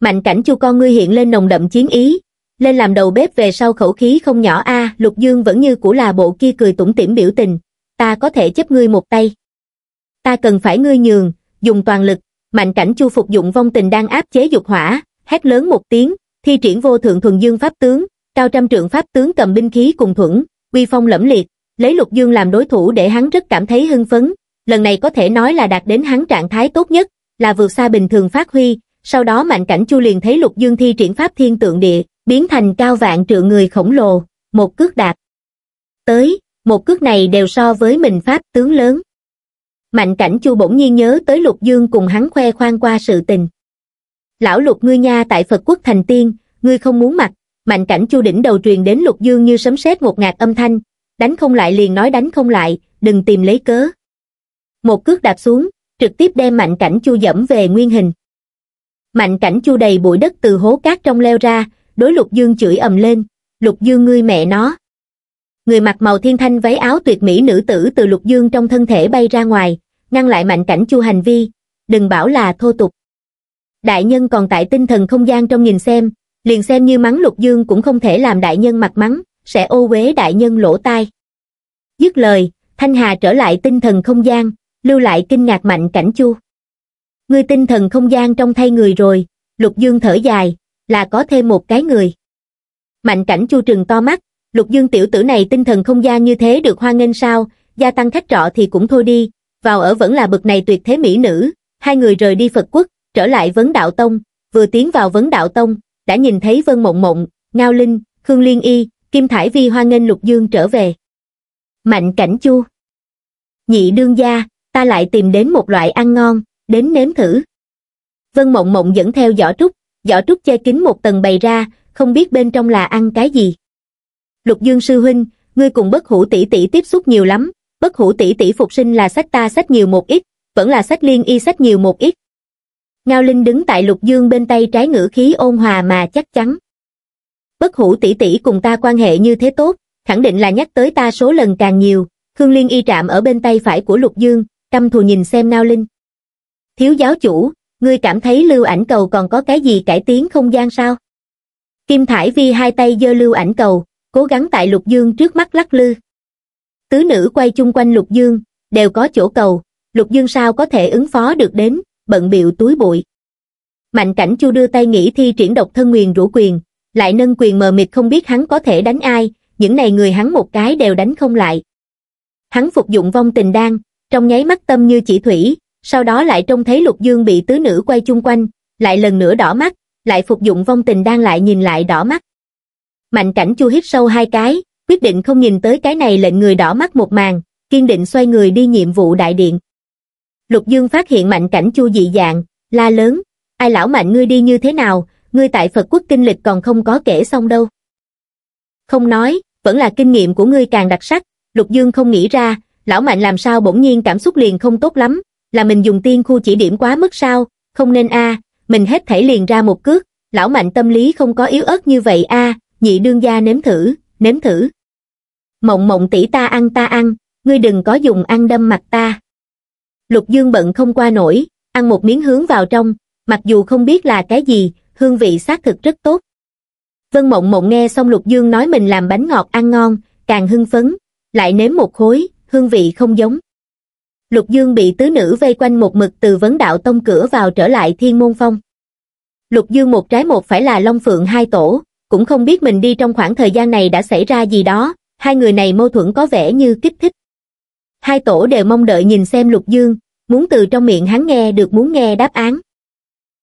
Mạnh Cảnh Chu con ngươi hiện lên nồng đậm chiến ý, lên làm đầu bếp về sau khẩu khí không nhỏ a lục dương vẫn như cũ là bộ kia cười tủm tỉm biểu tình ta có thể chấp ngươi một tay ta cần phải ngươi nhường, dùng toàn lực, mạnh cảnh chu phục dụng vong tình đang áp chế dục hỏa, hét lớn một tiếng, thi triển vô thượng thuần dương pháp tướng, cao trăm trượng pháp tướng cầm binh khí cùng thuẫn, uy phong lẫm liệt, lấy lục dương làm đối thủ để hắn rất cảm thấy hưng phấn, lần này có thể nói là đạt đến hắn trạng thái tốt nhất, là vượt xa bình thường phát huy, sau đó mạnh cảnh chu liền thấy lục dương thi triển pháp thiên tượng địa, biến thành cao vạn trượng người khổng lồ, một cước đạt. Tới, một cước này đều so với mình pháp tướng lớn mạnh cảnh chu bỗng nhiên nhớ tới lục dương cùng hắn khoe khoang qua sự tình lão lục ngươi nha tại phật quốc thành tiên ngươi không muốn mặt mạnh cảnh chu đỉnh đầu truyền đến lục dương như sấm sét một ngạt âm thanh đánh không lại liền nói đánh không lại đừng tìm lấy cớ một cước đạp xuống trực tiếp đem mạnh cảnh chu dẫm về nguyên hình mạnh cảnh chu đầy bụi đất từ hố cát trong leo ra đối lục dương chửi ầm lên lục dương ngươi mẹ nó người mặc màu thiên thanh váy áo tuyệt mỹ nữ tử từ lục dương trong thân thể bay ra ngoài ngăn lại mạnh cảnh chu hành vi, đừng bảo là thô tục. Đại nhân còn tại tinh thần không gian trong nhìn xem, liền xem như mắng lục dương cũng không thể làm đại nhân mặt mắng, sẽ ô uế đại nhân lỗ tai. Dứt lời, Thanh Hà trở lại tinh thần không gian, lưu lại kinh ngạc mạnh cảnh chu. Ngươi tinh thần không gian trong thay người rồi, lục dương thở dài, là có thêm một cái người. Mạnh cảnh chu trừng to mắt, lục dương tiểu tử này tinh thần không gian như thế được hoan nghênh sao, gia tăng khách trọ thì cũng thôi đi, vào ở vẫn là bực này tuyệt thế mỹ nữ, hai người rời đi Phật quốc, trở lại Vấn Đạo Tông, vừa tiến vào Vấn Đạo Tông, đã nhìn thấy Vân Mộng Mộng, Ngao Linh, Khương Liên Y, Kim Thải Vi hoa ngân Lục Dương trở về. Mạnh Cảnh Chu Nhị đương gia, ta lại tìm đến một loại ăn ngon, đến nếm thử. Vân Mộng Mộng dẫn theo giỏ trúc, giỏ trúc che kín một tầng bày ra, không biết bên trong là ăn cái gì. Lục Dương sư huynh, ngươi cùng bất hủ tỷ tỷ tiếp xúc nhiều lắm, bất hủ tỷ tỷ phục sinh là sách ta sách nhiều một ít, vẫn là sách liên y sách nhiều một ít. Ngao Linh đứng tại Lục Dương bên tay trái ngữ khí ôn hòa mà chắc chắn. Bất hủ tỷ tỷ cùng ta quan hệ như thế tốt, khẳng định là nhắc tới ta số lần càng nhiều, Khương Liên y trạm ở bên tay phải của Lục Dương, căm thù nhìn xem Ngao Linh. Thiếu giáo chủ, ngươi cảm thấy lưu ảnh cầu còn có cái gì cải tiến không gian sao? Kim Thải Vi hai tay giơ lưu ảnh cầu, cố gắng tại Lục Dương trước mắt lắc lư tứ nữ quay chung quanh Lục Dương, đều có chỗ cầu, Lục Dương sao có thể ứng phó được đến, bận biểu túi bụi. Mạnh cảnh chu đưa tay nghĩ thi triển độc thân nguyền rũ quyền, lại nâng quyền mờ mịt không biết hắn có thể đánh ai, những này người hắn một cái đều đánh không lại. Hắn phục dụng vong tình đan, trong nháy mắt tâm như chỉ thủy, sau đó lại trông thấy Lục Dương bị tứ nữ quay chung quanh, lại lần nữa đỏ mắt, lại phục dụng vong tình đan lại nhìn lại đỏ mắt. Mạnh cảnh chu hít sâu hai cái, quyết định không nhìn tới cái này lệnh người đỏ mắt một màn, kiên định xoay người đi nhiệm vụ đại điện. Lục Dương phát hiện mạnh cảnh chu dị dạng, la lớn, ai lão mạnh ngươi đi như thế nào, ngươi tại Phật quốc kinh lịch còn không có kể xong đâu. Không nói, vẫn là kinh nghiệm của ngươi càng đặc sắc, Lục Dương không nghĩ ra, lão mạnh làm sao bỗng nhiên cảm xúc liền không tốt lắm, là mình dùng tiên khu chỉ điểm quá mức sao, không nên a mình hết thảy liền ra một cước, lão mạnh tâm lý không có yếu ớt như vậy a nhị đương gia nếm thử, nếm thử mộng mộng tỷ ta ăn ta ăn ngươi đừng có dùng ăn đâm mặt ta lục dương bận không qua nổi ăn một miếng hướng vào trong mặc dù không biết là cái gì hương vị xác thực rất tốt vân mộng mộng nghe xong lục dương nói mình làm bánh ngọt ăn ngon càng hưng phấn lại nếm một khối hương vị không giống lục dương bị tứ nữ vây quanh một mực từ vấn đạo tông cửa vào trở lại thiên môn phong lục dương một trái một phải là long phượng hai tổ cũng không biết mình đi trong khoảng thời gian này đã xảy ra gì đó, hai người này mâu thuẫn có vẻ như kích thích. Hai tổ đều mong đợi nhìn xem Lục Dương, muốn từ trong miệng hắn nghe được muốn nghe đáp án.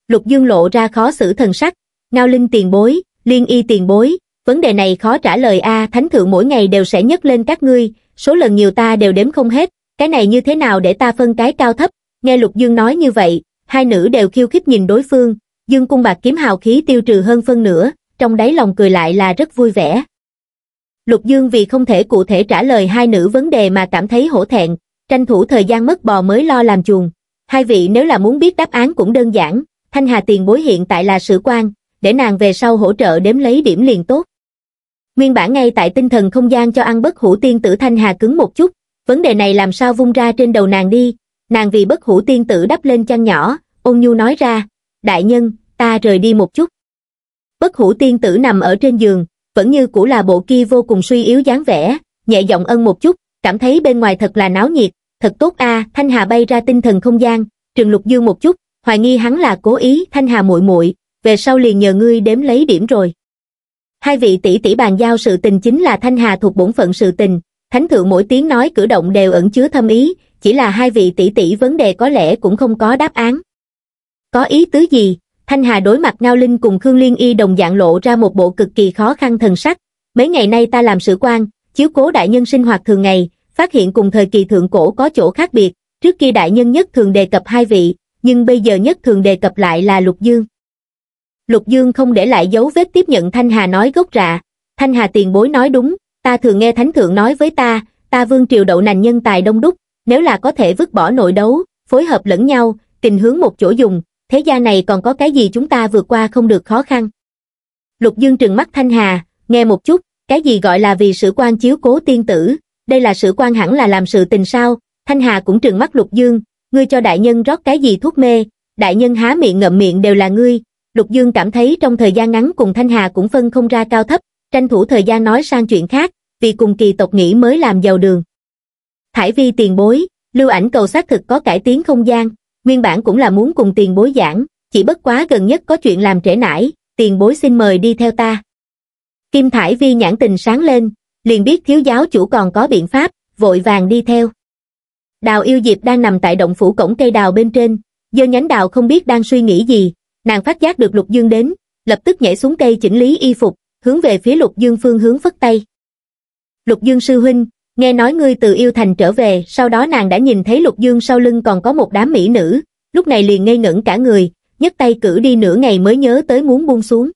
Lục Dương lộ ra khó xử thần sắc, ngao linh tiền bối, liên y tiền bối, vấn đề này khó trả lời a thánh thượng mỗi ngày đều sẽ nhấc lên các ngươi, số lần nhiều ta đều đếm không hết, cái này như thế nào để ta phân cái cao thấp, nghe Lục Dương nói như vậy, hai nữ đều khiêu khích nhìn đối phương, Dương cung bạc kiếm hào khí tiêu trừ hơn phân nửa, trong đáy lòng cười lại là rất vui vẻ. Lục Dương vì không thể cụ thể trả lời hai nữ vấn đề mà cảm thấy hổ thẹn, tranh thủ thời gian mất bò mới lo làm chuồng. Hai vị nếu là muốn biết đáp án cũng đơn giản, Thanh Hà tiền bối hiện tại là sử quan, để nàng về sau hỗ trợ đếm lấy điểm liền tốt. Nguyên bản ngay tại tinh thần không gian cho ăn bất hủ tiên tử Thanh Hà cứng một chút, vấn đề này làm sao vung ra trên đầu nàng đi, nàng vì bất hủ tiên tử đắp lên chăn nhỏ, ôn nhu nói ra, đại nhân, ta rời đi một chút. Bất hủ tiên tử nằm ở trên giường, vẫn như cũ là bộ kia vô cùng suy yếu dáng vẻ, nhẹ giọng ân một chút, cảm thấy bên ngoài thật là náo nhiệt, thật tốt a, Thanh Hà bay ra tinh thần không gian, Trừng Lục Dương một chút, hoài nghi hắn là cố ý Thanh Hà muội muội, về sau liền nhờ ngươi đếm lấy điểm rồi. Hai vị tỷ tỷ bàn giao sự tình chính là Thanh Hà thuộc bổn phận sự tình, thánh thượng mỗi tiếng nói cử động đều ẩn chứa thâm ý, chỉ là hai vị tỷ tỷ vấn đề có lẽ cũng không có đáp án. Có ý tứ gì, thanh hà đối mặt ngao linh cùng khương liên y đồng dạng lộ ra một bộ cực kỳ khó khăn thần sắc mấy ngày nay ta làm sử quan chiếu cố đại nhân sinh hoạt thường ngày phát hiện cùng thời kỳ thượng cổ có chỗ khác biệt trước kia đại nhân nhất thường đề cập hai vị nhưng bây giờ nhất thường đề cập lại là lục dương lục dương không để lại dấu vết tiếp nhận thanh hà nói gốc rạ thanh hà tiền bối nói đúng ta thường nghe thánh thượng nói với ta ta vương triều đậu nành nhân tài đông đúc nếu là có thể vứt bỏ nội đấu phối hợp lẫn nhau tình hướng một chỗ dùng thế gia này còn có cái gì chúng ta vượt qua không được khó khăn. Lục Dương trừng mắt Thanh Hà, nghe một chút, cái gì gọi là vì sử quan chiếu cố tiên tử, đây là sử quan hẳn là làm sự tình sao, Thanh Hà cũng trừng mắt Lục Dương, ngươi cho đại nhân rót cái gì thuốc mê, đại nhân há miệng ngậm miệng đều là ngươi, Lục Dương cảm thấy trong thời gian ngắn cùng Thanh Hà cũng phân không ra cao thấp, tranh thủ thời gian nói sang chuyện khác, vì cùng kỳ tộc nghĩ mới làm giàu đường. Thải vi tiền bối, lưu ảnh cầu xác thực có cải tiến không gian, nguyên bản cũng là muốn cùng tiền bối giảng, chỉ bất quá gần nhất có chuyện làm trễ nải, tiền bối xin mời đi theo ta. Kim Thải Vi nhãn tình sáng lên, liền biết thiếu giáo chủ còn có biện pháp, vội vàng đi theo. Đào yêu diệp đang nằm tại động phủ cổng cây đào bên trên, dơ nhánh đào không biết đang suy nghĩ gì, nàng phát giác được lục dương đến, lập tức nhảy xuống cây chỉnh lý y phục, hướng về phía lục dương phương hướng phất tay. Lục dương sư huynh, nghe nói ngươi từ yêu thành trở về, sau đó nàng đã nhìn thấy lục dương sau lưng còn có một đám mỹ nữ, lúc này liền ngây ngẩn cả người, nhấc tay cử đi nửa ngày mới nhớ tới muốn buông xuống.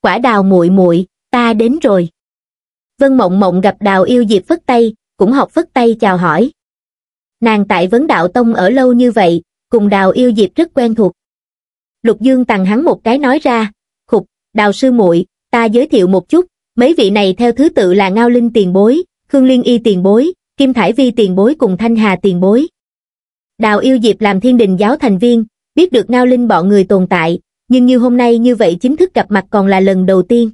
Quả đào muội muội, ta đến rồi. Vân Mộng Mộng gặp Đào Yêu Diệp phất tay, cũng học phất tay chào hỏi. Nàng tại Vấn Đạo Tông ở lâu như vậy, cùng Đào Yêu Diệp rất quen thuộc. Lục Dương tặng hắn một cái nói ra, "Khục, Đào sư muội, ta giới thiệu một chút, mấy vị này theo thứ tự là Ngao Linh tiền bối, Khương Liên Y tiền bối, Kim Thải Vi tiền bối cùng Thanh Hà tiền bối. Đào yêu diệp làm thiên đình giáo thành viên, biết được ngao linh bọn người tồn tại, nhưng như hôm nay như vậy chính thức gặp mặt còn là lần đầu tiên.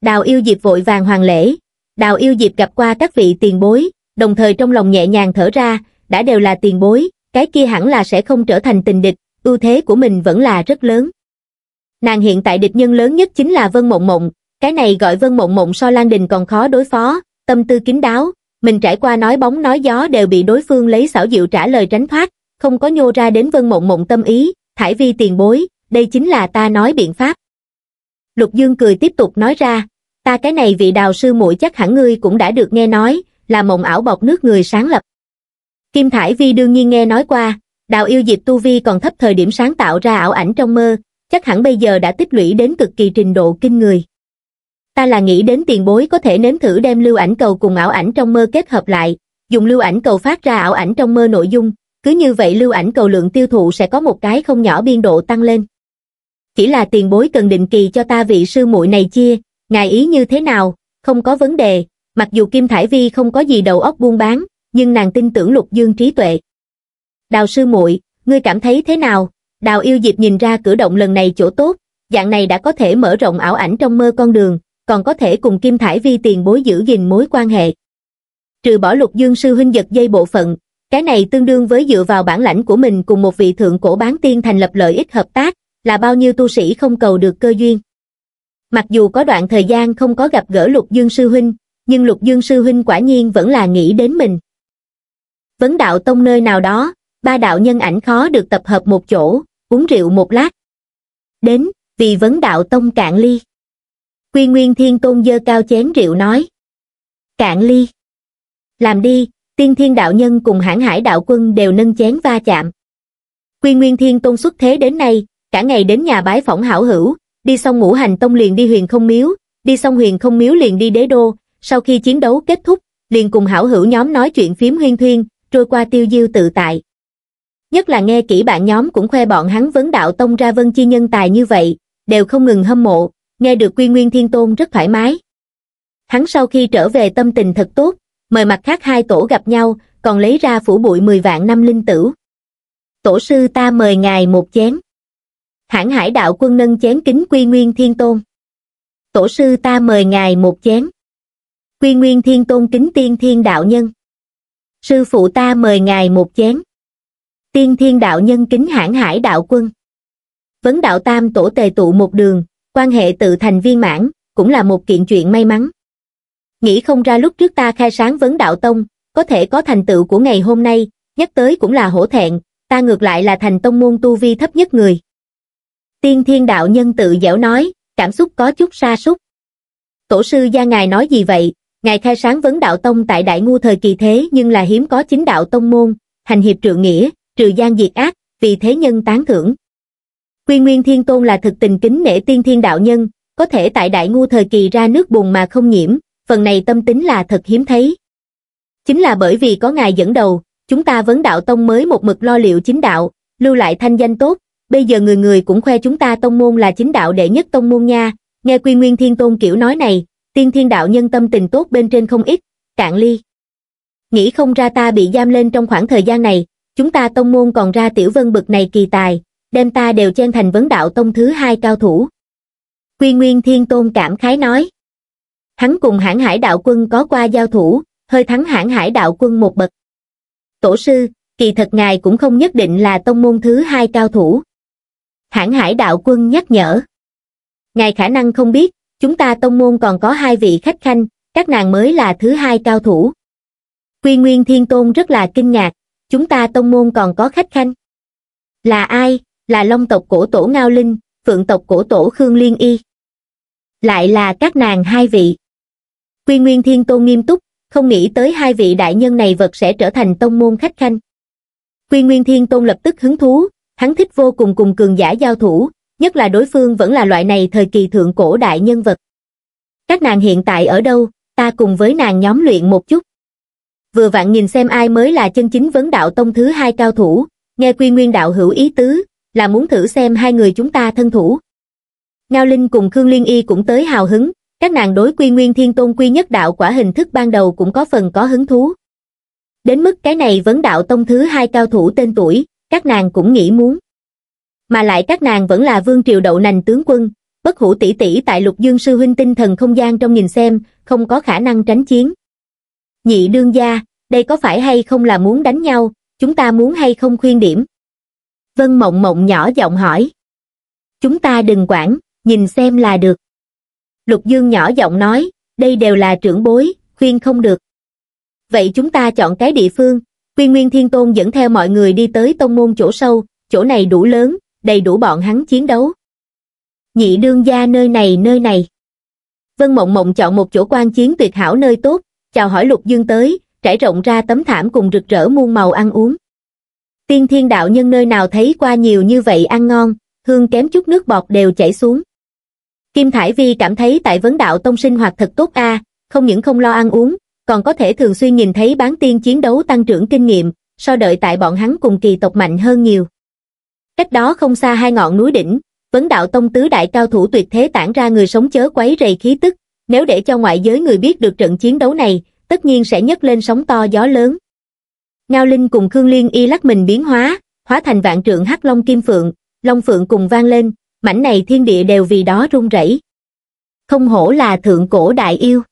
Đào yêu diệp vội vàng hoàng lễ, đào yêu diệp gặp qua các vị tiền bối, đồng thời trong lòng nhẹ nhàng thở ra, đã đều là tiền bối, cái kia hẳn là sẽ không trở thành tình địch, ưu thế của mình vẫn là rất lớn. Nàng hiện tại địch nhân lớn nhất chính là Vân Mộng Mộng, cái này gọi Vân Mộng Mộng so Lan Đình còn khó đối phó, tâm tư kín đáo, mình trải qua nói bóng nói gió đều bị đối phương lấy xảo diệu trả lời tránh thoát, không có nhô ra đến vân mộng mộng tâm ý, thải vi tiền bối, đây chính là ta nói biện pháp. Lục Dương cười tiếp tục nói ra, ta cái này vị đào sư muội chắc hẳn ngươi cũng đã được nghe nói, là mộng ảo bọc nước người sáng lập. Kim Thải Vi đương nhiên nghe nói qua, đào yêu diệp tu vi còn thấp thời điểm sáng tạo ra ảo ảnh trong mơ, chắc hẳn bây giờ đã tích lũy đến cực kỳ trình độ kinh người ta là nghĩ đến tiền bối có thể nếm thử đem lưu ảnh cầu cùng ảo ảnh trong mơ kết hợp lại, dùng lưu ảnh cầu phát ra ảo ảnh trong mơ nội dung, cứ như vậy lưu ảnh cầu lượng tiêu thụ sẽ có một cái không nhỏ biên độ tăng lên. Chỉ là tiền bối cần định kỳ cho ta vị sư muội này chia, ngài ý như thế nào, không có vấn đề, mặc dù Kim Thải Vi không có gì đầu óc buôn bán, nhưng nàng tin tưởng Lục Dương trí tuệ. Đào sư muội, ngươi cảm thấy thế nào? Đào yêu dịp nhìn ra cử động lần này chỗ tốt, dạng này đã có thể mở rộng ảo ảnh trong mơ con đường, còn có thể cùng Kim Thải Vi tiền bối giữ gìn mối quan hệ. Trừ bỏ lục dương sư huynh giật dây bộ phận, cái này tương đương với dựa vào bản lãnh của mình cùng một vị thượng cổ bán tiên thành lập lợi ích hợp tác, là bao nhiêu tu sĩ không cầu được cơ duyên. Mặc dù có đoạn thời gian không có gặp gỡ lục dương sư huynh, nhưng lục dương sư huynh quả nhiên vẫn là nghĩ đến mình. Vấn đạo tông nơi nào đó, ba đạo nhân ảnh khó được tập hợp một chỗ, uống rượu một lát. Đến, vì vấn đạo tông cạn ly quy nguyên thiên tôn dơ cao chén rượu nói cạn ly làm đi tiên thiên đạo nhân cùng hãn hải đạo quân đều nâng chén va chạm quy nguyên thiên tôn xuất thế đến nay cả ngày đến nhà bái phỏng hảo hữu đi xong ngũ hành tông liền đi huyền không miếu đi xong huyền không miếu liền đi đế đô sau khi chiến đấu kết thúc liền cùng hảo hữu nhóm nói chuyện phím huyên thuyên trôi qua tiêu diêu tự tại nhất là nghe kỹ bạn nhóm cũng khoe bọn hắn vấn đạo tông ra vân chi nhân tài như vậy đều không ngừng hâm mộ nghe được Quy Nguyên Thiên Tôn rất thoải mái. Hắn sau khi trở về tâm tình thật tốt, mời mặt khác hai tổ gặp nhau, còn lấy ra phủ bụi 10 vạn năm linh tử. Tổ sư ta mời ngài một chén. Hãng hải đạo quân nâng chén kính Quy Nguyên Thiên Tôn. Tổ sư ta mời ngài một chén. Quy Nguyên Thiên Tôn kính tiên thiên đạo nhân. Sư phụ ta mời ngài một chén. Tiên thiên đạo nhân kính hãng hải đạo quân. Vấn đạo tam tổ tề tụ một đường, quan hệ tự thành viên mãn, cũng là một kiện chuyện may mắn. Nghĩ không ra lúc trước ta khai sáng vấn đạo tông, có thể có thành tựu của ngày hôm nay, nhắc tới cũng là hổ thẹn, ta ngược lại là thành tông môn tu vi thấp nhất người. Tiên thiên đạo nhân tự dẻo nói, cảm xúc có chút xa xúc Tổ sư gia ngài nói gì vậy, ngài khai sáng vấn đạo tông tại đại ngu thời kỳ thế nhưng là hiếm có chính đạo tông môn, hành hiệp trượng nghĩa, trừ gian diệt ác, vì thế nhân tán thưởng. Quy Nguyên Thiên Tôn là thực tình kính nể tiên thiên đạo nhân, có thể tại đại ngu thời kỳ ra nước bùn mà không nhiễm, phần này tâm tính là thật hiếm thấy. Chính là bởi vì có ngài dẫn đầu, chúng ta vấn đạo tông mới một mực lo liệu chính đạo, lưu lại thanh danh tốt, bây giờ người người cũng khoe chúng ta tông môn là chính đạo đệ nhất tông môn nha, nghe Quy Nguyên Thiên Tôn kiểu nói này, tiên thiên đạo nhân tâm tình tốt bên trên không ít, cạn ly. Nghĩ không ra ta bị giam lên trong khoảng thời gian này, chúng ta tông môn còn ra tiểu vân bực này kỳ tài, đem ta đều trên thành vấn đạo tông thứ hai cao thủ. Quy Nguyên Thiên Tôn cảm khái nói. Hắn cùng hãng hải đạo quân có qua giao thủ, hơi thắng hãng hải đạo quân một bậc. Tổ sư, kỳ thật ngài cũng không nhất định là tông môn thứ hai cao thủ. Hãng hải đạo quân nhắc nhở. Ngài khả năng không biết, chúng ta tông môn còn có hai vị khách khanh, các nàng mới là thứ hai cao thủ. Quy Nguyên Thiên Tôn rất là kinh ngạc, chúng ta tông môn còn có khách khanh. Là ai, là long tộc cổ tổ Ngao Linh, phượng tộc cổ tổ Khương Liên Y. Lại là các nàng hai vị. Quy Nguyên Thiên Tôn nghiêm túc, không nghĩ tới hai vị đại nhân này vật sẽ trở thành tông môn khách khanh. Quy Nguyên Thiên Tôn lập tức hứng thú, hắn thích vô cùng cùng cường giả giao thủ, nhất là đối phương vẫn là loại này thời kỳ thượng cổ đại nhân vật. Các nàng hiện tại ở đâu, ta cùng với nàng nhóm luyện một chút. Vừa vặn nhìn xem ai mới là chân chính vấn đạo tông thứ hai cao thủ, nghe Quy Nguyên đạo hữu ý tứ, là muốn thử xem hai người chúng ta thân thủ. Ngao Linh cùng Khương Liên Y cũng tới hào hứng, các nàng đối quy nguyên thiên tôn quy nhất đạo quả hình thức ban đầu cũng có phần có hứng thú. Đến mức cái này vấn đạo tông thứ hai cao thủ tên tuổi, các nàng cũng nghĩ muốn. Mà lại các nàng vẫn là vương triều đậu nành tướng quân, bất hủ tỷ tỷ tại lục dương sư huynh tinh thần không gian trong nhìn xem, không có khả năng tránh chiến. Nhị đương gia, đây có phải hay không là muốn đánh nhau, chúng ta muốn hay không khuyên điểm. Vân Mộng Mộng nhỏ giọng hỏi. Chúng ta đừng quản, nhìn xem là được. Lục Dương nhỏ giọng nói, đây đều là trưởng bối, khuyên không được. Vậy chúng ta chọn cái địa phương, quy Nguyên Thiên Tôn dẫn theo mọi người đi tới tông môn chỗ sâu, chỗ này đủ lớn, đầy đủ bọn hắn chiến đấu. Nhị đương gia nơi này nơi này. Vân Mộng Mộng chọn một chỗ quan chiến tuyệt hảo nơi tốt, chào hỏi Lục Dương tới, trải rộng ra tấm thảm cùng rực rỡ muôn màu ăn uống tiên thiên đạo nhân nơi nào thấy qua nhiều như vậy ăn ngon, hương kém chút nước bọt đều chảy xuống. Kim Thải Vi cảm thấy tại vấn đạo tông sinh hoạt thật tốt a, không những không lo ăn uống, còn có thể thường xuyên nhìn thấy bán tiên chiến đấu tăng trưởng kinh nghiệm, so đợi tại bọn hắn cùng kỳ tộc mạnh hơn nhiều. Cách đó không xa hai ngọn núi đỉnh, vấn đạo tông tứ đại cao thủ tuyệt thế tản ra người sống chớ quấy rầy khí tức, nếu để cho ngoại giới người biết được trận chiến đấu này, tất nhiên sẽ nhấc lên sóng to gió lớn ngao linh cùng khương liên y lắc mình biến hóa hóa thành vạn trượng hắc long kim phượng long phượng cùng vang lên mảnh này thiên địa đều vì đó rung rẩy không hổ là thượng cổ đại yêu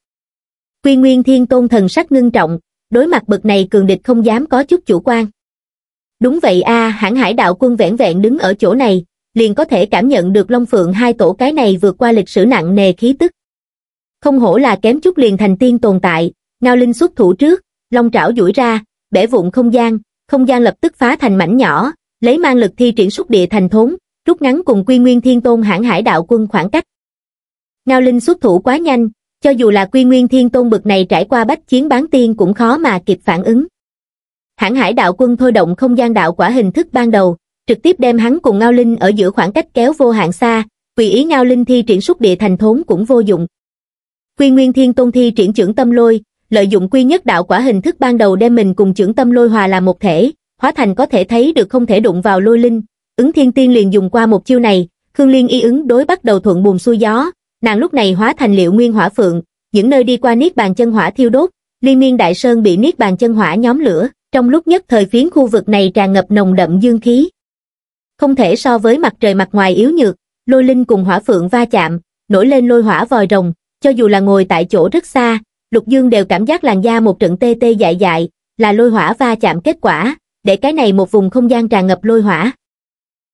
quy nguyên thiên tôn thần sắc ngưng trọng đối mặt bực này cường địch không dám có chút chủ quan đúng vậy a à, hãn hải đạo quân vẹn vẹn đứng ở chỗ này liền có thể cảm nhận được long phượng hai tổ cái này vượt qua lịch sử nặng nề khí tức không hổ là kém chút liền thành tiên tồn tại ngao linh xuất thủ trước long trảo duỗi ra bẻ vụn không gian, không gian lập tức phá thành mảnh nhỏ, lấy mang lực thi triển xúc địa thành thốn, rút ngắn cùng Quy Nguyên Thiên Tôn hãng hải đạo quân khoảng cách. Ngao Linh xuất thủ quá nhanh, cho dù là Quy Nguyên Thiên Tôn bực này trải qua bách chiến bán tiên cũng khó mà kịp phản ứng. Hãng hải đạo quân thôi động không gian đạo quả hình thức ban đầu, trực tiếp đem hắn cùng Ngao Linh ở giữa khoảng cách kéo vô hạn xa, vì ý Ngao Linh thi triển xúc địa thành thốn cũng vô dụng. Quy Nguyên Thiên Tôn thi triển trưởng tâm lôi, lợi dụng quy nhất đạo quả hình thức ban đầu đem mình cùng trưởng tâm lôi hòa làm một thể, hóa thành có thể thấy được không thể đụng vào lôi linh. Ứng thiên tiên liền dùng qua một chiêu này, Khương Liên y ứng đối bắt đầu thuận buồm xuôi gió, nàng lúc này hóa thành liệu nguyên hỏa phượng, những nơi đi qua niết bàn chân hỏa thiêu đốt, liên miên đại sơn bị niết bàn chân hỏa nhóm lửa, trong lúc nhất thời phiến khu vực này tràn ngập nồng đậm dương khí. Không thể so với mặt trời mặt ngoài yếu nhược, lôi linh cùng hỏa phượng va chạm, nổi lên lôi hỏa vòi rồng, cho dù là ngồi tại chỗ rất xa, Lục Dương đều cảm giác làn da một trận tê tê dại dại, là lôi hỏa va chạm kết quả, để cái này một vùng không gian tràn ngập lôi hỏa.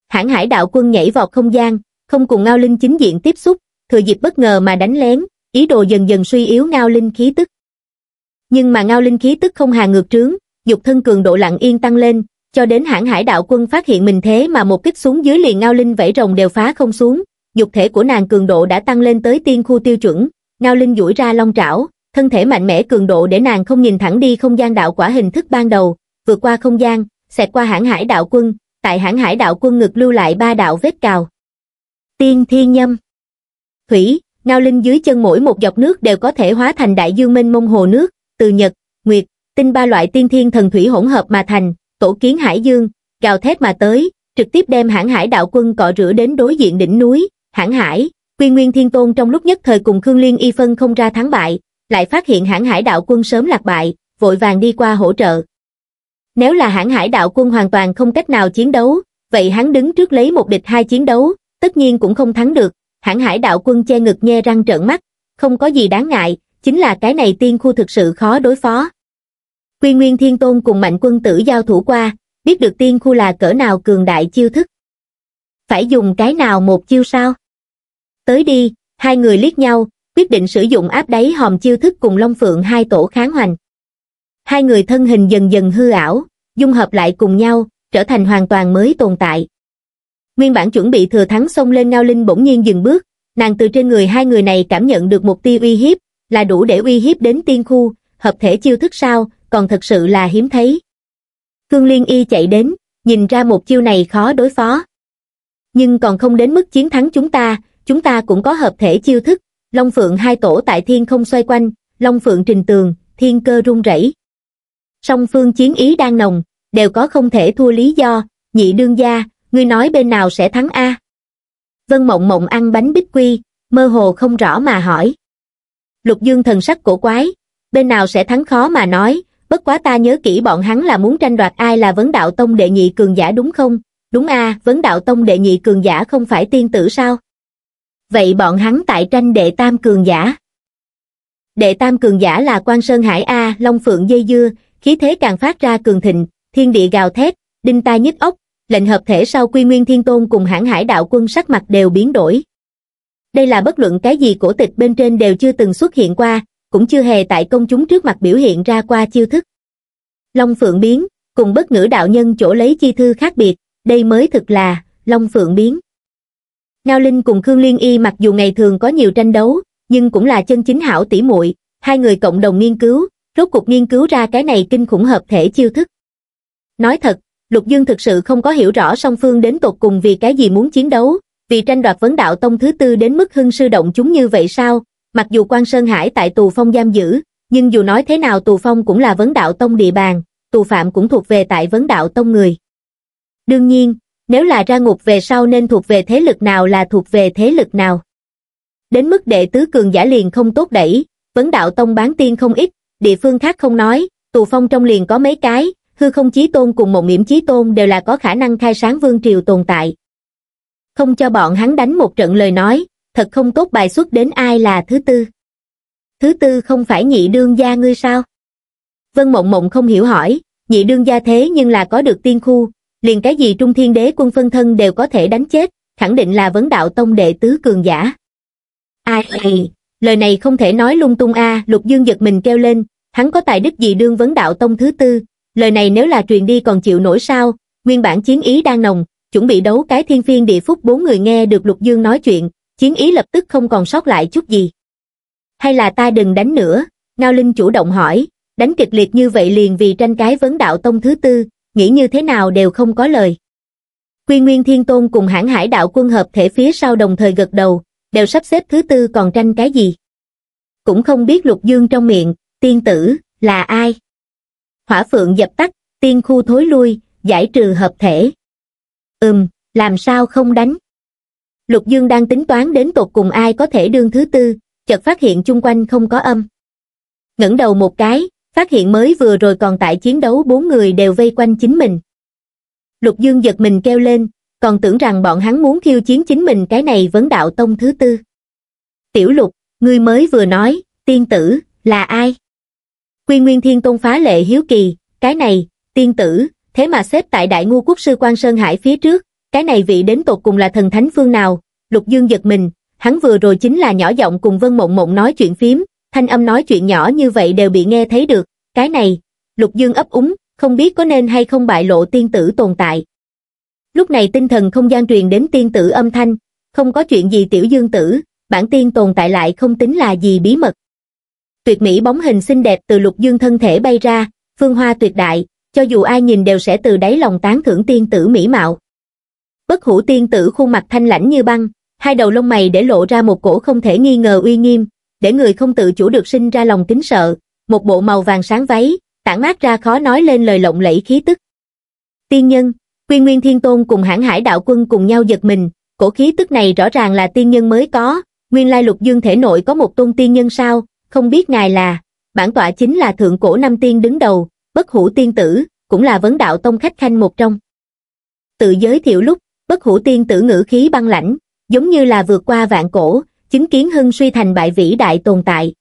Hãng hải đạo quân nhảy vọt không gian, không cùng Ngao Linh chính diện tiếp xúc, thừa dịp bất ngờ mà đánh lén, ý đồ dần dần suy yếu Ngao Linh khí tức. Nhưng mà Ngao Linh khí tức không hà ngược trướng, dục thân cường độ lặng yên tăng lên, cho đến hãng hải đạo quân phát hiện mình thế mà một kích xuống dưới liền Ngao Linh vẫy rồng đều phá không xuống, dục thể của nàng cường độ đã tăng lên tới tiên khu tiêu chuẩn, Ngao Linh duỗi ra long trảo, thân thể mạnh mẽ cường độ để nàng không nhìn thẳng đi không gian đạo quả hình thức ban đầu, vượt qua không gian, xẹt qua hãng hải đạo quân, tại hãng hải đạo quân ngực lưu lại ba đạo vết cào. Tiên thiên nhâm Thủy, ngao linh dưới chân mỗi một dọc nước đều có thể hóa thành đại dương minh mông hồ nước, từ nhật, nguyệt, tinh ba loại tiên thiên thần thủy hỗn hợp mà thành, tổ kiến hải dương, gào thét mà tới, trực tiếp đem hãng hải đạo quân cọ rửa đến đối diện đỉnh núi, hãng hải, quy nguyên thiên tôn trong lúc nhất thời cùng Khương Liên y phân không ra thắng bại, lại phát hiện hãng hải đạo quân sớm lạc bại, vội vàng đi qua hỗ trợ. Nếu là hãng hải đạo quân hoàn toàn không cách nào chiến đấu, vậy hắn đứng trước lấy một địch hai chiến đấu, tất nhiên cũng không thắng được, hãng hải đạo quân che ngực nghe răng trợn mắt, không có gì đáng ngại, chính là cái này tiên khu thực sự khó đối phó. Quy Nguyên Thiên Tôn cùng mạnh quân tử giao thủ qua, biết được tiên khu là cỡ nào cường đại chiêu thức. Phải dùng cái nào một chiêu sao? Tới đi, hai người liếc nhau, quyết định sử dụng áp đáy hòm chiêu thức cùng Long Phượng hai tổ kháng hoành. Hai người thân hình dần dần hư ảo, dung hợp lại cùng nhau, trở thành hoàn toàn mới tồn tại. Nguyên bản chuẩn bị thừa thắng xông lên Ngao Linh bỗng nhiên dừng bước, nàng từ trên người hai người này cảm nhận được một tia uy hiếp, là đủ để uy hiếp đến tiên khu, hợp thể chiêu thức sao, còn thật sự là hiếm thấy. Cương Liên Y chạy đến, nhìn ra một chiêu này khó đối phó. Nhưng còn không đến mức chiến thắng chúng ta, chúng ta cũng có hợp thể chiêu thức, Long Phượng hai tổ tại thiên không xoay quanh, Long Phượng trình tường, thiên cơ rung rẩy. Song phương chiến ý đang nồng, đều có không thể thua lý do, nhị đương gia, ngươi nói bên nào sẽ thắng A. Vân Mộng Mộng ăn bánh bích quy, mơ hồ không rõ mà hỏi. Lục Dương thần sắc cổ quái, bên nào sẽ thắng khó mà nói, bất quá ta nhớ kỹ bọn hắn là muốn tranh đoạt ai là vấn đạo tông đệ nhị cường giả đúng không? Đúng a vấn đạo tông đệ nhị cường giả không phải tiên tử sao? vậy bọn hắn tại tranh đệ tam cường giả. Đệ tam cường giả là quan Sơn Hải A, Long Phượng Dây Dưa, khí thế càng phát ra cường thịnh, thiên địa gào thét, đinh tai nhức ốc, lệnh hợp thể sau quy nguyên thiên tôn cùng hãng hải đạo quân sắc mặt đều biến đổi. Đây là bất luận cái gì cổ tịch bên trên đều chưa từng xuất hiện qua, cũng chưa hề tại công chúng trước mặt biểu hiện ra qua chiêu thức. Long Phượng biến, cùng bất ngữ đạo nhân chỗ lấy chi thư khác biệt, đây mới thực là Long Phượng biến ngao linh cùng khương liên y mặc dù ngày thường có nhiều tranh đấu nhưng cũng là chân chính hảo tỉ muội hai người cộng đồng nghiên cứu rốt cuộc nghiên cứu ra cái này kinh khủng hợp thể chiêu thức nói thật lục dương thực sự không có hiểu rõ song phương đến tột cùng vì cái gì muốn chiến đấu vì tranh đoạt vấn đạo tông thứ tư đến mức hưng sư động chúng như vậy sao mặc dù quan sơn hải tại tù phong giam giữ nhưng dù nói thế nào tù phong cũng là vấn đạo tông địa bàn tù phạm cũng thuộc về tại vấn đạo tông người đương nhiên nếu là ra ngục về sau nên thuộc về thế lực nào là thuộc về thế lực nào. Đến mức đệ tứ cường giả liền không tốt đẩy, vấn đạo tông bán tiên không ít, địa phương khác không nói, tù phong trong liền có mấy cái, hư không chí tôn cùng một miễm chí tôn đều là có khả năng khai sáng vương triều tồn tại. Không cho bọn hắn đánh một trận lời nói, thật không tốt bài xuất đến ai là thứ tư. Thứ tư không phải nhị đương gia ngươi sao? Vân Mộng Mộng không hiểu hỏi, nhị đương gia thế nhưng là có được tiên khu, liền cái gì trung thiên đế quân phân thân đều có thể đánh chết, khẳng định là vấn đạo tông đệ tứ cường giả. Ai hề, lời này không thể nói lung tung a à, lục dương giật mình kêu lên, hắn có tài đức gì đương vấn đạo tông thứ tư, lời này nếu là truyền đi còn chịu nổi sao, nguyên bản chiến ý đang nồng, chuẩn bị đấu cái thiên phiên địa phúc bốn người nghe được lục dương nói chuyện, chiến ý lập tức không còn sót lại chút gì. Hay là ta đừng đánh nữa, Ngao Linh chủ động hỏi, đánh kịch liệt như vậy liền vì tranh cái vấn đạo tông thứ tư, nghĩ như thế nào đều không có lời. Quy Nguyên Thiên Tôn cùng hãng hải đạo quân hợp thể phía sau đồng thời gật đầu, đều sắp xếp thứ tư còn tranh cái gì. Cũng không biết lục dương trong miệng, tiên tử, là ai. Hỏa phượng dập tắt, tiên khu thối lui, giải trừ hợp thể. Ừm, làm sao không đánh? Lục dương đang tính toán đến tột cùng ai có thể đương thứ tư, chợt phát hiện chung quanh không có âm. ngẩng đầu một cái, phát hiện mới vừa rồi còn tại chiến đấu bốn người đều vây quanh chính mình. Lục Dương giật mình kêu lên, còn tưởng rằng bọn hắn muốn khiêu chiến chính mình cái này vấn đạo tông thứ tư. Tiểu Lục, ngươi mới vừa nói, tiên tử, là ai? Quy Nguyên Thiên Tôn phá lệ hiếu kỳ, cái này, tiên tử, thế mà xếp tại Đại Ngu Quốc Sư quan Sơn Hải phía trước, cái này vị đến tột cùng là thần thánh phương nào? Lục Dương giật mình, hắn vừa rồi chính là nhỏ giọng cùng Vân Mộng Mộng nói chuyện phím, thanh âm nói chuyện nhỏ như vậy đều bị nghe thấy được, cái này, lục dương ấp úng, không biết có nên hay không bại lộ tiên tử tồn tại. Lúc này tinh thần không gian truyền đến tiên tử âm thanh, không có chuyện gì tiểu dương tử, bản tiên tồn tại lại không tính là gì bí mật. Tuyệt mỹ bóng hình xinh đẹp từ lục dương thân thể bay ra, phương hoa tuyệt đại, cho dù ai nhìn đều sẽ từ đáy lòng tán thưởng tiên tử mỹ mạo. Bất hủ tiên tử khuôn mặt thanh lãnh như băng, hai đầu lông mày để lộ ra một cổ không thể nghi ngờ uy nghiêm, để người không tự chủ được sinh ra lòng kính sợ, một bộ màu vàng sáng váy, tản mát ra khó nói lên lời lộng lẫy khí tức. Tiên nhân, quy nguyên thiên tôn cùng hãn hải đạo quân cùng nhau giật mình, cổ khí tức này rõ ràng là tiên nhân mới có, nguyên lai lục dương thể nội có một tôn tiên nhân sao, không biết ngài là, bản tọa chính là thượng cổ năm tiên đứng đầu, bất hủ tiên tử, cũng là vấn đạo tông khách khanh một trong. Tự giới thiệu lúc, bất hủ tiên tử ngữ khí băng lãnh, giống như là vượt qua vạn cổ, chứng kiến hưng suy thành bại vĩ đại tồn tại.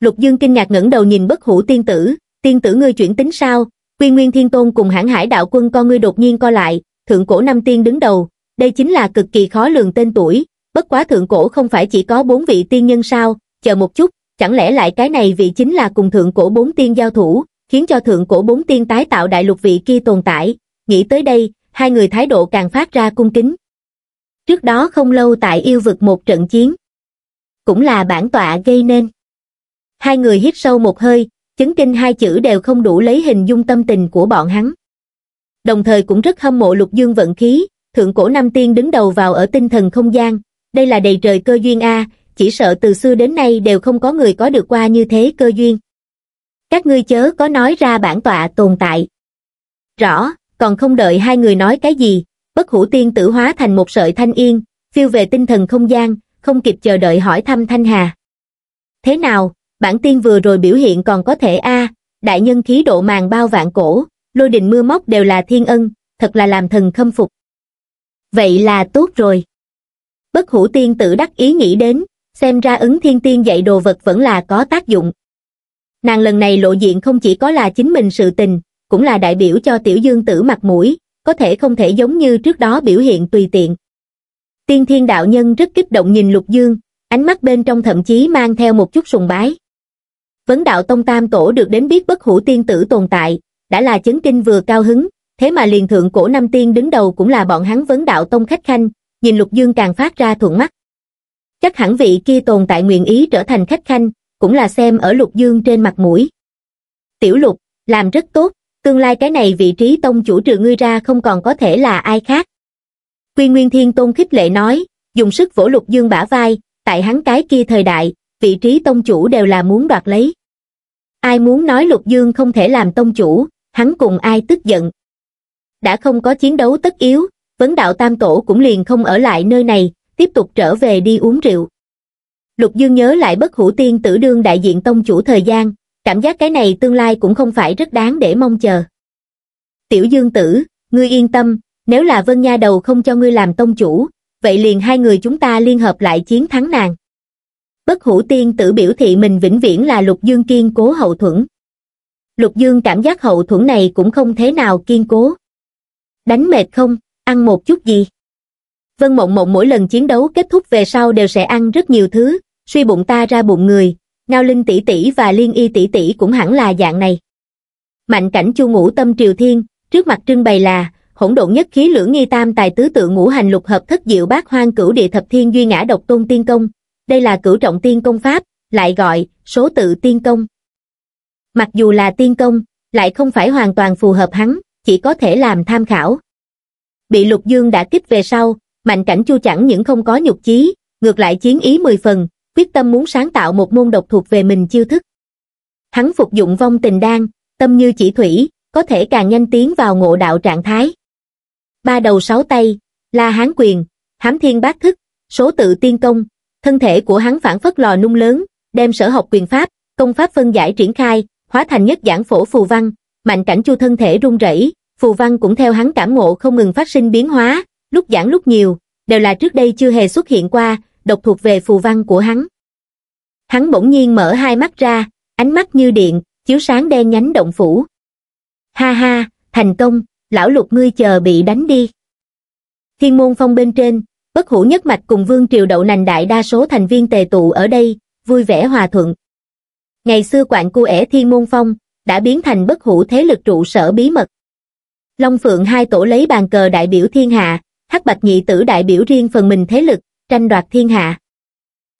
Lục Dương kinh ngạc ngẩng đầu nhìn bất hủ tiên tử, tiên tử ngươi chuyển tính sao, quy nguyên thiên tôn cùng hãng hải đạo quân con ngươi đột nhiên co lại, thượng cổ năm tiên đứng đầu, đây chính là cực kỳ khó lường tên tuổi, bất quá thượng cổ không phải chỉ có bốn vị tiên nhân sao, chờ một chút, chẳng lẽ lại cái này vị chính là cùng thượng cổ bốn tiên giao thủ, khiến cho thượng cổ bốn tiên tái tạo đại lục vị kia tồn tại, nghĩ tới đây, hai người thái độ càng phát ra cung kính. Trước đó không lâu tại yêu vực một trận chiến, cũng là bản tọa gây nên. Hai người hít sâu một hơi, chứng kinh hai chữ đều không đủ lấy hình dung tâm tình của bọn hắn. Đồng thời cũng rất hâm mộ lục dương vận khí, thượng cổ năm tiên đứng đầu vào ở tinh thần không gian, đây là đầy trời cơ duyên A, chỉ sợ từ xưa đến nay đều không có người có được qua như thế cơ duyên. Các ngươi chớ có nói ra bản tọa tồn tại. Rõ, còn không đợi hai người nói cái gì, bất hủ tiên tử hóa thành một sợi thanh yên, phiêu về tinh thần không gian, không kịp chờ đợi hỏi thăm Thanh Hà. Thế nào, bản tiên vừa rồi biểu hiện còn có thể a đại nhân khí độ màng bao vạn cổ, lôi đình mưa móc đều là thiên ân, thật là làm thần khâm phục. Vậy là tốt rồi. Bất hủ tiên tử đắc ý nghĩ đến, xem ra ứng thiên tiên dạy đồ vật vẫn là có tác dụng. Nàng lần này lộ diện không chỉ có là chính mình sự tình, cũng là đại biểu cho tiểu dương tử mặt mũi, có thể không thể giống như trước đó biểu hiện tùy tiện tiên thiên đạo nhân rất kích động nhìn lục dương ánh mắt bên trong thậm chí mang theo một chút sùng bái vấn đạo tông tam tổ được đến biết bất hủ tiên tử tồn tại đã là chấn kinh vừa cao hứng thế mà liền thượng cổ năm tiên đứng đầu cũng là bọn hắn vấn đạo tông khách khanh nhìn lục dương càng phát ra thuận mắt chắc hẳn vị kia tồn tại nguyện ý trở thành khách khanh cũng là xem ở lục dương trên mặt mũi tiểu lục làm rất tốt tương lai cái này vị trí tông chủ trừ ngươi ra không còn có thể là ai khác Quy Nguyên Thiên Tôn khích lệ nói, dùng sức vỗ Lục Dương bả vai, tại hắn cái kia thời đại, vị trí tông chủ đều là muốn đoạt lấy. Ai muốn nói Lục Dương không thể làm tông chủ, hắn cùng ai tức giận. Đã không có chiến đấu tất yếu, vấn đạo tam tổ cũng liền không ở lại nơi này, tiếp tục trở về đi uống rượu. Lục Dương nhớ lại bất hủ tiên tử đương đại diện tông chủ thời gian, cảm giác cái này tương lai cũng không phải rất đáng để mong chờ. Tiểu Dương tử, ngươi yên tâm, nếu là Vân Nha Đầu không cho ngươi làm tông chủ, vậy liền hai người chúng ta liên hợp lại chiến thắng nàng. Bất hủ tiên tử biểu thị mình vĩnh viễn là Lục Dương kiên cố hậu thuẫn. Lục Dương cảm giác hậu thuẫn này cũng không thế nào kiên cố. Đánh mệt không, ăn một chút gì. Vân Mộng Mộng mỗi lần chiến đấu kết thúc về sau đều sẽ ăn rất nhiều thứ, suy bụng ta ra bụng người, Ngao Linh tỷ tỷ và Liên Y tỷ tỷ cũng hẳn là dạng này. Mạnh cảnh Chu ngủ Tâm Triều Thiên, trước mặt trưng bày là hỗn độn nhất khí lưỡng nghi tam tài tứ tự ngũ hành lục hợp thất diệu bát hoang cửu địa thập thiên duy ngã độc tôn tiên công. Đây là cửu trọng tiên công pháp, lại gọi số tự tiên công. Mặc dù là tiên công, lại không phải hoàn toàn phù hợp hắn, chỉ có thể làm tham khảo. Bị lục dương đã kích về sau, mạnh cảnh chu chẳng những không có nhục chí, ngược lại chiến ý mười phần, quyết tâm muốn sáng tạo một môn độc thuộc về mình chiêu thức. Hắn phục dụng vong tình đan, tâm như chỉ thủy, có thể càng nhanh tiến vào ngộ đạo trạng thái ba đầu sáu tay, la hán quyền, hám thiên bát thức, số tự tiên công, thân thể của hắn phản phất lò nung lớn, đem sở học quyền pháp, công pháp phân giải triển khai, hóa thành nhất giảng phổ phù văn, mạnh cảnh chu thân thể rung rẩy, phù văn cũng theo hắn cảm ngộ không ngừng phát sinh biến hóa, lúc giảng lúc nhiều, đều là trước đây chưa hề xuất hiện qua, độc thuộc về phù văn của hắn. Hắn bỗng nhiên mở hai mắt ra, ánh mắt như điện, chiếu sáng đen nhánh động phủ. Ha ha, thành công! lão lục ngươi chờ bị đánh đi. Thiên môn phong bên trên, bất hủ nhất mạch cùng vương triều đậu nành đại đa số thành viên tề tụ ở đây, vui vẻ hòa thuận. Ngày xưa quạng cu ẻ thiên môn phong, đã biến thành bất hủ thế lực trụ sở bí mật. Long Phượng hai tổ lấy bàn cờ đại biểu thiên hạ, hắc bạch nhị tử đại biểu riêng phần mình thế lực, tranh đoạt thiên hạ.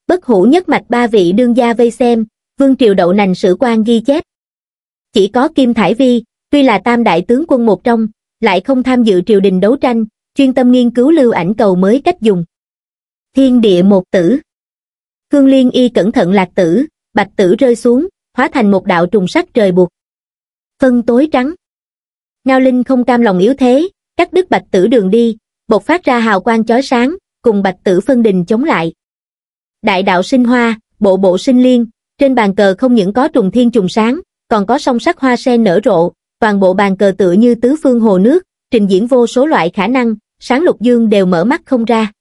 Bất hủ nhất mạch ba vị đương gia vây xem, vương triều đậu nành sử quan ghi chép. Chỉ có Kim Thải Vi, tuy là tam đại tướng quân một trong, lại không tham dự triều đình đấu tranh, chuyên tâm nghiên cứu lưu ảnh cầu mới cách dùng. Thiên địa một tử Khương Liên y cẩn thận lạc tử, bạch tử rơi xuống, hóa thành một đạo trùng sắc trời buộc. Phân tối trắng Ngao Linh không cam lòng yếu thế, cắt đứt bạch tử đường đi, bột phát ra hào quang chói sáng, cùng bạch tử phân đình chống lại. Đại đạo sinh hoa, bộ bộ sinh liên, trên bàn cờ không những có trùng thiên trùng sáng, còn có song sắc hoa sen nở rộ, toàn bộ bàn cờ tựa như tứ phương hồ nước, trình diễn vô số loại khả năng, sáng lục dương đều mở mắt không ra.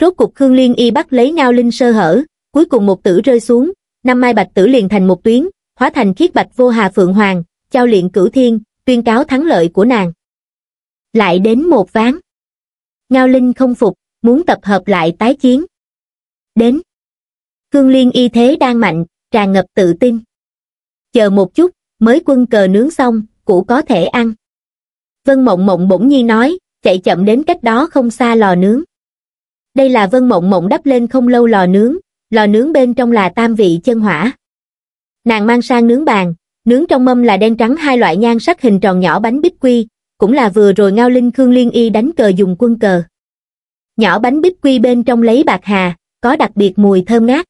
Rốt cục Khương Liên y bắt lấy ngao linh sơ hở, cuối cùng một tử rơi xuống, năm mai bạch tử liền thành một tuyến, hóa thành khiết bạch vô hà phượng hoàng, trao luyện cửu thiên, tuyên cáo thắng lợi của nàng. Lại đến một ván. Ngao Linh không phục, muốn tập hợp lại tái chiến. Đến. Cương Liên y thế đang mạnh, tràn ngập tự tin. Chờ một chút, mới quân cờ nướng xong cũ có thể ăn vân mộng mộng bỗng nhiên nói chạy chậm đến cách đó không xa lò nướng đây là vân mộng mộng đắp lên không lâu lò nướng lò nướng bên trong là tam vị chân hỏa nàng mang sang nướng bàn nướng trong mâm là đen trắng hai loại nhan sắc hình tròn nhỏ bánh bích quy cũng là vừa rồi ngao linh khương liên y đánh cờ dùng quân cờ nhỏ bánh bích quy bên trong lấy bạc hà có đặc biệt mùi thơm ngát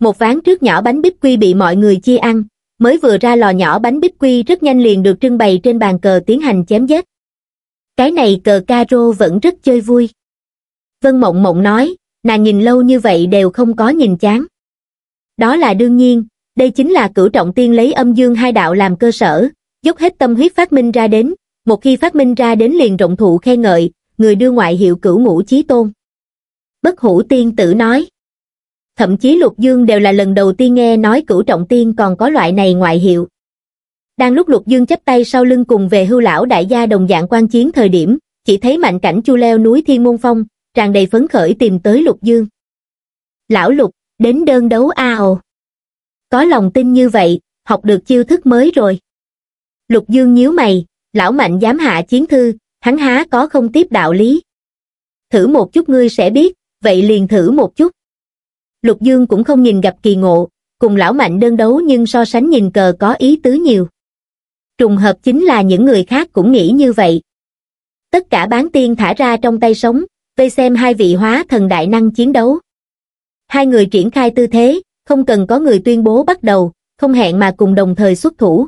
một ván trước nhỏ bánh bích quy bị mọi người chia ăn mới vừa ra lò nhỏ bánh bích quy rất nhanh liền được trưng bày trên bàn cờ tiến hành chém giết cái này cờ caro vẫn rất chơi vui vân mộng mộng nói nàng nhìn lâu như vậy đều không có nhìn chán đó là đương nhiên đây chính là cửu trọng tiên lấy âm dương hai đạo làm cơ sở dốc hết tâm huyết phát minh ra đến một khi phát minh ra đến liền rộng thụ khen ngợi người đưa ngoại hiệu cửu ngũ chí tôn bất hủ tiên tử nói thậm chí Lục Dương đều là lần đầu tiên nghe nói cửu trọng tiên còn có loại này ngoại hiệu. Đang lúc Lục Dương chấp tay sau lưng cùng về hưu lão đại gia đồng dạng quan chiến thời điểm, chỉ thấy mạnh cảnh chu leo núi Thiên Môn Phong, tràn đầy phấn khởi tìm tới Lục Dương. Lão Lục, đến đơn đấu a Có lòng tin như vậy, học được chiêu thức mới rồi. Lục Dương nhíu mày, lão mạnh dám hạ chiến thư, hắn há có không tiếp đạo lý. Thử một chút ngươi sẽ biết, vậy liền thử một chút. Lục Dương cũng không nhìn gặp kỳ ngộ, cùng lão mạnh đơn đấu nhưng so sánh nhìn cờ có ý tứ nhiều. Trùng hợp chính là những người khác cũng nghĩ như vậy. Tất cả bán tiên thả ra trong tay sống, vây xem hai vị hóa thần đại năng chiến đấu. Hai người triển khai tư thế, không cần có người tuyên bố bắt đầu, không hẹn mà cùng đồng thời xuất thủ.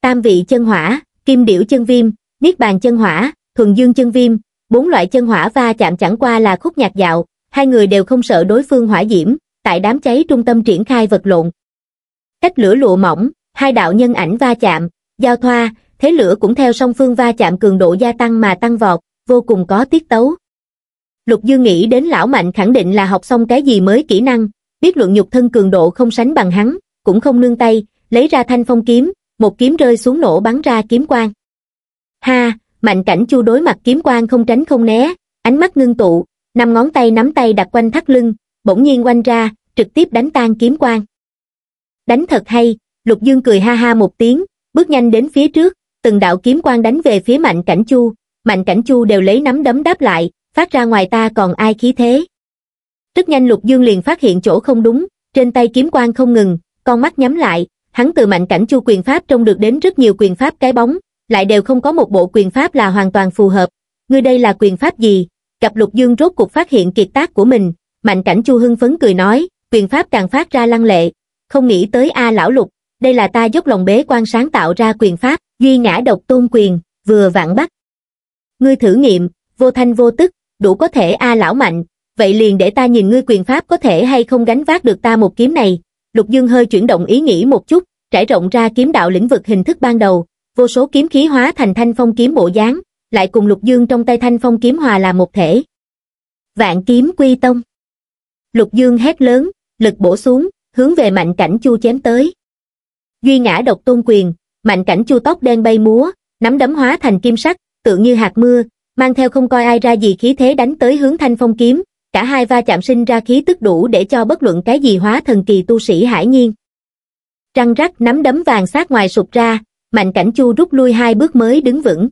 Tam vị chân hỏa, kim điểu chân viêm, niết bàn chân hỏa, thuần dương chân viêm, bốn loại chân hỏa va chạm chẳng qua là khúc nhạc dạo, hai người đều không sợ đối phương hỏa diễm, tại đám cháy trung tâm triển khai vật lộn. Cách lửa lụa mỏng, hai đạo nhân ảnh va chạm, giao thoa, thế lửa cũng theo song phương va chạm cường độ gia tăng mà tăng vọt, vô cùng có tiết tấu. Lục Dương nghĩ đến lão mạnh khẳng định là học xong cái gì mới kỹ năng, biết luận nhục thân cường độ không sánh bằng hắn, cũng không nương tay, lấy ra thanh phong kiếm, một kiếm rơi xuống nổ bắn ra kiếm quang. Ha, mạnh cảnh chu đối mặt kiếm quang không tránh không né, ánh mắt ngưng tụ, năm ngón tay nắm tay đặt quanh thắt lưng bỗng nhiên quanh ra trực tiếp đánh tan kiếm quang đánh thật hay lục dương cười ha ha một tiếng bước nhanh đến phía trước từng đạo kiếm quang đánh về phía mạnh cảnh chu mạnh cảnh chu đều lấy nắm đấm đáp lại phát ra ngoài ta còn ai khí thế rất nhanh lục dương liền phát hiện chỗ không đúng trên tay kiếm quang không ngừng con mắt nhắm lại hắn từ mạnh cảnh chu quyền pháp trông được đến rất nhiều quyền pháp cái bóng lại đều không có một bộ quyền pháp là hoàn toàn phù hợp ngươi đây là quyền pháp gì gặp lục dương rốt cuộc phát hiện kiệt tác của mình mạnh cảnh chu hưng phấn cười nói quyền pháp càng phát ra lăng lệ không nghĩ tới a lão lục đây là ta dốc lòng bế quan sáng tạo ra quyền pháp duy ngã độc tôn quyền vừa vạn bắt ngươi thử nghiệm vô thanh vô tức đủ có thể a lão mạnh vậy liền để ta nhìn ngươi quyền pháp có thể hay không gánh vác được ta một kiếm này lục dương hơi chuyển động ý nghĩ một chút trải rộng ra kiếm đạo lĩnh vực hình thức ban đầu vô số kiếm khí hóa thành thanh phong kiếm bộ dáng lại cùng lục dương trong tay thanh phong kiếm hòa là một thể vạn kiếm quy tông lục dương hét lớn lực bổ xuống hướng về mạnh cảnh chu chém tới duy ngã độc tôn quyền mạnh cảnh chu tóc đen bay múa nắm đấm hóa thành kim sắc tự như hạt mưa mang theo không coi ai ra gì khí thế đánh tới hướng thanh phong kiếm cả hai va chạm sinh ra khí tức đủ để cho bất luận cái gì hóa thần kỳ tu sĩ hải nhiên răng rắc nắm đấm vàng sát ngoài sụp ra mạnh cảnh chu rút lui hai bước mới đứng vững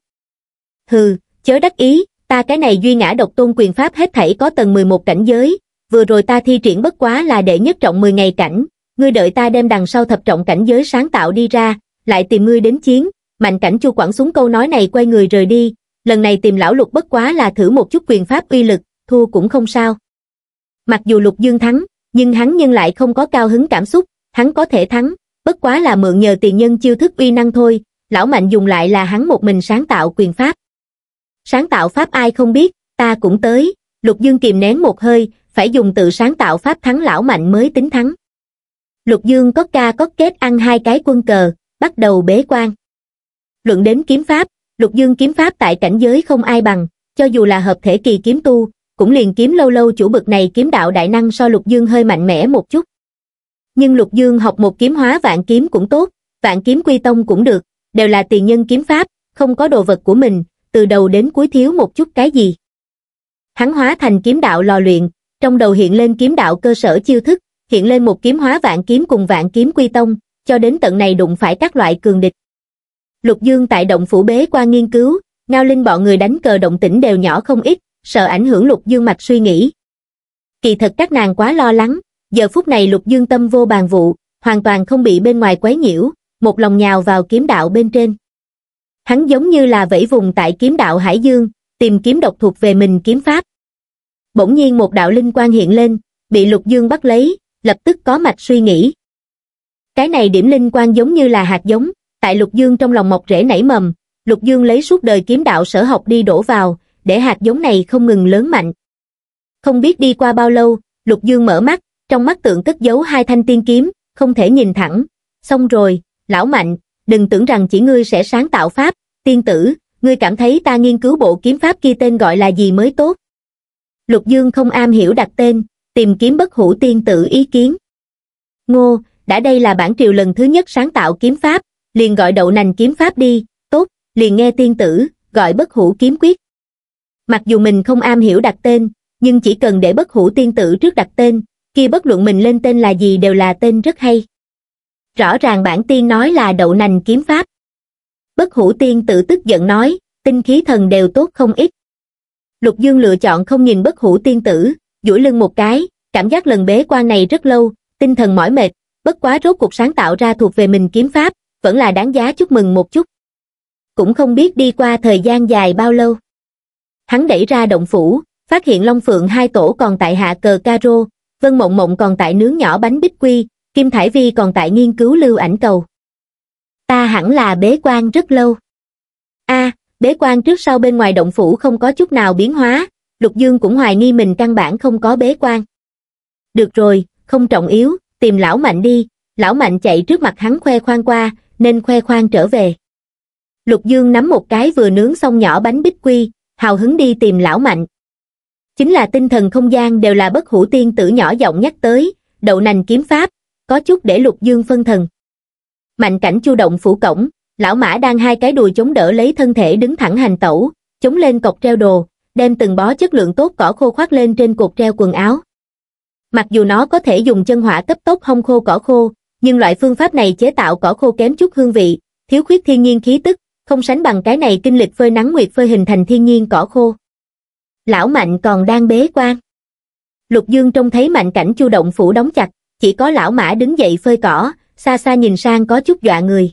hừ chớ đắc ý ta cái này duy ngã độc tôn quyền pháp hết thảy có tầng mười một cảnh giới vừa rồi ta thi triển bất quá là đệ nhất trọng mười ngày cảnh ngươi đợi ta đem đằng sau thập trọng cảnh giới sáng tạo đi ra lại tìm ngươi đến chiến mạnh cảnh chu quảng súng câu nói này quay người rời đi lần này tìm lão lục bất quá là thử một chút quyền pháp uy lực thua cũng không sao mặc dù lục dương thắng nhưng hắn nhưng lại không có cao hứng cảm xúc hắn có thể thắng bất quá là mượn nhờ tiền nhân chiêu thức uy năng thôi lão mạnh dùng lại là hắn một mình sáng tạo quyền pháp sáng tạo pháp ai không biết, ta cũng tới, lục dương kìm nén một hơi, phải dùng tự sáng tạo pháp thắng lão mạnh mới tính thắng. Lục dương có ca có kết ăn hai cái quân cờ, bắt đầu bế quan. Luận đến kiếm pháp, lục dương kiếm pháp tại cảnh giới không ai bằng, cho dù là hợp thể kỳ kiếm tu, cũng liền kiếm lâu lâu chủ bực này kiếm đạo đại năng so lục dương hơi mạnh mẽ một chút. Nhưng lục dương học một kiếm hóa vạn kiếm cũng tốt, vạn kiếm quy tông cũng được, đều là tiền nhân kiếm pháp, không có đồ vật của mình, từ đầu đến cuối thiếu một chút cái gì. Hắn hóa thành kiếm đạo lò luyện, trong đầu hiện lên kiếm đạo cơ sở chiêu thức, hiện lên một kiếm hóa vạn kiếm cùng vạn kiếm quy tông, cho đến tận này đụng phải các loại cường địch. Lục Dương tại động phủ bế qua nghiên cứu, Ngao Linh bọn người đánh cờ động tĩnh đều nhỏ không ít, sợ ảnh hưởng Lục Dương mạch suy nghĩ. Kỳ thật các nàng quá lo lắng, giờ phút này Lục Dương tâm vô bàn vụ, hoàn toàn không bị bên ngoài quấy nhiễu, một lòng nhào vào kiếm đạo bên trên hắn giống như là vẫy vùng tại kiếm đạo Hải Dương, tìm kiếm độc thuộc về mình kiếm pháp. Bỗng nhiên một đạo linh quan hiện lên, bị Lục Dương bắt lấy, lập tức có mạch suy nghĩ. Cái này điểm linh quan giống như là hạt giống, tại Lục Dương trong lòng mọc rễ nảy mầm, Lục Dương lấy suốt đời kiếm đạo sở học đi đổ vào, để hạt giống này không ngừng lớn mạnh. Không biết đi qua bao lâu, Lục Dương mở mắt, trong mắt tượng cất giấu hai thanh tiên kiếm, không thể nhìn thẳng. Xong rồi, lão mạnh, đừng tưởng rằng chỉ ngươi sẽ sáng tạo pháp, tiên tử, ngươi cảm thấy ta nghiên cứu bộ kiếm pháp kia tên gọi là gì mới tốt. Lục Dương không am hiểu đặt tên, tìm kiếm bất hủ tiên tử ý kiến. Ngô, đã đây là bản triều lần thứ nhất sáng tạo kiếm pháp, liền gọi đậu nành kiếm pháp đi, tốt, liền nghe tiên tử, gọi bất hủ kiếm quyết. Mặc dù mình không am hiểu đặt tên, nhưng chỉ cần để bất hủ tiên tử trước đặt tên, kia bất luận mình lên tên là gì đều là tên rất hay. Rõ ràng bản tiên nói là đậu nành kiếm pháp. Bất hủ tiên tự tức giận nói, tinh khí thần đều tốt không ít. Lục Dương lựa chọn không nhìn bất hủ tiên tử, duỗi lưng một cái, cảm giác lần bế quan này rất lâu, tinh thần mỏi mệt, bất quá rốt cuộc sáng tạo ra thuộc về mình kiếm pháp, vẫn là đáng giá chúc mừng một chút. Cũng không biết đi qua thời gian dài bao lâu. Hắn đẩy ra động phủ, phát hiện Long Phượng hai tổ còn tại hạ cờ caro, Vân Mộng Mộng còn tại nướng nhỏ bánh bích quy, Kim Thải Vi còn tại nghiên cứu lưu ảnh cầu. Ta hẳn là bế quan rất lâu. a à, bế quan trước sau bên ngoài động phủ không có chút nào biến hóa, Lục Dương cũng hoài nghi mình căn bản không có bế quan. Được rồi, không trọng yếu, tìm lão mạnh đi, lão mạnh chạy trước mặt hắn khoe khoang qua, nên khoe khoang trở về. Lục Dương nắm một cái vừa nướng xong nhỏ bánh bích quy, hào hứng đi tìm lão mạnh. Chính là tinh thần không gian đều là bất hủ tiên tử nhỏ giọng nhắc tới, đậu nành kiếm pháp, có chút để lục dương phân thần. Mạnh cảnh chu động phủ cổng, lão mã đang hai cái đùi chống đỡ lấy thân thể đứng thẳng hành tẩu, chống lên cọc treo đồ, đem từng bó chất lượng tốt cỏ khô khoác lên trên cột treo quần áo. Mặc dù nó có thể dùng chân hỏa cấp tốc hong khô cỏ khô, nhưng loại phương pháp này chế tạo cỏ khô kém chút hương vị, thiếu khuyết thiên nhiên khí tức, không sánh bằng cái này kinh lịch phơi nắng nguyệt phơi hình thành thiên nhiên cỏ khô. Lão Mạnh còn đang bế quan. Lục Dương trông thấy Mạnh cảnh chu động phủ đóng chặt, chỉ có lão mã đứng dậy phơi cỏ, xa xa nhìn sang có chút dọa người.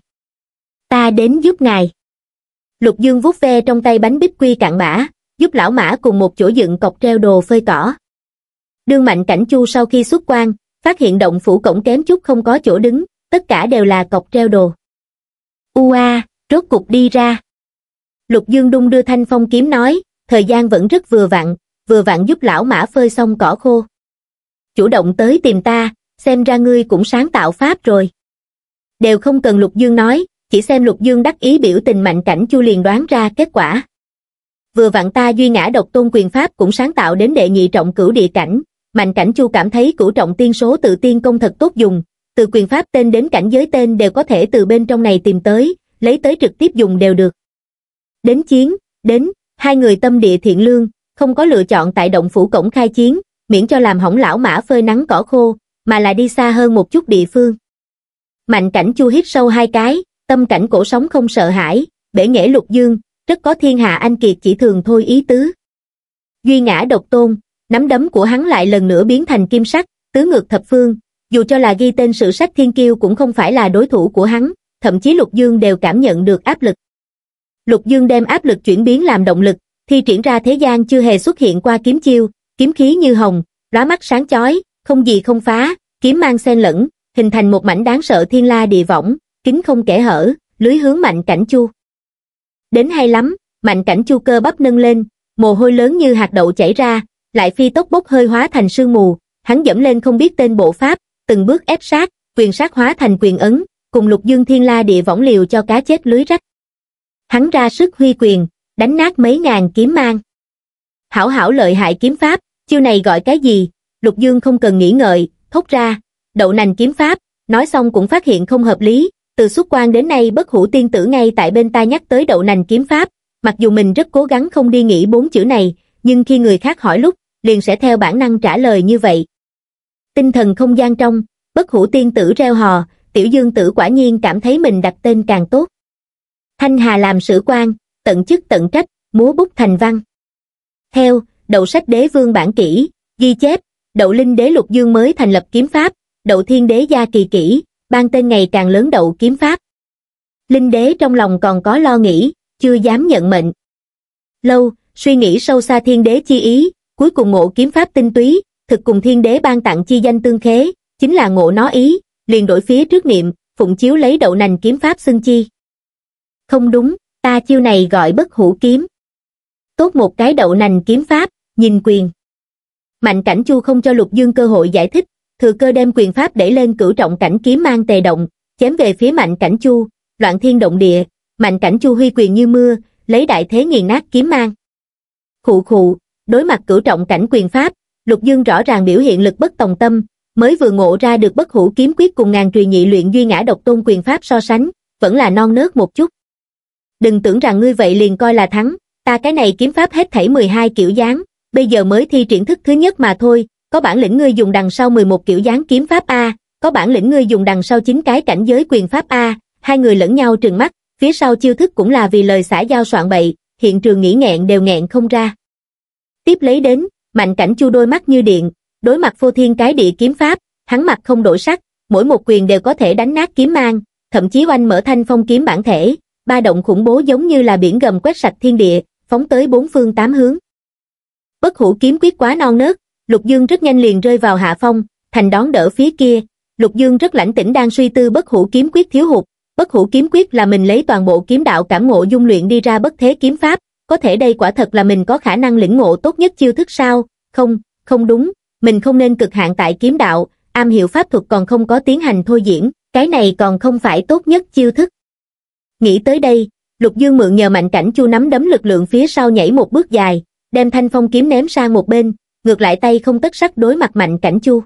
Ta đến giúp ngài. Lục Dương vuốt ve trong tay bánh bích quy cạn bã, giúp lão mã cùng một chỗ dựng cọc treo đồ phơi cỏ. Đương Mạnh Cảnh Chu sau khi xuất quan, phát hiện động phủ cổng kém chút không có chỗ đứng, tất cả đều là cọc treo đồ. Ua, rốt cục đi ra. Lục Dương đung đưa thanh phong kiếm nói, thời gian vẫn rất vừa vặn, vừa vặn giúp lão mã phơi xong cỏ khô. Chủ động tới tìm ta, xem ra ngươi cũng sáng tạo pháp rồi. Đều không cần Lục Dương nói, chỉ xem Lục Dương đắc ý biểu tình mạnh cảnh chu liền đoán ra kết quả. Vừa vặn ta duy ngã độc tôn quyền pháp cũng sáng tạo đến đệ nhị trọng cửu địa cảnh, mạnh cảnh chu cảm thấy cửu trọng tiên số tự tiên công thật tốt dùng, từ quyền pháp tên đến cảnh giới tên đều có thể từ bên trong này tìm tới, lấy tới trực tiếp dùng đều được. Đến chiến, đến, hai người tâm địa thiện lương, không có lựa chọn tại động phủ cổng khai chiến, miễn cho làm hỏng lão mã phơi nắng cỏ khô, mà là đi xa hơn một chút địa phương. Mạnh cảnh chu hít sâu hai cái, tâm cảnh cổ sống không sợ hãi, bể nghệ lục dương, rất có thiên hạ anh kiệt chỉ thường thôi ý tứ. Duy ngã độc tôn, nắm đấm của hắn lại lần nữa biến thành kim sắc, tứ ngược thập phương, dù cho là ghi tên sử sách thiên kiêu cũng không phải là đối thủ của hắn, thậm chí Lục Dương đều cảm nhận được áp lực. Lục Dương đem áp lực chuyển biến làm động lực, thi triển ra thế gian chưa hề xuất hiện qua kiếm chiêu, kiếm khí như hồng, lóa mắt sáng chói, không gì không phá, kiếm mang xen lẫn, hình thành một mảnh đáng sợ thiên la địa võng, kính không kẻ hở, lưới hướng mạnh cảnh chu. Đến hay lắm, mạnh cảnh chu cơ bắp nâng lên, mồ hôi lớn như hạt đậu chảy ra, lại phi tốc bốc hơi hóa thành sương mù, hắn dẫm lên không biết tên bộ pháp, từng bước ép sát, quyền sát hóa thành quyền ấn, cùng lục dương thiên la địa võng liều cho cá chết lưới rách. Hắn ra sức huy quyền, đánh nát mấy ngàn kiếm mang. Hảo hảo lợi hại kiếm pháp, chiêu này gọi cái gì, lục dương không cần nghĩ ngợi thốt ra đậu nành kiếm pháp nói xong cũng phát hiện không hợp lý từ xuất quan đến nay bất hủ tiên tử ngay tại bên ta nhắc tới đậu nành kiếm pháp mặc dù mình rất cố gắng không đi nghĩ bốn chữ này nhưng khi người khác hỏi lúc liền sẽ theo bản năng trả lời như vậy tinh thần không gian trong bất hủ tiên tử reo hò tiểu dương tử quả nhiên cảm thấy mình đặt tên càng tốt thanh hà làm sử quan tận chức tận trách múa bút thành văn theo đầu sách đế vương bản kỹ ghi chép Đậu Linh Đế Lục Dương mới thành lập kiếm pháp, Đậu Thiên Đế Gia Kỳ Kỷ, ban tên ngày càng lớn Đậu kiếm pháp. Linh Đế trong lòng còn có lo nghĩ, chưa dám nhận mệnh. Lâu, suy nghĩ sâu xa Thiên Đế chi ý, cuối cùng ngộ kiếm pháp tinh túy, thực cùng Thiên Đế ban tặng chi danh tương khế, chính là ngộ nó ý, liền đổi phía trước niệm, phụng chiếu lấy Đậu Nành kiếm pháp xưng chi. Không đúng, ta chiêu này gọi bất hủ kiếm. Tốt một cái Đậu Nành kiếm pháp, nhìn quyền mạnh cảnh chu không cho lục dương cơ hội giải thích thừa cơ đem quyền pháp đẩy lên cử trọng cảnh kiếm mang tề động chém về phía mạnh cảnh chu loạn thiên động địa mạnh cảnh chu huy quyền như mưa lấy đại thế nghiền nát kiếm mang khụ khụ đối mặt cử trọng cảnh quyền pháp lục dương rõ ràng biểu hiện lực bất tòng tâm mới vừa ngộ ra được bất hủ kiếm quyết cùng ngàn truyền nhị luyện duy ngã độc tôn quyền pháp so sánh vẫn là non nớt một chút đừng tưởng rằng ngươi vậy liền coi là thắng ta cái này kiếm pháp hết thảy 12 kiểu dáng bây giờ mới thi triển thức thứ nhất mà thôi, có bản lĩnh ngươi dùng đằng sau 11 kiểu dáng kiếm pháp A, có bản lĩnh ngươi dùng đằng sau 9 cái cảnh giới quyền pháp A, hai người lẫn nhau trừng mắt, phía sau chiêu thức cũng là vì lời xã giao soạn bậy, hiện trường nghĩ nghẹn đều nghẹn không ra. Tiếp lấy đến, mạnh cảnh chu đôi mắt như điện, đối mặt vô thiên cái địa kiếm pháp, hắn mặt không đổi sắc, mỗi một quyền đều có thể đánh nát kiếm mang, thậm chí oanh mở thanh phong kiếm bản thể, ba động khủng bố giống như là biển gầm quét sạch thiên địa, phóng tới bốn phương tám hướng bất hủ kiếm quyết quá non nớt lục dương rất nhanh liền rơi vào hạ phong thành đón đỡ phía kia lục dương rất lãnh tĩnh đang suy tư bất hủ kiếm quyết thiếu hụt bất hủ kiếm quyết là mình lấy toàn bộ kiếm đạo cảm ngộ dung luyện đi ra bất thế kiếm pháp có thể đây quả thật là mình có khả năng lĩnh ngộ tốt nhất chiêu thức sao không không đúng mình không nên cực hạn tại kiếm đạo am hiểu pháp thuật còn không có tiến hành thôi diễn cái này còn không phải tốt nhất chiêu thức nghĩ tới đây lục dương mượn nhờ mạnh cảnh chu nắm đấm lực lượng phía sau nhảy một bước dài đem thanh phong kiếm ném sang một bên, ngược lại tay không tất sắc đối mặt Mạnh Cảnh Chu.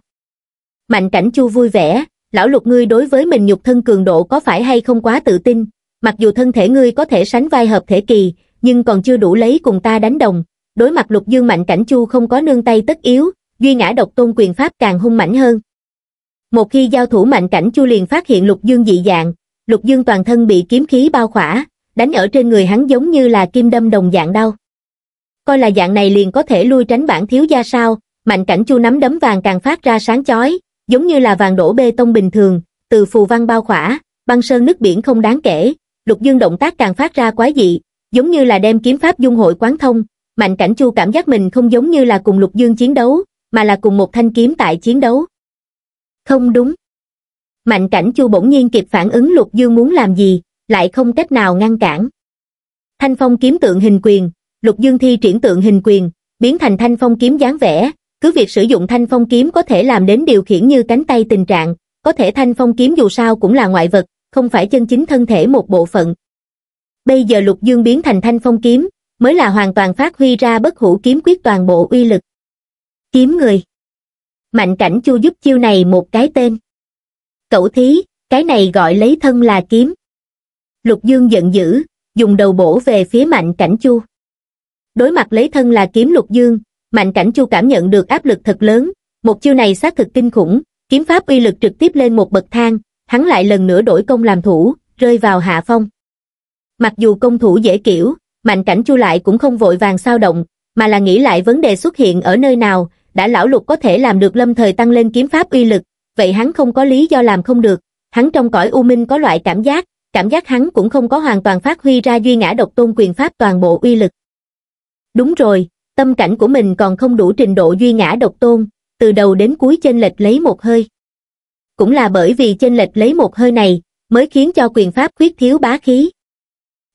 Mạnh Cảnh Chu vui vẻ, lão lục ngươi đối với mình nhục thân cường độ có phải hay không quá tự tin, mặc dù thân thể ngươi có thể sánh vai hợp thể kỳ, nhưng còn chưa đủ lấy cùng ta đánh đồng. Đối mặt lục dương Mạnh Cảnh Chu không có nương tay tất yếu, duy ngã độc tôn quyền pháp càng hung mãnh hơn. Một khi giao thủ Mạnh Cảnh Chu liền phát hiện lục dương dị dạng, lục dương toàn thân bị kiếm khí bao khỏa, đánh ở trên người hắn giống như là kim đâm đồng dạng đau coi là dạng này liền có thể lui tránh bản thiếu gia sao, mạnh cảnh chu nắm đấm vàng càng phát ra sáng chói, giống như là vàng đổ bê tông bình thường, từ phù văn bao khỏa, băng sơn nước biển không đáng kể, lục dương động tác càng phát ra quá dị, giống như là đem kiếm pháp dung hội quán thông, mạnh cảnh chu cảm giác mình không giống như là cùng lục dương chiến đấu, mà là cùng một thanh kiếm tại chiến đấu. Không đúng. Mạnh cảnh chu bỗng nhiên kịp phản ứng lục dương muốn làm gì, lại không cách nào ngăn cản. Thanh phong kiếm tượng hình quyền, Lục Dương thi triển tượng hình quyền, biến thành thanh phong kiếm dáng vẻ, cứ việc sử dụng thanh phong kiếm có thể làm đến điều khiển như cánh tay tình trạng, có thể thanh phong kiếm dù sao cũng là ngoại vật, không phải chân chính thân thể một bộ phận. Bây giờ Lục Dương biến thành thanh phong kiếm, mới là hoàn toàn phát huy ra bất hủ kiếm quyết toàn bộ uy lực. Kiếm người. Mạnh cảnh chu giúp chiêu này một cái tên. Cậu thí, cái này gọi lấy thân là kiếm. Lục Dương giận dữ, dùng đầu bổ về phía mạnh cảnh chu đối mặt lấy thân là kiếm lục dương, mạnh cảnh chu cảm nhận được áp lực thật lớn, một chiêu này xác thực kinh khủng, kiếm pháp uy lực trực tiếp lên một bậc thang, hắn lại lần nữa đổi công làm thủ, rơi vào hạ phong. Mặc dù công thủ dễ kiểu, mạnh cảnh chu lại cũng không vội vàng sao động, mà là nghĩ lại vấn đề xuất hiện ở nơi nào, đã lão lục có thể làm được lâm thời tăng lên kiếm pháp uy lực, vậy hắn không có lý do làm không được, hắn trong cõi u minh có loại cảm giác, cảm giác hắn cũng không có hoàn toàn phát huy ra duy ngã độc tôn quyền pháp toàn bộ uy lực. Đúng rồi, tâm cảnh của mình còn không đủ trình độ duy ngã độc tôn, từ đầu đến cuối chênh lệch lấy một hơi. Cũng là bởi vì chênh lệch lấy một hơi này, mới khiến cho quyền pháp khuyết thiếu bá khí.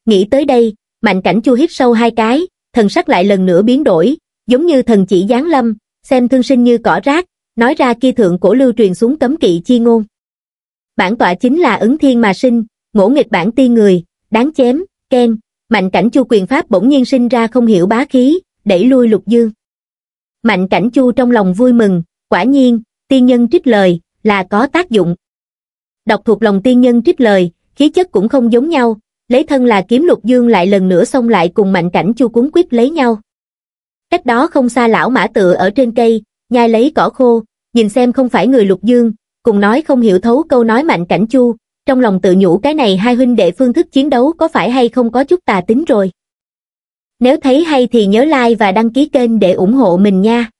Nghĩ tới đây, mạnh cảnh chu hít sâu hai cái, thần sắc lại lần nữa biến đổi, giống như thần chỉ giáng lâm, xem thương sinh như cỏ rác, nói ra kia thượng cổ lưu truyền xuống cấm kỵ chi ngôn. Bản tọa chính là ứng thiên mà sinh, ngỗ nghịch bản ti người, đáng chém, khen, mạnh cảnh chu quyền pháp bỗng nhiên sinh ra không hiểu bá khí, đẩy lui lục dương. Mạnh cảnh chu trong lòng vui mừng, quả nhiên, tiên nhân trích lời, là có tác dụng. Đọc thuộc lòng tiên nhân trích lời, khí chất cũng không giống nhau, lấy thân là kiếm lục dương lại lần nữa xông lại cùng mạnh cảnh chu cuốn quyết lấy nhau. Cách đó không xa lão mã tựa ở trên cây, nhai lấy cỏ khô, nhìn xem không phải người lục dương, cùng nói không hiểu thấu câu nói mạnh cảnh chu, trong lòng tự nhủ cái này hai huynh đệ phương thức chiến đấu có phải hay không có chút tà tính rồi. Nếu thấy hay thì nhớ like và đăng ký kênh để ủng hộ mình nha.